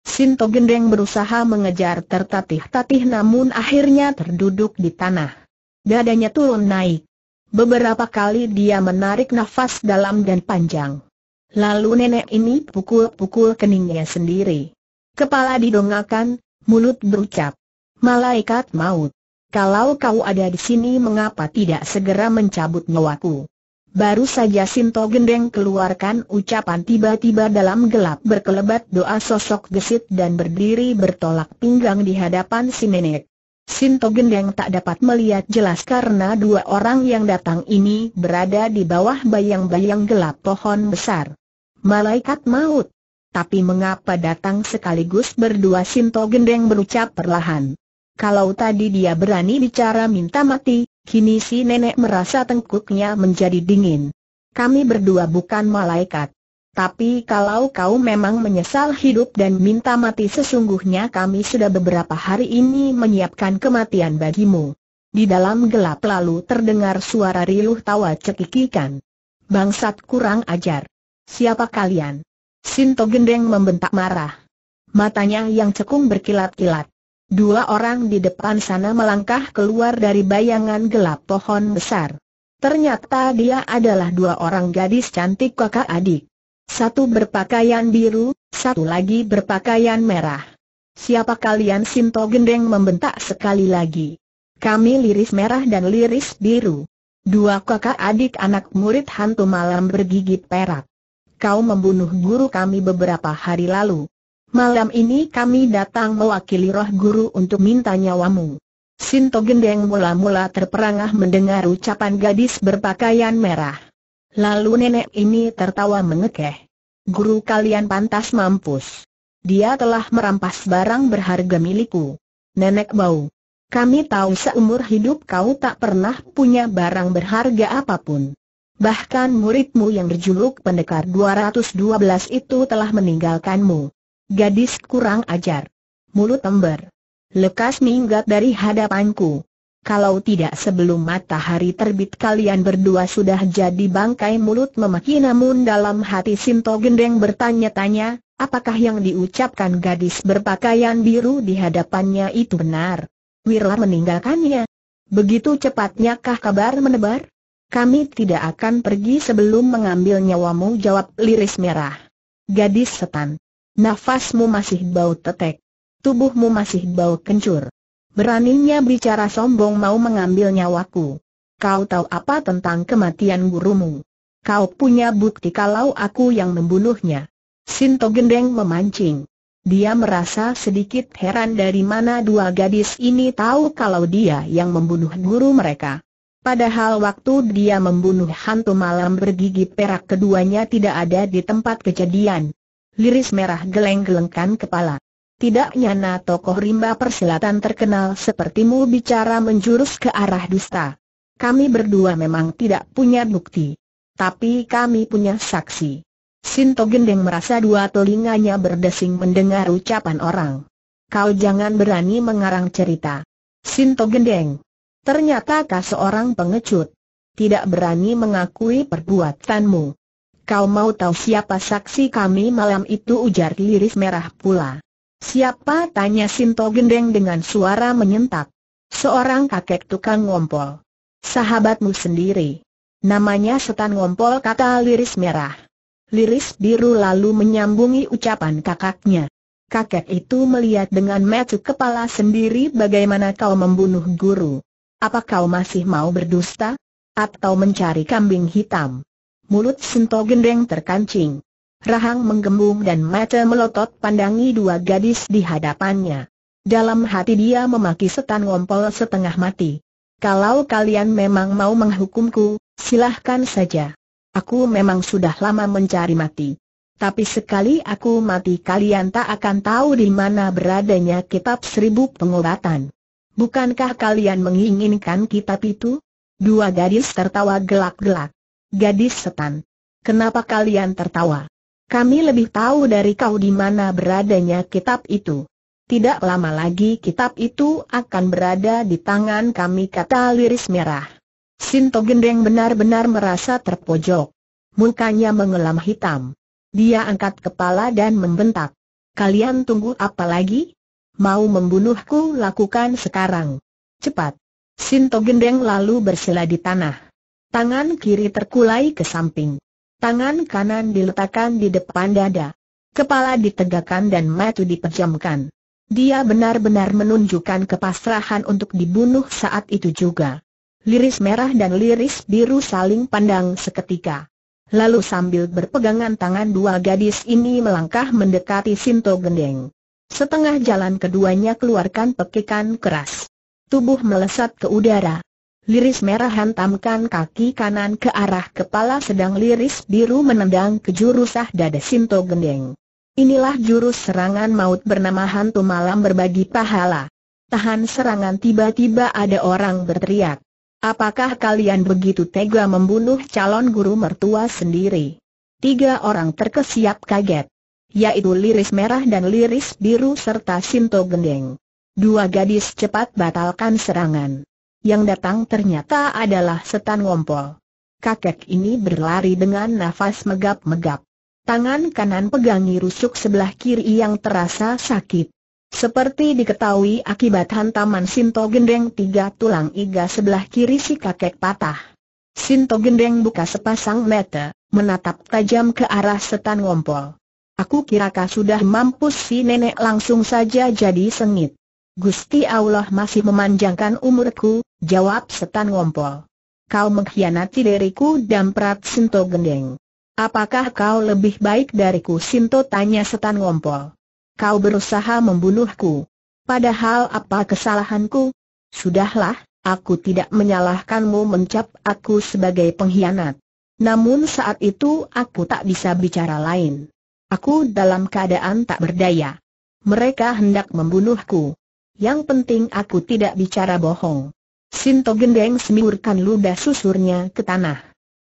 Sinto Gendeng berusaha mengejar tertatih-tatih namun akhirnya terduduk di tanah. Dadanya turun naik. Beberapa kali dia menarik nafas dalam dan panjang. Lalu nenek ini pukul-pukul keningnya sendiri. Kepala didongakan, mulut berucap. Malaikat maut. Kalau kau ada di sini mengapa tidak segera mencabut nyawaku? Baru saja Sinto Gendeng keluarkan ucapan tiba-tiba dalam gelap berkelebat doa sosok gesit dan berdiri bertolak pinggang di hadapan si nenek. Sinto Gendeng tak dapat melihat jelas karena dua orang yang datang ini berada di bawah bayang-bayang gelap pohon besar. Malaikat maut, tapi mengapa datang sekaligus berdua Sinto Gendeng berucap perlahan. Kalau tadi dia berani bicara minta mati, kini si nenek merasa tengkuknya menjadi dingin. Kami berdua bukan malaikat. Tapi kalau kau memang menyesal hidup dan minta mati sesungguhnya kami sudah beberapa hari ini menyiapkan kematian bagimu. Di dalam gelap lalu terdengar suara riluh tawa cekikikan. Bangsat kurang ajar. Siapa kalian? Sinto Gendeng membentak marah. Matanya yang cekung berkilat-kilat. Dua orang di depan sana melangkah keluar dari bayangan gelap pohon besar. Ternyata dia adalah dua orang gadis cantik kakak adik. Satu berpakaian biru, satu lagi berpakaian merah. Siapa kalian Sinto Gendeng membentak sekali lagi. Kami liris merah dan liris biru. Dua kakak adik anak murid hantu malam bergigit perak kau membunuh guru kami beberapa hari lalu. Malam ini kami datang mewakili roh guru untuk minta nyawamu. Sinto Gendeng mula-mula terperangah mendengar ucapan gadis berpakaian merah. Lalu nenek ini tertawa mengekeh. Guru kalian pantas mampus. Dia telah merampas barang berharga milikku. Nenek bau. Kami tahu seumur hidup kau tak pernah punya barang berharga apapun. Bahkan muridmu yang berjuluk pendekar 212 itu telah meninggalkanmu. Gadis kurang ajar. Mulut ember. Lekas minggat dari hadapanku. Kalau tidak sebelum matahari terbit kalian berdua sudah jadi bangkai mulut memaki namun dalam hati Sinto Gendeng bertanya-tanya, apakah yang diucapkan gadis berpakaian biru di hadapannya itu benar? Wirla meninggalkannya. Begitu cepatnya kah kabar menebar? Kami tidak akan pergi sebelum mengambil nyawamu jawab liris merah. Gadis setan. Nafasmu masih bau tetek. Tubuhmu masih bau kencur. Beraninya bicara sombong mau mengambil nyawaku. Kau tahu apa tentang kematian gurumu? Kau punya bukti kalau aku yang membunuhnya. Sinto Gendeng memancing. Dia merasa sedikit heran dari mana dua gadis ini tahu kalau dia yang membunuh guru mereka. Padahal waktu dia membunuh hantu malam bergigi perak keduanya tidak ada di tempat kejadian. Liris merah geleng-gelengkan kepala. Tidak nyana tokoh rimba persilatan terkenal sepertimu bicara menjurus ke arah dusta. Kami berdua memang tidak punya bukti. Tapi kami punya saksi. Sinto Gendeng merasa dua telinganya berdesing mendengar ucapan orang. Kau jangan berani mengarang cerita. Sinto Gendeng. Ternyata kau seorang pengecut. Tidak berani mengakui perbuatanmu. Kau mau tahu siapa saksi kami malam itu ujar Liris merah pula. Siapa tanya Sinto Gendeng dengan suara menyentak. Seorang kakek tukang ngompol. Sahabatmu sendiri. Namanya setan ngompol kata Liris merah. Liris biru lalu menyambungi ucapan kakaknya. Kakek itu melihat dengan mata kepala sendiri bagaimana kau membunuh guru. Apa kau masih mau berdusta? Atau mencari kambing hitam? Mulut Sento Gendeng terkancing. Rahang menggembung dan mata melotot pandangi dua gadis di hadapannya. Dalam hati dia memaki setan ngompol setengah mati. Kalau kalian memang mau menghukumku, silahkan saja. Aku memang sudah lama mencari mati. Tapi sekali aku mati kalian tak akan tahu di mana beradanya kitab seribu pengobatan. Bukankah kalian menginginkan kitab itu? Dua gadis tertawa gelak-gelak. Gadis setan. Kenapa kalian tertawa? Kami lebih tahu dari kau di mana beradanya kitab itu. Tidak lama lagi kitab itu akan berada di tangan kami kata liris merah. Sinto Gendeng benar-benar merasa terpojok. Mukanya mengelam hitam. Dia angkat kepala dan membentak. Kalian tunggu apa lagi? mau membunuhku lakukan sekarang. Cepat. Sinto Gendeng lalu bersila di tanah. Tangan kiri terkulai ke samping. Tangan kanan diletakkan di depan dada. Kepala ditegakkan dan mata dipejamkan. Dia benar-benar menunjukkan kepasrahan untuk dibunuh saat itu juga. Liris merah dan liris biru saling pandang seketika. Lalu sambil berpegangan tangan dua gadis ini melangkah mendekati Sinto Gendeng. Setengah jalan keduanya keluarkan pekikan keras. Tubuh melesat ke udara. Liris merah hantamkan kaki kanan ke arah kepala sedang liris biru menendang ke jurusah dada Sinto Gendeng. Inilah jurus serangan maut bernama hantu malam berbagi pahala. Tahan serangan tiba-tiba ada orang berteriak. Apakah kalian begitu tega membunuh calon guru mertua sendiri? Tiga orang terkesiap kaget yaitu liris merah dan liris biru serta Sinto Gendeng. Dua gadis cepat batalkan serangan. Yang datang ternyata adalah setan ngompol. Kakek ini berlari dengan nafas megap-megap. Tangan kanan pegangi rusuk sebelah kiri yang terasa sakit. Seperti diketahui akibat hantaman Sinto Gendeng tiga tulang iga sebelah kiri si kakek patah. Sinto Gendeng buka sepasang mata, menatap tajam ke arah setan ngompol. Aku kirakah sudah mampus si nenek langsung saja jadi sengit. Gusti Allah masih memanjangkan umurku, jawab setan ngompol. Kau mengkhianati diriku dan perat Sinto Gendeng. Apakah kau lebih baik dariku Sinto tanya setan ngompol. Kau berusaha membunuhku. Padahal apa kesalahanku? Sudahlah, aku tidak menyalahkanmu mencap aku sebagai pengkhianat. Namun saat itu aku tak bisa bicara lain. Aku dalam keadaan tak berdaya. Mereka hendak membunuhku. Yang penting aku tidak bicara bohong. Sinto Gendeng semburkan ludah susurnya ke tanah.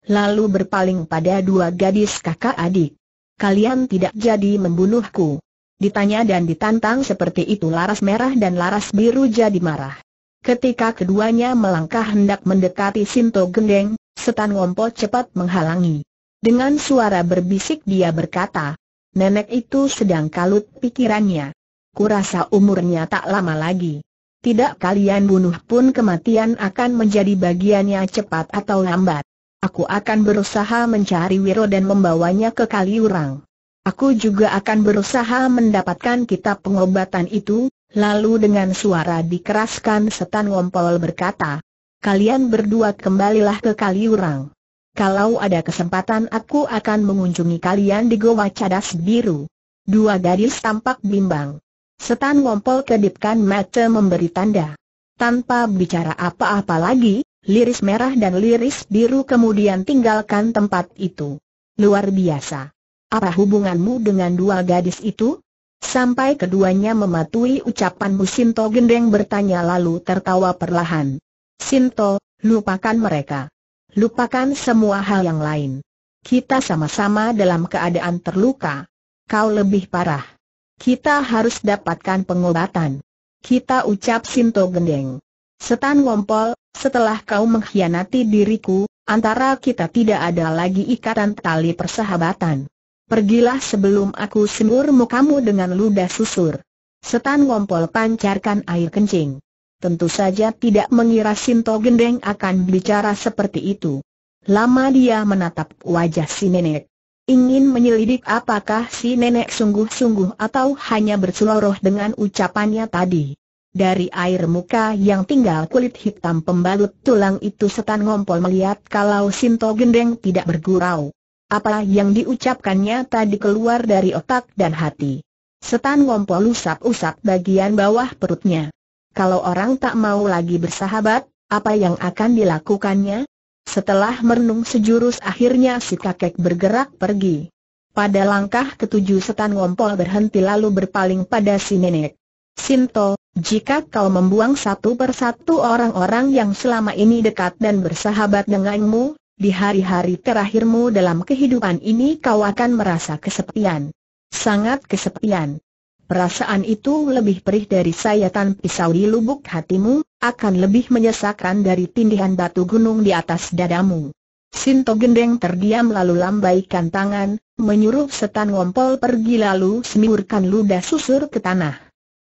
Lalu berpaling pada dua gadis kakak adik. Kalian tidak jadi membunuhku. Ditanya dan ditantang seperti itu Laras Merah dan Laras Biru jadi marah. Ketika keduanya melangkah hendak mendekati Sinto Gendeng, Setan Ngompo cepat menghalangi. Dengan suara berbisik dia berkata, Nenek itu sedang kalut pikirannya. Kurasa umurnya tak lama lagi. Tidak kalian bunuh pun kematian akan menjadi bagiannya cepat atau lambat. Aku akan berusaha mencari Wiro dan membawanya ke Kaliurang. Aku juga akan berusaha mendapatkan kitab pengobatan itu, lalu dengan suara dikeraskan setan ngompol berkata, Kalian berdua kembalilah ke Kaliurang kalau ada kesempatan aku akan mengunjungi kalian di Goa Cadas Biru. Dua gadis tampak bimbang. Setan Wompol kedipkan mata memberi tanda. Tanpa bicara apa-apa lagi, liris merah dan liris biru kemudian tinggalkan tempat itu. Luar biasa. Apa hubunganmu dengan dua gadis itu? Sampai keduanya mematuhi ucapan Sinto Gendeng bertanya lalu tertawa perlahan. Sinto, lupakan mereka. Lupakan semua hal yang lain. Kita sama-sama dalam keadaan terluka. Kau lebih parah. Kita harus dapatkan pengobatan. Kita ucap Sinto Gendeng. Setan Wompol, setelah kau mengkhianati diriku, antara kita tidak ada lagi ikatan tali persahabatan. Pergilah sebelum aku semur mukamu dengan ludah susur. Setan Wompol pancarkan air kencing tentu saja tidak mengira Sinto Gendeng akan bicara seperti itu. Lama dia menatap wajah si nenek. Ingin menyelidik apakah si nenek sungguh-sungguh atau hanya berseloroh dengan ucapannya tadi. Dari air muka yang tinggal kulit hitam pembalut tulang itu setan ngompol melihat kalau Sinto Gendeng tidak bergurau. Apa yang diucapkannya tadi keluar dari otak dan hati. Setan ngompol usap-usap bagian bawah perutnya. Kalau orang tak mau lagi bersahabat, apa yang akan dilakukannya? Setelah merenung sejurus akhirnya si kakek bergerak pergi. Pada langkah ketujuh setan ngompol berhenti lalu berpaling pada si nenek. Sinto, jika kau membuang satu persatu orang-orang yang selama ini dekat dan bersahabat denganmu, di hari-hari terakhirmu dalam kehidupan ini kau akan merasa kesepian. Sangat kesepian. Perasaan itu lebih perih dari sayatan pisau di lubuk hatimu, akan lebih menyesakan dari tindihan batu gunung di atas dadamu. Sinto Gendeng terdiam lalu lambaikan tangan, menyuruh setan ngompol pergi lalu semiurkan ludah susur ke tanah.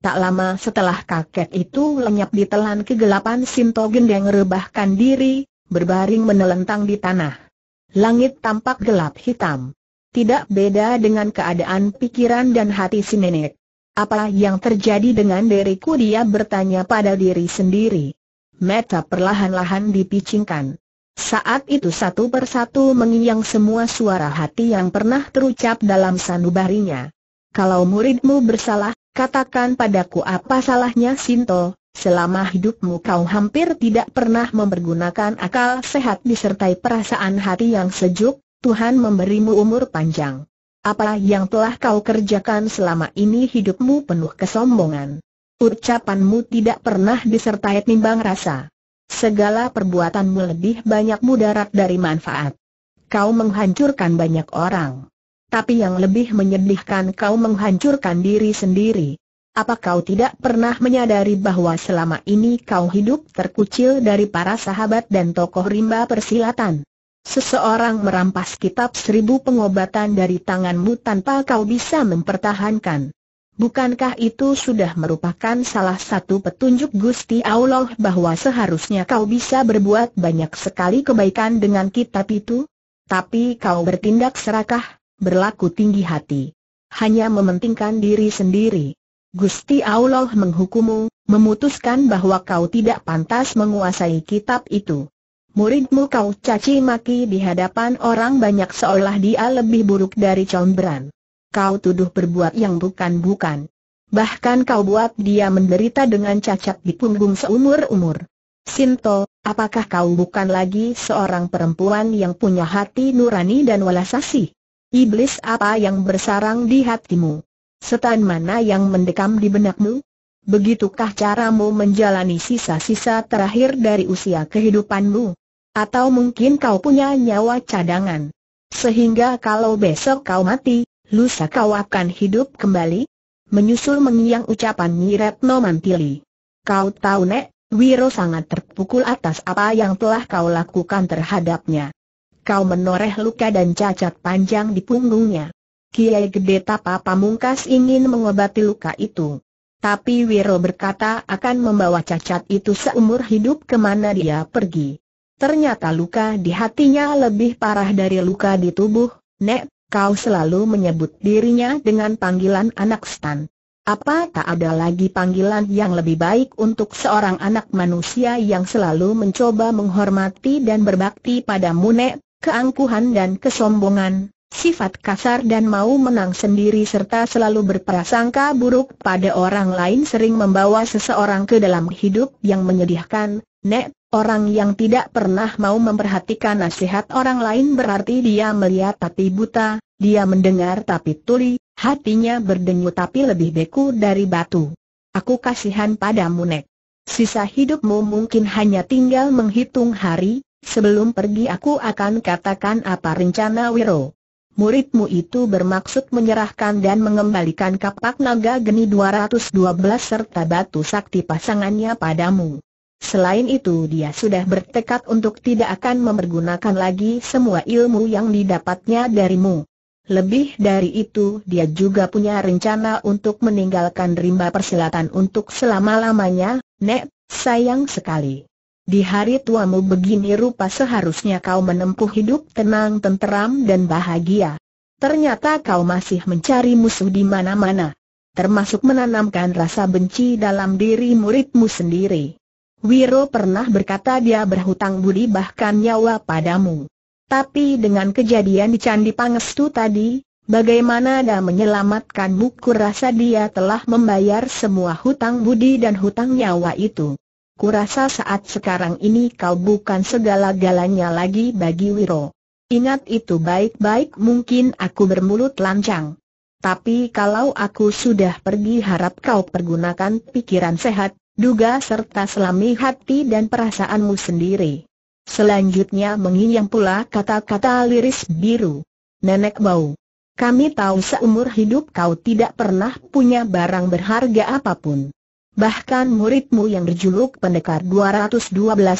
Tak lama setelah kakek itu lenyap di telan kegelapan Sinto Gendeng rebahkan diri, berbaring menelentang di tanah. Langit tampak gelap hitam. Tidak beda dengan keadaan pikiran dan hati si nenek. Apa yang terjadi dengan diriku dia bertanya pada diri sendiri. Meta perlahan-lahan dipicingkan. Saat itu satu persatu mengiang semua suara hati yang pernah terucap dalam sanubarinya. Kalau muridmu bersalah, katakan padaku apa salahnya Sinto, Selama hidupmu kau hampir tidak pernah mempergunakan akal sehat disertai perasaan hati yang sejuk, Tuhan memberimu umur panjang apa yang telah kau kerjakan selama ini hidupmu penuh kesombongan. Ucapanmu tidak pernah disertai timbang rasa. Segala perbuatanmu lebih banyak mudarat dari manfaat. Kau menghancurkan banyak orang. Tapi yang lebih menyedihkan kau menghancurkan diri sendiri. Apa kau tidak pernah menyadari bahwa selama ini kau hidup terkucil dari para sahabat dan tokoh rimba persilatan? Seseorang merampas kitab seribu pengobatan dari tanganmu tanpa kau bisa mempertahankan. Bukankah itu sudah merupakan salah satu petunjuk Gusti Allah bahwa seharusnya kau bisa berbuat banyak sekali kebaikan dengan kitab itu? Tapi kau bertindak serakah, berlaku tinggi hati. Hanya mementingkan diri sendiri. Gusti Allah menghukumu, memutuskan bahwa kau tidak pantas menguasai kitab itu muridmu kau caci maki di hadapan orang banyak seolah dia lebih buruk dari Combran. Kau tuduh berbuat yang bukan-bukan. Bahkan kau buat dia menderita dengan cacat di punggung seumur-umur. Sinto, apakah kau bukan lagi seorang perempuan yang punya hati nurani dan walasasi? Iblis apa yang bersarang di hatimu? Setan mana yang mendekam di benakmu? Begitukah caramu menjalani sisa-sisa terakhir dari usia kehidupanmu? Atau mungkin kau punya nyawa cadangan. Sehingga kalau besok kau mati, lusa kau akan hidup kembali? Menyusul mengiang ucapan Nyiretno Mantili. Kau tahu Nek, Wiro sangat terpukul atas apa yang telah kau lakukan terhadapnya. Kau menoreh luka dan cacat panjang di punggungnya. Kiai Gede Tapa Pamungkas ingin mengobati luka itu. Tapi Wiro berkata akan membawa cacat itu seumur hidup kemana dia pergi. Ternyata luka di hatinya lebih parah dari luka di tubuh, Nek, kau selalu menyebut dirinya dengan panggilan anak stan. Apa tak ada lagi panggilan yang lebih baik untuk seorang anak manusia yang selalu mencoba menghormati dan berbakti pada Nek, keangkuhan dan kesombongan, sifat kasar dan mau menang sendiri serta selalu berprasangka buruk pada orang lain sering membawa seseorang ke dalam hidup yang menyedihkan, Nek, Orang yang tidak pernah mau memperhatikan nasihat orang lain berarti dia melihat tapi buta, dia mendengar tapi tuli, hatinya berdenyut tapi lebih beku dari batu. Aku kasihan padamu Nek. Sisa hidupmu mungkin hanya tinggal menghitung hari, sebelum pergi aku akan katakan apa rencana Wiro. Muridmu itu bermaksud menyerahkan dan mengembalikan kapak naga geni 212 serta batu sakti pasangannya padamu. Selain itu dia sudah bertekad untuk tidak akan memergunakan lagi semua ilmu yang didapatnya darimu. Lebih dari itu dia juga punya rencana untuk meninggalkan rimba persilatan untuk selama-lamanya, Nek, sayang sekali. Di hari tuamu begini rupa seharusnya kau menempuh hidup tenang tenteram dan bahagia. Ternyata kau masih mencari musuh di mana-mana. Termasuk menanamkan rasa benci dalam diri muridmu sendiri. Wiro pernah berkata dia berhutang budi bahkan nyawa padamu. Tapi dengan kejadian di Candi Pangestu tadi, bagaimana dia menyelamatkanmu kurasa dia telah membayar semua hutang budi dan hutang nyawa itu. Kurasa saat sekarang ini kau bukan segala-galanya lagi bagi Wiro. Ingat itu baik-baik mungkin aku bermulut lancang. Tapi kalau aku sudah pergi harap kau pergunakan pikiran sehat, duga serta selami hati dan perasaanmu sendiri. Selanjutnya menginjang pula kata-kata liris biru. Nenek bau. Kami tahu seumur hidup kau tidak pernah punya barang berharga apapun. Bahkan muridmu yang berjuluk pendekar 212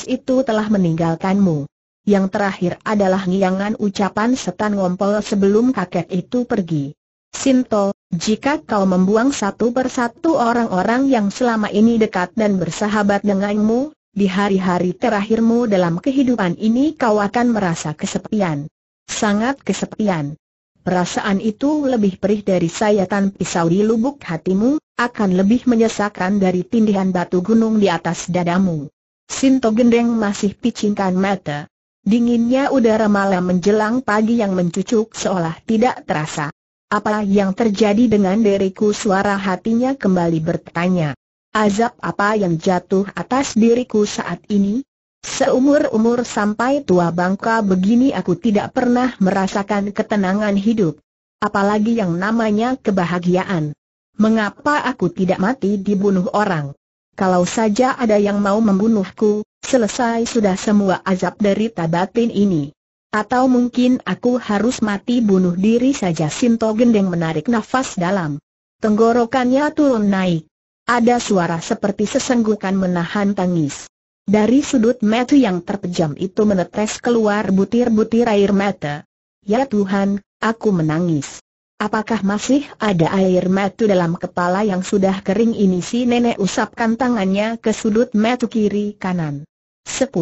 itu telah meninggalkanmu. Yang terakhir adalah ngiangan ucapan setan ngompol sebelum kakek itu pergi. Sinto, jika kau membuang satu persatu orang-orang yang selama ini dekat dan bersahabat denganmu, di hari-hari terakhirmu dalam kehidupan ini kau akan merasa kesepian. Sangat kesepian. Perasaan itu lebih perih dari sayatan pisau di lubuk hatimu, akan lebih menyesakan dari tindihan batu gunung di atas dadamu. Sinto Gendeng masih picingkan mata. Dinginnya udara malam menjelang pagi yang mencucuk seolah tidak terasa. Apa yang terjadi dengan diriku suara hatinya kembali bertanya. Azab apa yang jatuh atas diriku saat ini? Seumur-umur sampai tua bangka begini aku tidak pernah merasakan ketenangan hidup. Apalagi yang namanya kebahagiaan. Mengapa aku tidak mati dibunuh orang? Kalau saja ada yang mau membunuhku, selesai sudah semua azab dari tabatin ini. Atau mungkin aku harus mati bunuh diri saja Sinto Gendeng menarik nafas dalam. Tenggorokannya turun naik. Ada suara seperti sesenggukan menahan tangis. Dari sudut mata yang terpejam itu menetes keluar butir-butir air mata. Ya Tuhan, aku menangis. Apakah masih ada air mata dalam kepala yang sudah kering ini si nenek usapkan tangannya ke sudut mata kiri kanan. 10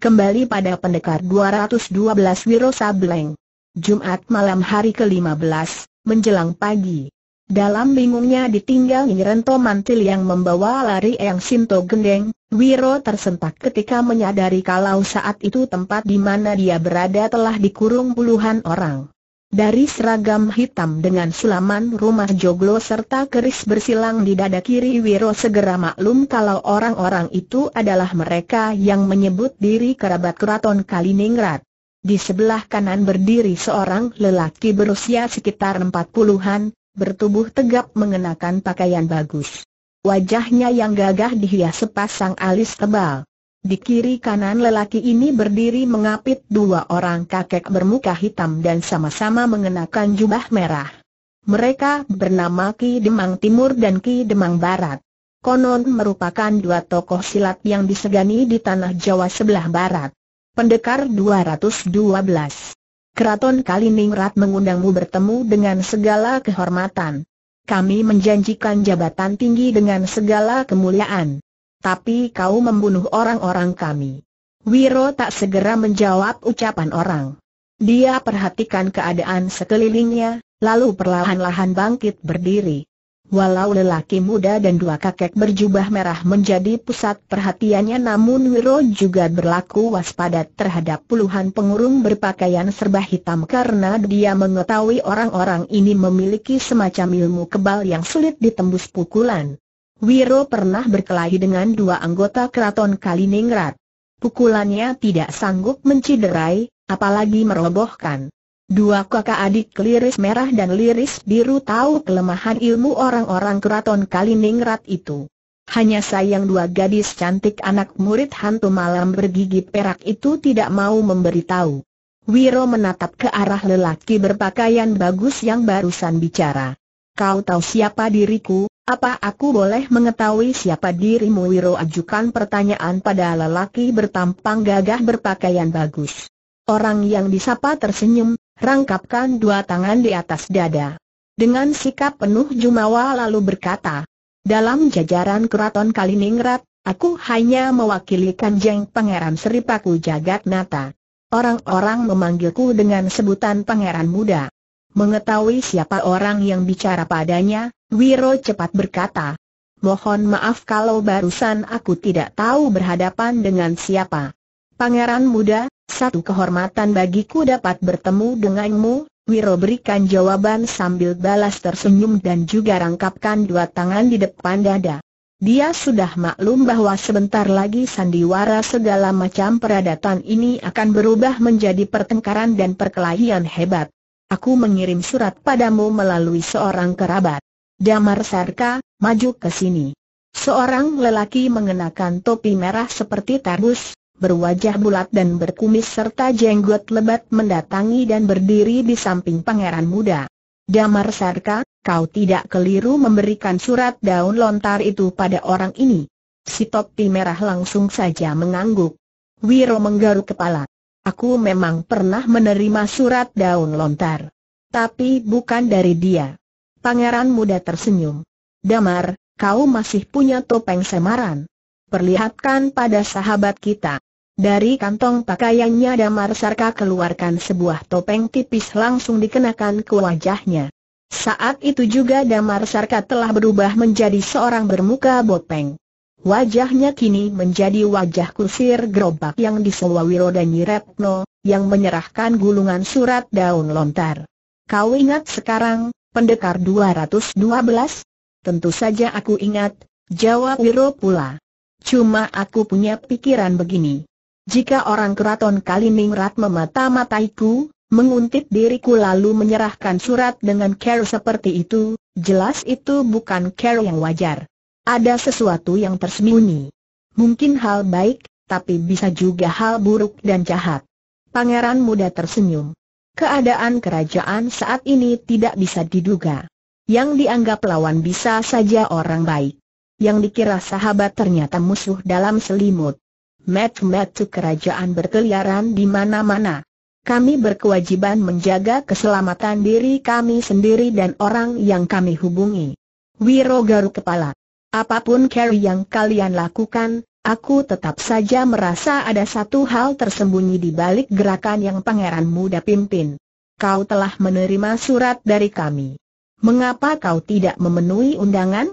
kembali pada pendekar 212 Wiro Sableng. Jumat malam hari ke-15, menjelang pagi. Dalam bingungnya ditinggal Nyirento Mantil yang membawa lari Eyang Sinto Gendeng, Wiro tersentak ketika menyadari kalau saat itu tempat di mana dia berada telah dikurung puluhan orang. Dari seragam hitam dengan sulaman rumah joglo serta keris bersilang di dada kiri Wiro segera maklum kalau orang-orang itu adalah mereka yang menyebut diri kerabat keraton Kaliningrad. Di sebelah kanan berdiri seorang lelaki berusia sekitar empat puluhan, bertubuh tegap mengenakan pakaian bagus. Wajahnya yang gagah dihias sepasang alis tebal. Di kiri kanan lelaki ini berdiri mengapit dua orang kakek bermuka hitam dan sama-sama mengenakan jubah merah. Mereka bernama Ki Demang Timur dan Ki Demang Barat. Konon merupakan dua tokoh silat yang disegani di tanah Jawa sebelah barat. Pendekar 212 Keraton Kaliningrat mengundangmu bertemu dengan segala kehormatan. Kami menjanjikan jabatan tinggi dengan segala kemuliaan tapi kau membunuh orang-orang kami. Wiro tak segera menjawab ucapan orang. Dia perhatikan keadaan sekelilingnya, lalu perlahan-lahan bangkit berdiri. Walau lelaki muda dan dua kakek berjubah merah menjadi pusat perhatiannya namun Wiro juga berlaku waspada terhadap puluhan pengurung berpakaian serba hitam karena dia mengetahui orang-orang ini memiliki semacam ilmu kebal yang sulit ditembus pukulan. Wiro pernah berkelahi dengan dua anggota keraton Kaliningrad. Pukulannya tidak sanggup menciderai, apalagi merobohkan. Dua kakak adik Liris Merah dan Liris Biru tahu kelemahan ilmu orang-orang keraton Kaliningrad itu. Hanya sayang dua gadis cantik anak murid hantu malam bergigi perak itu tidak mau memberitahu. Wiro menatap ke arah lelaki berpakaian bagus yang barusan bicara. Kau tahu siapa diriku, apa aku boleh mengetahui siapa dirimu Wiro ajukan pertanyaan pada lelaki bertampang gagah berpakaian bagus. Orang yang disapa tersenyum, rangkapkan dua tangan di atas dada. Dengan sikap penuh jumawa lalu berkata, dalam jajaran keraton Kaliningrat, aku hanya mewakili Kanjeng Pangeran Seripaku Jagat Nata. Orang-orang memanggilku dengan sebutan Pangeran Muda. Mengetahui siapa orang yang bicara padanya, Wiro cepat berkata, Mohon maaf kalau barusan aku tidak tahu berhadapan dengan siapa. Pangeran muda, satu kehormatan bagiku dapat bertemu denganmu, Wiro berikan jawaban sambil balas tersenyum dan juga rangkapkan dua tangan di depan dada. Dia sudah maklum bahwa sebentar lagi sandiwara segala macam peradatan ini akan berubah menjadi pertengkaran dan perkelahian hebat. Aku mengirim surat padamu melalui seorang kerabat. Damar Sarka, maju ke sini. Seorang lelaki mengenakan topi merah seperti tarbus, berwajah bulat dan berkumis serta jenggot lebat mendatangi dan berdiri di samping pangeran muda. Damar Sarka, kau tidak keliru memberikan surat daun lontar itu pada orang ini. Si topi merah langsung saja mengangguk. Wiro menggaruk kepala. Aku memang pernah menerima surat daun lontar. Tapi bukan dari dia. Pangeran muda tersenyum. Damar, kau masih punya topeng semaran. Perlihatkan pada sahabat kita. Dari kantong pakaiannya Damar Sarka keluarkan sebuah topeng tipis langsung dikenakan ke wajahnya. Saat itu juga Damar Sarka telah berubah menjadi seorang bermuka bopeng. Wajahnya kini menjadi wajah kusir gerobak yang disewa dan Nyiretno, yang menyerahkan gulungan surat daun lontar. Kau ingat sekarang, pendekar 212? Tentu saja aku ingat, jawab Wiro pula. Cuma aku punya pikiran begini. Jika orang keraton Kaliningrat memata-mataiku, menguntit diriku lalu menyerahkan surat dengan care seperti itu, jelas itu bukan care yang wajar. Ada sesuatu yang tersembunyi. Mungkin hal baik, tapi bisa juga hal buruk dan jahat. Pangeran muda tersenyum. Keadaan kerajaan saat ini tidak bisa diduga. Yang dianggap lawan bisa saja orang baik. Yang dikira sahabat ternyata musuh dalam selimut. Metu-metu kerajaan berkeliaran di mana-mana. Kami berkewajiban menjaga keselamatan diri kami sendiri dan orang yang kami hubungi. Wiro garuk kepala. Apapun carry yang kalian lakukan, aku tetap saja merasa ada satu hal tersembunyi di balik gerakan yang pangeran muda pimpin. Kau telah menerima surat dari kami. Mengapa kau tidak memenuhi undangan?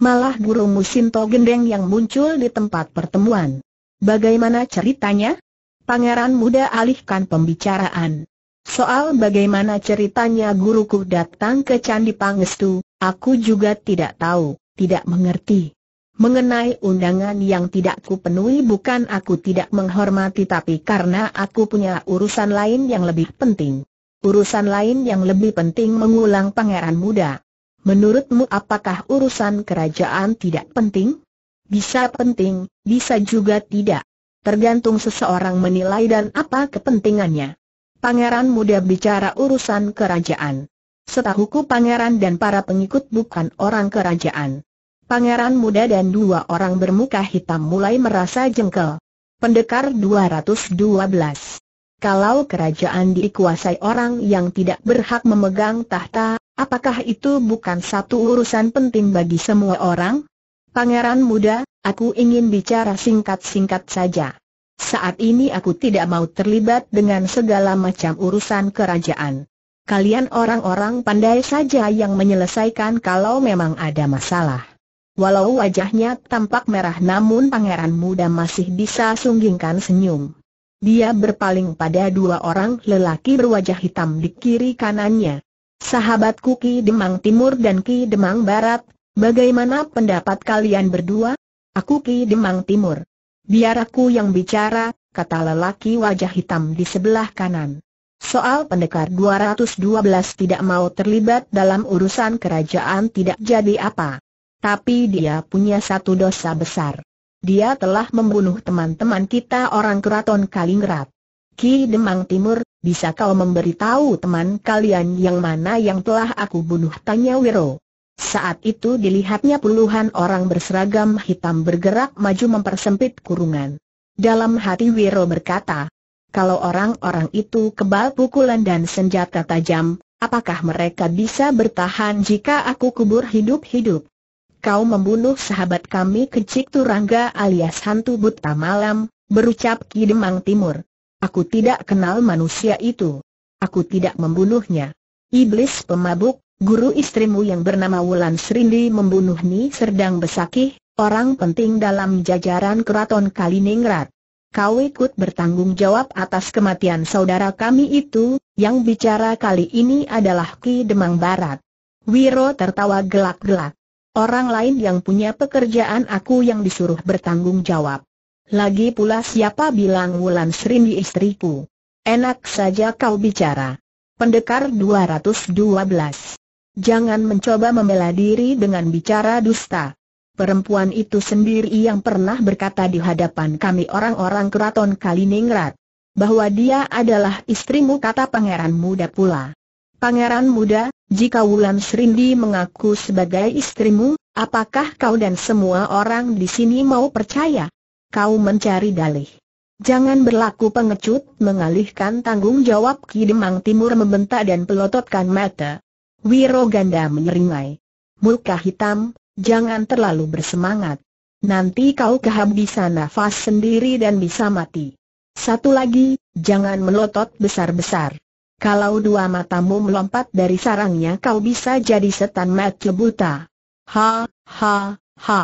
Malah guru musim Gendeng yang muncul di tempat pertemuan. Bagaimana ceritanya? Pangeran muda alihkan pembicaraan. Soal bagaimana ceritanya guruku datang ke Candi Pangestu, aku juga tidak tahu tidak mengerti. Mengenai undangan yang tidak kupenuhi bukan aku tidak menghormati tapi karena aku punya urusan lain yang lebih penting. Urusan lain yang lebih penting mengulang pangeran muda. Menurutmu apakah urusan kerajaan tidak penting? Bisa penting, bisa juga tidak. Tergantung seseorang menilai dan apa kepentingannya. Pangeran muda bicara urusan kerajaan. Setahuku pangeran dan para pengikut bukan orang kerajaan. Pangeran muda dan dua orang bermuka hitam mulai merasa jengkel. Pendekar 212 Kalau kerajaan dikuasai orang yang tidak berhak memegang tahta, apakah itu bukan satu urusan penting bagi semua orang? Pangeran muda, aku ingin bicara singkat-singkat saja. Saat ini aku tidak mau terlibat dengan segala macam urusan kerajaan kalian orang-orang pandai saja yang menyelesaikan kalau memang ada masalah. Walau wajahnya tampak merah namun pangeran muda masih bisa sunggingkan senyum. Dia berpaling pada dua orang lelaki berwajah hitam di kiri kanannya. Sahabatku Ki Demang Timur dan Ki Demang Barat, bagaimana pendapat kalian berdua? Aku Ki Demang Timur. Biar aku yang bicara, kata lelaki wajah hitam di sebelah kanan. Soal pendekar 212 tidak mau terlibat dalam urusan kerajaan tidak jadi apa. Tapi dia punya satu dosa besar. Dia telah membunuh teman-teman kita orang keraton Kalingrat. Ki Demang Timur, bisa kau memberitahu teman kalian yang mana yang telah aku bunuh? Tanya Wiro. Saat itu dilihatnya puluhan orang berseragam hitam bergerak maju mempersempit kurungan. Dalam hati Wiro berkata, kalau orang-orang itu kebal pukulan dan senjata tajam, apakah mereka bisa bertahan jika aku kubur hidup-hidup? Kau membunuh sahabat kami kecik Turangga alias hantu buta malam, berucap Kidemang Timur. Aku tidak kenal manusia itu. Aku tidak membunuhnya. Iblis pemabuk, guru istrimu yang bernama Wulan Serindi membunuh Ni Serdang Besakih, orang penting dalam jajaran keraton Kaliningrat kau ikut bertanggung jawab atas kematian saudara kami itu, yang bicara kali ini adalah Ki Demang Barat. Wiro tertawa gelak-gelak. Orang lain yang punya pekerjaan aku yang disuruh bertanggung jawab. Lagi pula siapa bilang Wulan Srini istriku? Enak saja kau bicara. Pendekar 212. Jangan mencoba membela diri dengan bicara dusta perempuan itu sendiri yang pernah berkata di hadapan kami orang-orang keraton Kaliningrat bahwa dia adalah istrimu kata pangeran muda pula. Pangeran muda, jika Wulan Serindi mengaku sebagai istrimu, apakah kau dan semua orang di sini mau percaya? Kau mencari dalih. Jangan berlaku pengecut, mengalihkan tanggung jawab Ki Demang Timur membentak dan pelototkan mata. Wiroganda menyeringai. Muka hitam, Jangan terlalu bersemangat. Nanti kau kehabisan nafas sendiri dan bisa mati. Satu lagi, jangan melotot besar-besar. Kalau dua matamu melompat dari sarangnya kau bisa jadi setan mati buta. Ha, ha, ha.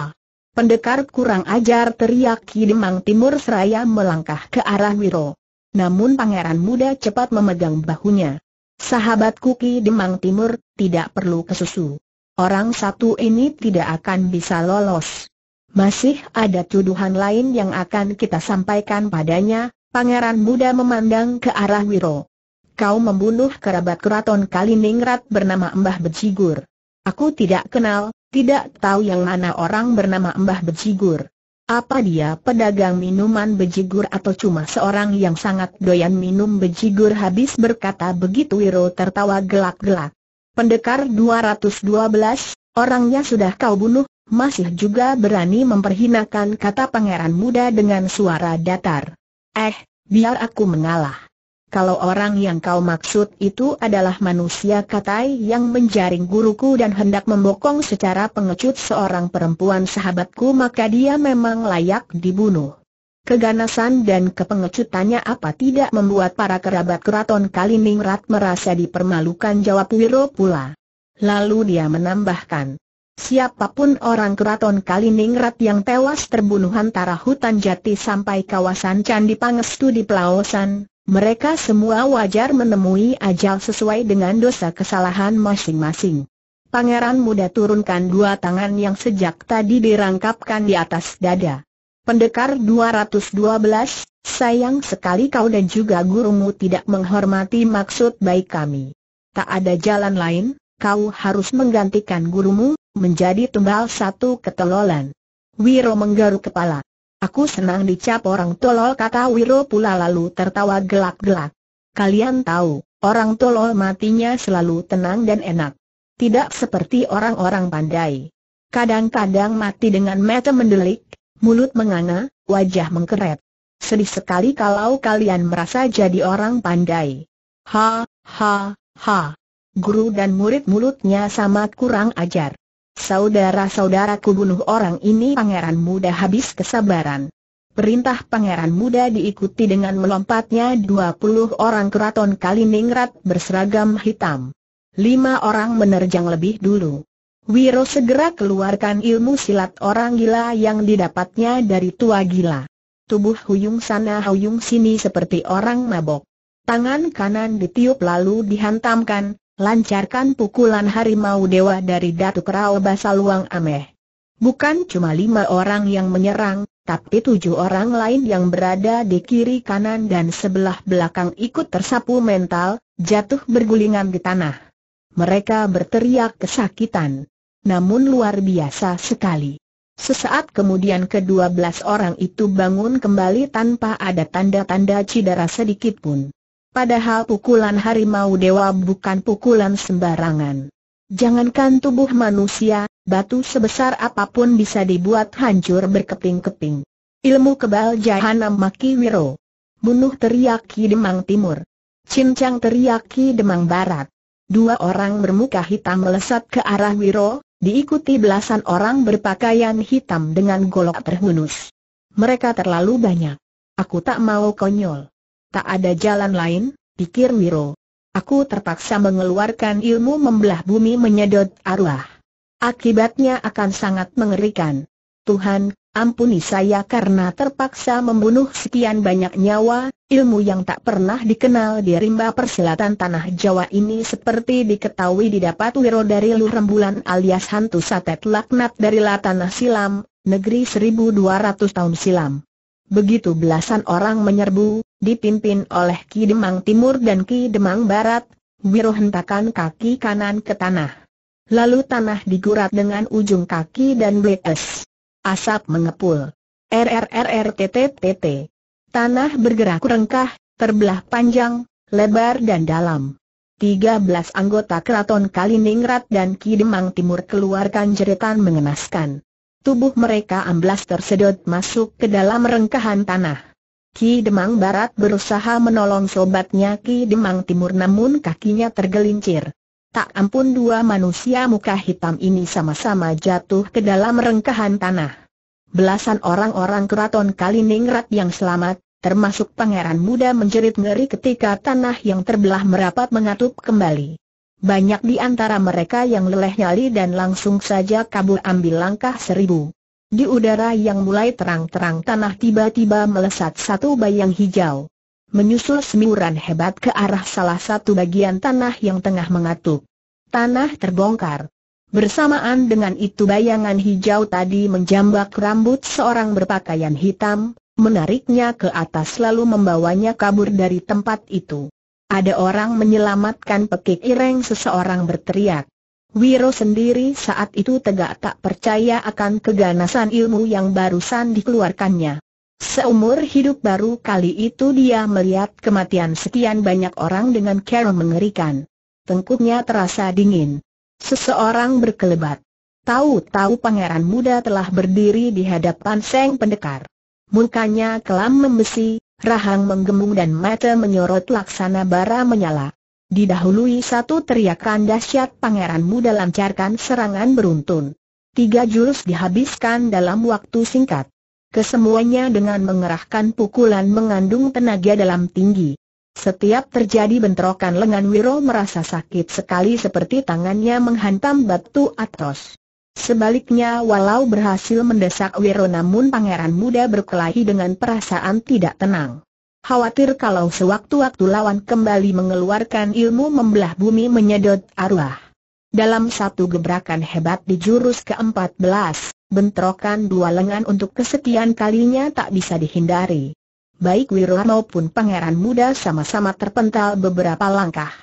Pendekar kurang ajar teriak Kidemang Timur Seraya melangkah ke arah Wiro. Namun pangeran muda cepat memegang bahunya. Sahabatku Ki Demang Timur, tidak perlu kesusu. Orang satu ini tidak akan bisa lolos. Masih ada tuduhan lain yang akan kita sampaikan padanya, pangeran muda memandang ke arah Wiro. Kau membunuh kerabat keraton Kaliningrat bernama Mbah Bejigur. Aku tidak kenal, tidak tahu yang mana orang bernama Mbah Bejigur. Apa dia pedagang minuman bejigur atau cuma seorang yang sangat doyan minum bejigur habis berkata begitu Wiro tertawa gelak-gelak. Pendekar 212, orangnya sudah kau bunuh, masih juga berani memperhinakan kata pangeran muda dengan suara datar. Eh, biar aku mengalah. Kalau orang yang kau maksud itu adalah manusia katai yang menjaring guruku dan hendak membokong secara pengecut seorang perempuan sahabatku maka dia memang layak dibunuh. Keganasan dan kepengecutannya apa tidak membuat para kerabat keraton Kaliningrat merasa dipermalukan jawab Wiro pula. Lalu dia menambahkan, siapapun orang keraton Kaliningrat yang tewas terbunuh antara hutan jati sampai kawasan Candi Pangestu di Pelawasan, mereka semua wajar menemui ajal sesuai dengan dosa kesalahan masing-masing. Pangeran muda turunkan dua tangan yang sejak tadi dirangkapkan di atas dada. Pendekar 212, sayang sekali kau dan juga gurumu tidak menghormati maksud baik kami. Tak ada jalan lain, kau harus menggantikan gurumu, menjadi tumbal satu ketelolan. Wiro menggaruk kepala. Aku senang dicap orang tolol kata Wiro pula lalu tertawa gelak-gelak. Kalian tahu, orang tolol matinya selalu tenang dan enak. Tidak seperti orang-orang pandai. Kadang-kadang mati dengan mata mendelik, mulut menganga, wajah mengkeret. Sedih sekali kalau kalian merasa jadi orang pandai. Ha, ha, ha. Guru dan murid mulutnya sama kurang ajar. Saudara-saudaraku bunuh orang ini pangeran muda habis kesabaran. Perintah pangeran muda diikuti dengan melompatnya dua puluh orang keraton Kaliningrat berseragam hitam. Lima orang menerjang lebih dulu. Wiro segera keluarkan ilmu silat orang gila yang didapatnya dari tua gila. Tubuh Huyung sana Huyung sini seperti orang mabok. Tangan kanan ditiup lalu dihantamkan, lancarkan pukulan harimau dewa dari Datuk Rao Basaluang Ameh. Bukan cuma lima orang yang menyerang, tapi tujuh orang lain yang berada di kiri kanan dan sebelah belakang ikut tersapu mental, jatuh bergulingan di tanah. Mereka berteriak kesakitan namun luar biasa sekali. Sesaat kemudian kedua belas orang itu bangun kembali tanpa ada tanda-tanda cedera sedikit pun. Padahal pukulan harimau dewa bukan pukulan sembarangan. Jangankan tubuh manusia, batu sebesar apapun bisa dibuat hancur berkeping-keping. Ilmu kebal Jahanam Maki Wiro. Bunuh teriaki Demang Timur. Cincang teriaki Demang Barat. Dua orang bermuka hitam melesat ke arah Wiro, diikuti belasan orang berpakaian hitam dengan golok terhunus. Mereka terlalu banyak. Aku tak mau konyol. Tak ada jalan lain, pikir Wiro. Aku terpaksa mengeluarkan ilmu membelah bumi menyedot arwah. Akibatnya akan sangat mengerikan. Tuhan, Ampuni saya karena terpaksa membunuh sekian banyak nyawa, ilmu yang tak pernah dikenal di rimba persilatan tanah Jawa ini seperti diketahui didapat wiro dari luar rembulan alias hantu satet laknat dari latanah silam, negeri 1200 tahun silam. Begitu belasan orang menyerbu, dipimpin oleh Ki Demang Timur dan Ki Demang Barat, Wiro hentakan kaki kanan ke tanah. Lalu tanah digurat dengan ujung kaki dan blees. Asap mengepul. RRRRTTTT. Tanah bergerak rengkah, terbelah panjang, lebar dan dalam. 13 anggota keraton Kaliningrat dan Kidemang Timur keluarkan jeritan mengenaskan. Tubuh mereka amblas tersedot masuk ke dalam rengkahan tanah. Ki Demang Barat berusaha menolong sobatnya Ki Demang Timur namun kakinya tergelincir. Tak ampun dua manusia muka hitam ini sama-sama jatuh ke dalam rengkahan tanah. Belasan orang-orang keraton Kaliningrat yang selamat, termasuk pangeran muda menjerit ngeri ketika tanah yang terbelah merapat mengatup kembali. Banyak di antara mereka yang leleh nyali dan langsung saja kabur ambil langkah seribu. Di udara yang mulai terang-terang tanah tiba-tiba melesat satu bayang hijau menyusul semburan hebat ke arah salah satu bagian tanah yang tengah mengatup, Tanah terbongkar. Bersamaan dengan itu bayangan hijau tadi menjambak rambut seorang berpakaian hitam, menariknya ke atas lalu membawanya kabur dari tempat itu. Ada orang menyelamatkan pekik ireng seseorang berteriak. Wiro sendiri saat itu tegak tak percaya akan keganasan ilmu yang barusan dikeluarkannya. Seumur hidup baru kali itu dia melihat kematian sekian banyak orang dengan cara mengerikan. Tengkuknya terasa dingin. Seseorang berkelebat. Tahu-tahu pangeran muda telah berdiri di hadapan Seng Pendekar. Mukanya kelam membesi, rahang menggembung dan mata menyorot laksana bara menyala. Didahului satu teriakan dahsyat pangeran muda lancarkan serangan beruntun. Tiga jurus dihabiskan dalam waktu singkat kesemuanya dengan mengerahkan pukulan mengandung tenaga dalam tinggi. Setiap terjadi bentrokan lengan Wiro merasa sakit sekali seperti tangannya menghantam batu atos. Sebaliknya walau berhasil mendesak Wiro namun pangeran muda berkelahi dengan perasaan tidak tenang. Khawatir kalau sewaktu-waktu lawan kembali mengeluarkan ilmu membelah bumi menyedot arwah. Dalam satu gebrakan hebat di jurus ke-14, bentrokan dua lengan untuk kesekian kalinya tak bisa dihindari. Baik Wiro maupun pangeran muda sama-sama terpental beberapa langkah.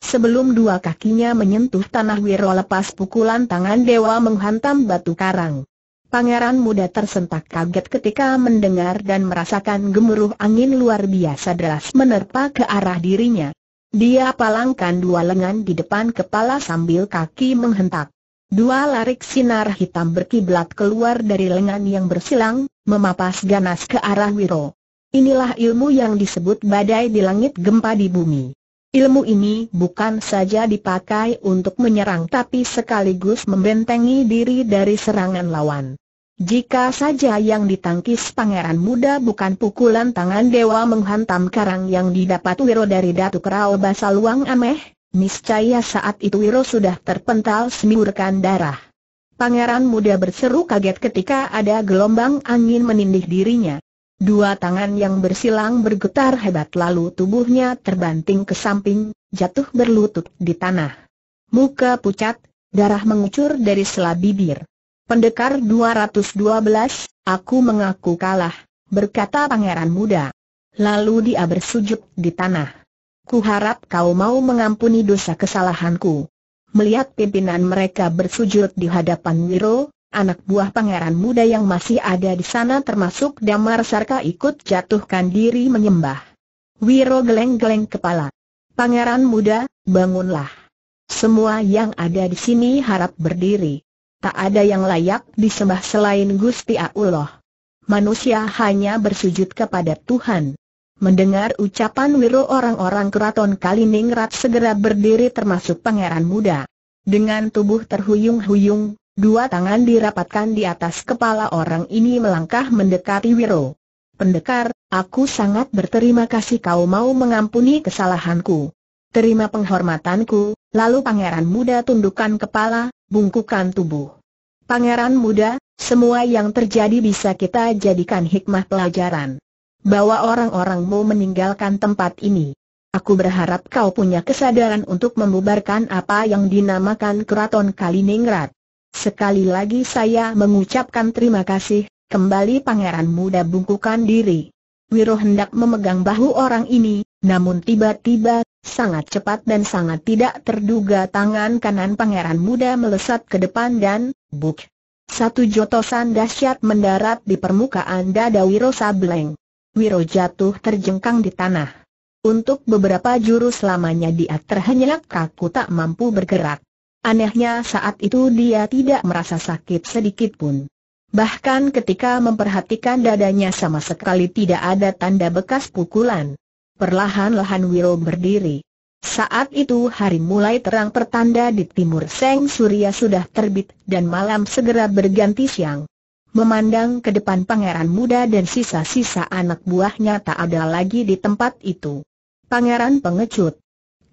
Sebelum dua kakinya menyentuh tanah Wiro lepas pukulan tangan dewa menghantam batu karang. Pangeran muda tersentak kaget ketika mendengar dan merasakan gemuruh angin luar biasa deras menerpa ke arah dirinya. Dia palangkan dua lengan di depan kepala sambil kaki menghentak. Dua larik sinar hitam berkiblat keluar dari lengan yang bersilang, memapas ganas ke arah Wiro. Inilah ilmu yang disebut badai di langit gempa di bumi. Ilmu ini bukan saja dipakai untuk menyerang tapi sekaligus membentengi diri dari serangan lawan. Jika saja yang ditangkis pangeran muda bukan pukulan tangan dewa menghantam karang yang didapat Wiro dari Datuk Rao Basaluang Ameh, Niscaya saat itu Wiro sudah terpental semburkan darah. Pangeran muda berseru kaget ketika ada gelombang angin menindih dirinya. Dua tangan yang bersilang bergetar hebat lalu tubuhnya terbanting ke samping, jatuh berlutut di tanah. Muka pucat, darah mengucur dari sela bibir. Pendekar 212, aku mengaku kalah, berkata pangeran muda. Lalu dia bersujud di tanah. Ku harap kau mau mengampuni dosa kesalahanku. Melihat pimpinan mereka bersujud di hadapan Wiro, anak buah pangeran muda yang masih ada di sana termasuk Damar Sarka ikut jatuhkan diri menyembah. Wiro geleng-geleng kepala. Pangeran muda, bangunlah. Semua yang ada di sini harap berdiri. Tak ada yang layak disembah selain Gusti Allah. Manusia hanya bersujud kepada Tuhan. Mendengar ucapan Wiro orang-orang keraton Kaliningrat segera berdiri termasuk pangeran muda. Dengan tubuh terhuyung-huyung, dua tangan dirapatkan di atas kepala orang ini melangkah mendekati Wiro. Pendekar, aku sangat berterima kasih kau mau mengampuni kesalahanku. Terima penghormatanku, lalu pangeran muda tundukkan kepala, bungkukan tubuh. Pangeran muda, semua yang terjadi bisa kita jadikan hikmah pelajaran bahwa orang-orangmu meninggalkan tempat ini. Aku berharap kau punya kesadaran untuk membubarkan apa yang dinamakan Keraton Kaliningrat. Sekali lagi saya mengucapkan terima kasih, kembali pangeran muda bungkukan diri. Wiro hendak memegang bahu orang ini, namun tiba-tiba, sangat cepat dan sangat tidak terduga tangan kanan pangeran muda melesat ke depan dan, buk. Satu jotosan dahsyat mendarat di permukaan dada Wiro Sableng. Wiro jatuh terjengkang di tanah. Untuk beberapa jurus lamanya dia terhenyak kaku tak mampu bergerak. Anehnya saat itu dia tidak merasa sakit sedikit pun. Bahkan ketika memperhatikan dadanya sama sekali tidak ada tanda bekas pukulan. Perlahan-lahan Wiro berdiri. Saat itu hari mulai terang pertanda di timur Seng Surya sudah terbit dan malam segera berganti siang. Memandang ke depan pangeran muda dan sisa-sisa anak buahnya tak ada lagi di tempat itu. Pangeran pengecut.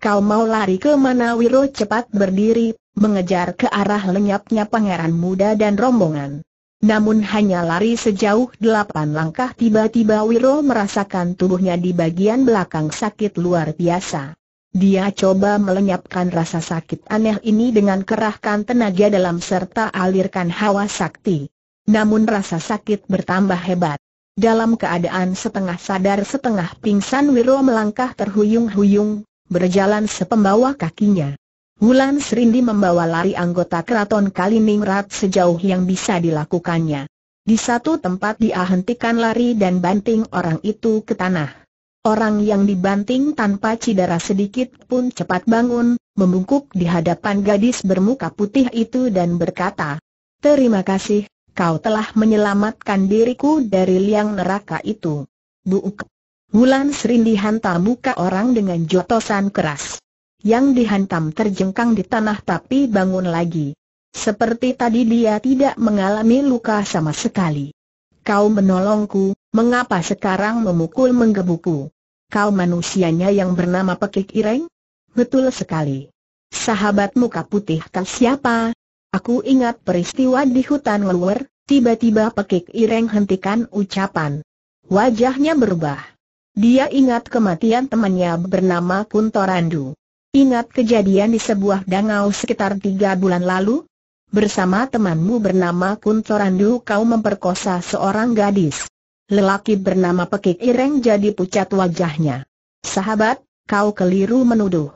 Kau mau lari ke mana Wiro cepat berdiri, mengejar ke arah lenyapnya pangeran muda dan rombongan. Namun hanya lari sejauh delapan langkah tiba-tiba Wiro merasakan tubuhnya di bagian belakang sakit luar biasa. Dia coba melenyapkan rasa sakit aneh ini dengan kerahkan tenaga dalam serta alirkan hawa sakti namun rasa sakit bertambah hebat. Dalam keadaan setengah sadar setengah pingsan Wiro melangkah terhuyung-huyung, berjalan sepembawa kakinya. Wulan Serindi membawa lari anggota keraton Kaliningrat sejauh yang bisa dilakukannya. Di satu tempat dia hentikan lari dan banting orang itu ke tanah. Orang yang dibanting tanpa cedera sedikit pun cepat bangun, membungkuk di hadapan gadis bermuka putih itu dan berkata, Terima kasih, kau telah menyelamatkan diriku dari liang neraka itu. Buuk. Wulan Sering dihantam muka orang dengan jotosan keras. Yang dihantam terjengkang di tanah tapi bangun lagi. Seperti tadi dia tidak mengalami luka sama sekali. Kau menolongku, mengapa sekarang memukul menggebuku? Kau manusianya yang bernama Pekik Ireng? Betul sekali. Sahabatmu kaputih kau siapa, Aku ingat peristiwa di hutan luar, tiba-tiba pekik Ireng hentikan ucapan. Wajahnya berubah. Dia ingat kematian temannya bernama Kuntorandu. Ingat kejadian di sebuah dangau sekitar tiga bulan lalu? Bersama temanmu bernama Kuntorandu kau memperkosa seorang gadis. Lelaki bernama Pekik Ireng jadi pucat wajahnya. Sahabat, kau keliru menuduh.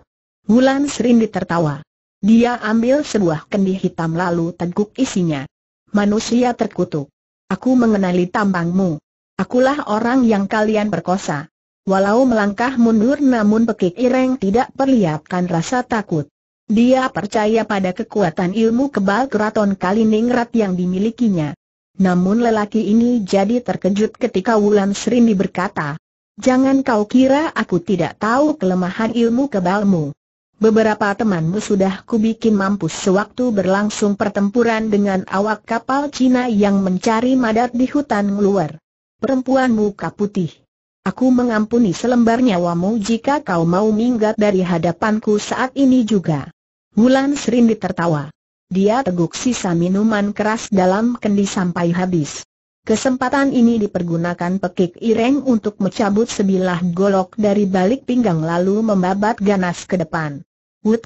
Wulan Serindi tertawa. Dia ambil sebuah kendi hitam lalu teguk isinya. Manusia terkutuk. Aku mengenali tambangmu. Akulah orang yang kalian perkosa. Walau melangkah mundur namun pekik ireng tidak perlihatkan rasa takut. Dia percaya pada kekuatan ilmu kebal keraton Kaliningrat yang dimilikinya. Namun lelaki ini jadi terkejut ketika Wulan Srindi berkata, Jangan kau kira aku tidak tahu kelemahan ilmu kebalmu. Beberapa temanmu sudah kubikin mampus sewaktu berlangsung pertempuran dengan awak kapal Cina yang mencari madat di hutan luar. Perempuan muka putih. Aku mengampuni selembar nyawamu jika kau mau minggat dari hadapanku saat ini juga. Wulan Serindi tertawa. Dia teguk sisa minuman keras dalam kendi sampai habis. Kesempatan ini dipergunakan pekik ireng untuk mencabut sebilah golok dari balik pinggang lalu membabat ganas ke depan. Wut!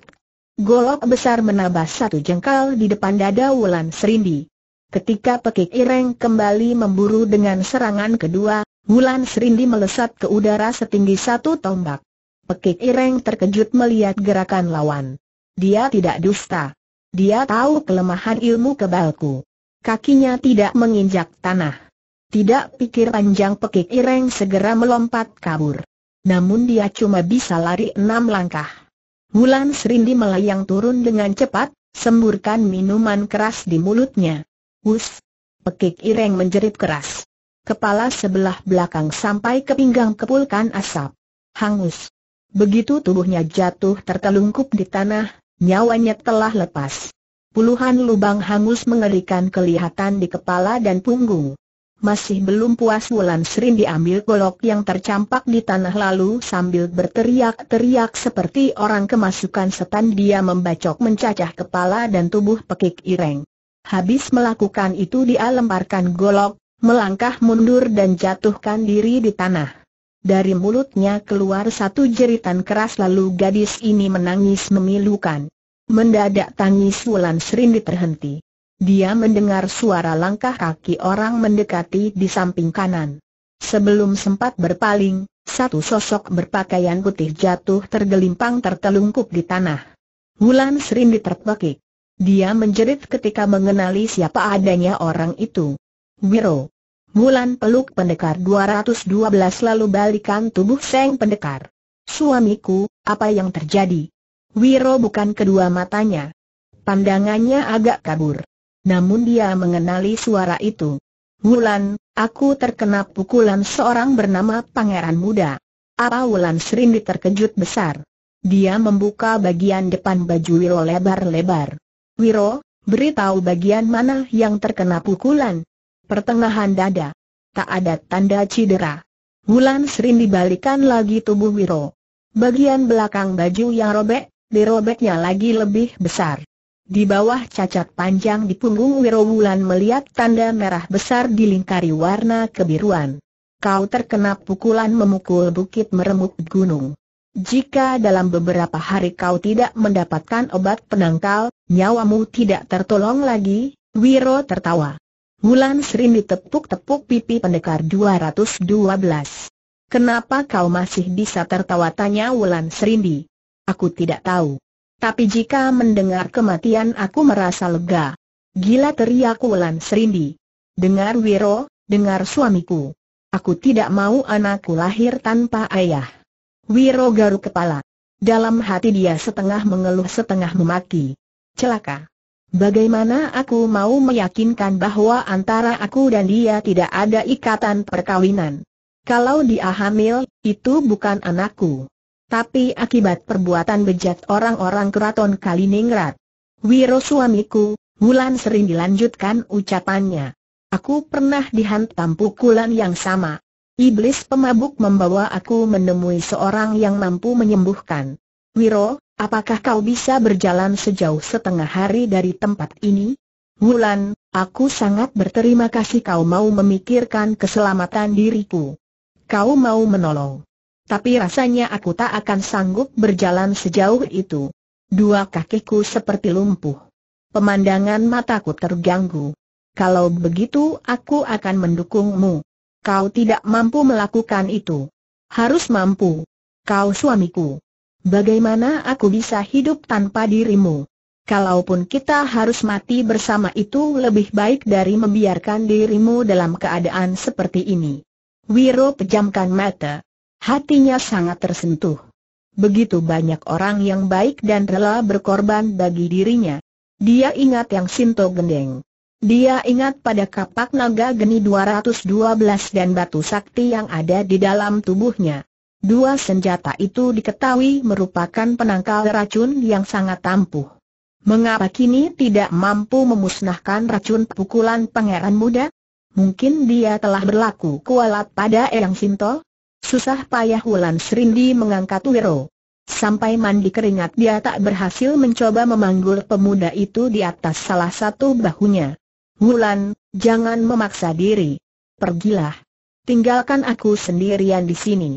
Golok besar menabas satu jengkal di depan dada Wulan Serindi. Ketika pekik ireng kembali memburu dengan serangan kedua, Wulan Serindi melesat ke udara setinggi satu tombak. Pekik ireng terkejut melihat gerakan lawan. Dia tidak dusta. Dia tahu kelemahan ilmu kebalku. Kakinya tidak menginjak tanah. Tidak pikir panjang pekik ireng segera melompat kabur. Namun dia cuma bisa lari enam langkah. Bulan Serindi melayang turun dengan cepat, semburkan minuman keras di mulutnya. Wus! Pekik Ireng menjerit keras. Kepala sebelah belakang sampai ke pinggang kepulkan asap. Hangus. Begitu tubuhnya jatuh tertelungkup di tanah, nyawanya telah lepas. Puluhan lubang hangus mengerikan kelihatan di kepala dan punggung. Masih belum puas Wulan Srin diambil golok yang tercampak di tanah lalu sambil berteriak-teriak seperti orang kemasukan setan dia membacok mencacah kepala dan tubuh pekik ireng. Habis melakukan itu dia lemparkan golok, melangkah mundur dan jatuhkan diri di tanah. Dari mulutnya keluar satu jeritan keras lalu gadis ini menangis memilukan. Mendadak tangis Wulan Srin diterhenti. Dia mendengar suara langkah kaki orang mendekati di samping kanan. Sebelum sempat berpaling, satu sosok berpakaian putih jatuh tergelimpang tertelungkup di tanah. Wulan Srin diterpekik. Dia menjerit ketika mengenali siapa adanya orang itu. Wiro. Wulan peluk pendekar 212 lalu balikan tubuh seng pendekar. Suamiku, apa yang terjadi? Wiro bukan kedua matanya. Pandangannya agak kabur namun dia mengenali suara itu. Wulan, aku terkena pukulan seorang bernama Pangeran Muda. Apa Wulan Serindi terkejut besar. Dia membuka bagian depan baju Wiro lebar-lebar. Wiro, beritahu bagian mana yang terkena pukulan. Pertengahan dada. Tak ada tanda cedera. Wulan sering dibalikan lagi tubuh Wiro. Bagian belakang baju yang robek, dirobeknya lagi lebih besar. Di bawah cacat panjang di punggung Wulan melihat tanda merah besar dilingkari warna kebiruan. Kau terkena pukulan memukul bukit meremuk gunung. Jika dalam beberapa hari kau tidak mendapatkan obat penangkal, nyawamu tidak tertolong lagi, Wiro tertawa. Wulan sering ditepuk-tepuk pipi pendekar 212. Kenapa kau masih bisa tertawa tanya Wulan Serindi? Aku tidak tahu. Tapi jika mendengar kematian aku merasa lega. Gila teriak Wulan Serindi. Dengar Wiro, dengar suamiku. Aku tidak mau anakku lahir tanpa ayah. Wiro garuk kepala. Dalam hati dia setengah mengeluh setengah memaki. Celaka. Bagaimana aku mau meyakinkan bahwa antara aku dan dia tidak ada ikatan perkawinan? Kalau dia hamil, itu bukan anakku tapi akibat perbuatan bejat orang-orang keraton Kaliningrat. Wiro suamiku, Wulan sering dilanjutkan ucapannya. Aku pernah dihantam pukulan yang sama. Iblis pemabuk membawa aku menemui seorang yang mampu menyembuhkan. Wiro, apakah kau bisa berjalan sejauh setengah hari dari tempat ini? Wulan, aku sangat berterima kasih kau mau memikirkan keselamatan diriku. Kau mau menolong tapi rasanya aku tak akan sanggup berjalan sejauh itu. Dua kakiku seperti lumpuh. Pemandangan mataku terganggu. Kalau begitu aku akan mendukungmu. Kau tidak mampu melakukan itu. Harus mampu. Kau suamiku. Bagaimana aku bisa hidup tanpa dirimu? Kalaupun kita harus mati bersama itu lebih baik dari membiarkan dirimu dalam keadaan seperti ini. Wiro pejamkan mata. Hatinya sangat tersentuh. Begitu banyak orang yang baik dan rela berkorban bagi dirinya. Dia ingat yang Sinto Gendeng. Dia ingat pada kapak naga geni 212 dan batu sakti yang ada di dalam tubuhnya. Dua senjata itu diketahui merupakan penangkal racun yang sangat ampuh. Mengapa kini tidak mampu memusnahkan racun pukulan pangeran muda? Mungkin dia telah berlaku kualat pada Eyang Sinto? Susah payah Wulan Serindi mengangkat Wiro. Sampai mandi keringat dia tak berhasil mencoba memanggul pemuda itu di atas salah satu bahunya. Wulan, jangan memaksa diri. Pergilah. Tinggalkan aku sendirian di sini.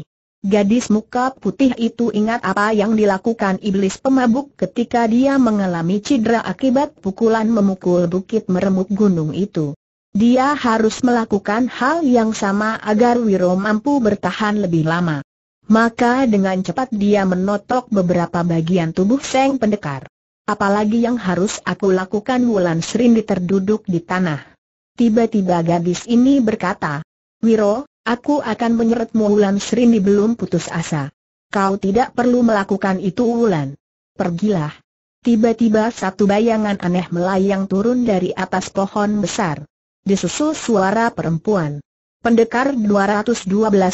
Gadis muka putih itu ingat apa yang dilakukan iblis pemabuk ketika dia mengalami cedera akibat pukulan memukul bukit meremuk gunung itu. Dia harus melakukan hal yang sama agar Wiro mampu bertahan lebih lama. Maka dengan cepat dia menotok beberapa bagian tubuh Seng Pendekar. Apalagi yang harus aku lakukan Wulan Serindi terduduk di tanah. Tiba-tiba gadis ini berkata, Wiro, aku akan menyeretmu Wulan Serindi belum putus asa. Kau tidak perlu melakukan itu Wulan. Pergilah. Tiba-tiba satu bayangan aneh melayang turun dari atas pohon besar disusul suara perempuan. Pendekar 212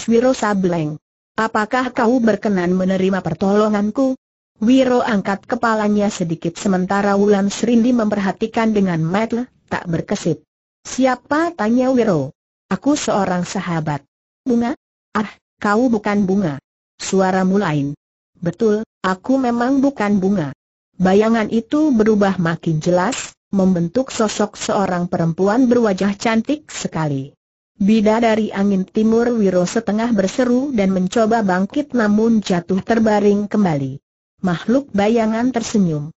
Wiro Sableng. Apakah kau berkenan menerima pertolonganku? Wiro angkat kepalanya sedikit sementara Wulan Serindi memperhatikan dengan mata tak berkesip. Siapa? tanya Wiro. Aku seorang sahabat. Bunga? Ah, kau bukan bunga. Suaramu lain. Betul, aku memang bukan bunga. Bayangan itu berubah makin jelas, membentuk sosok seorang perempuan berwajah cantik sekali. Bida dari angin timur Wiro setengah berseru dan mencoba bangkit namun jatuh terbaring kembali. Makhluk bayangan tersenyum.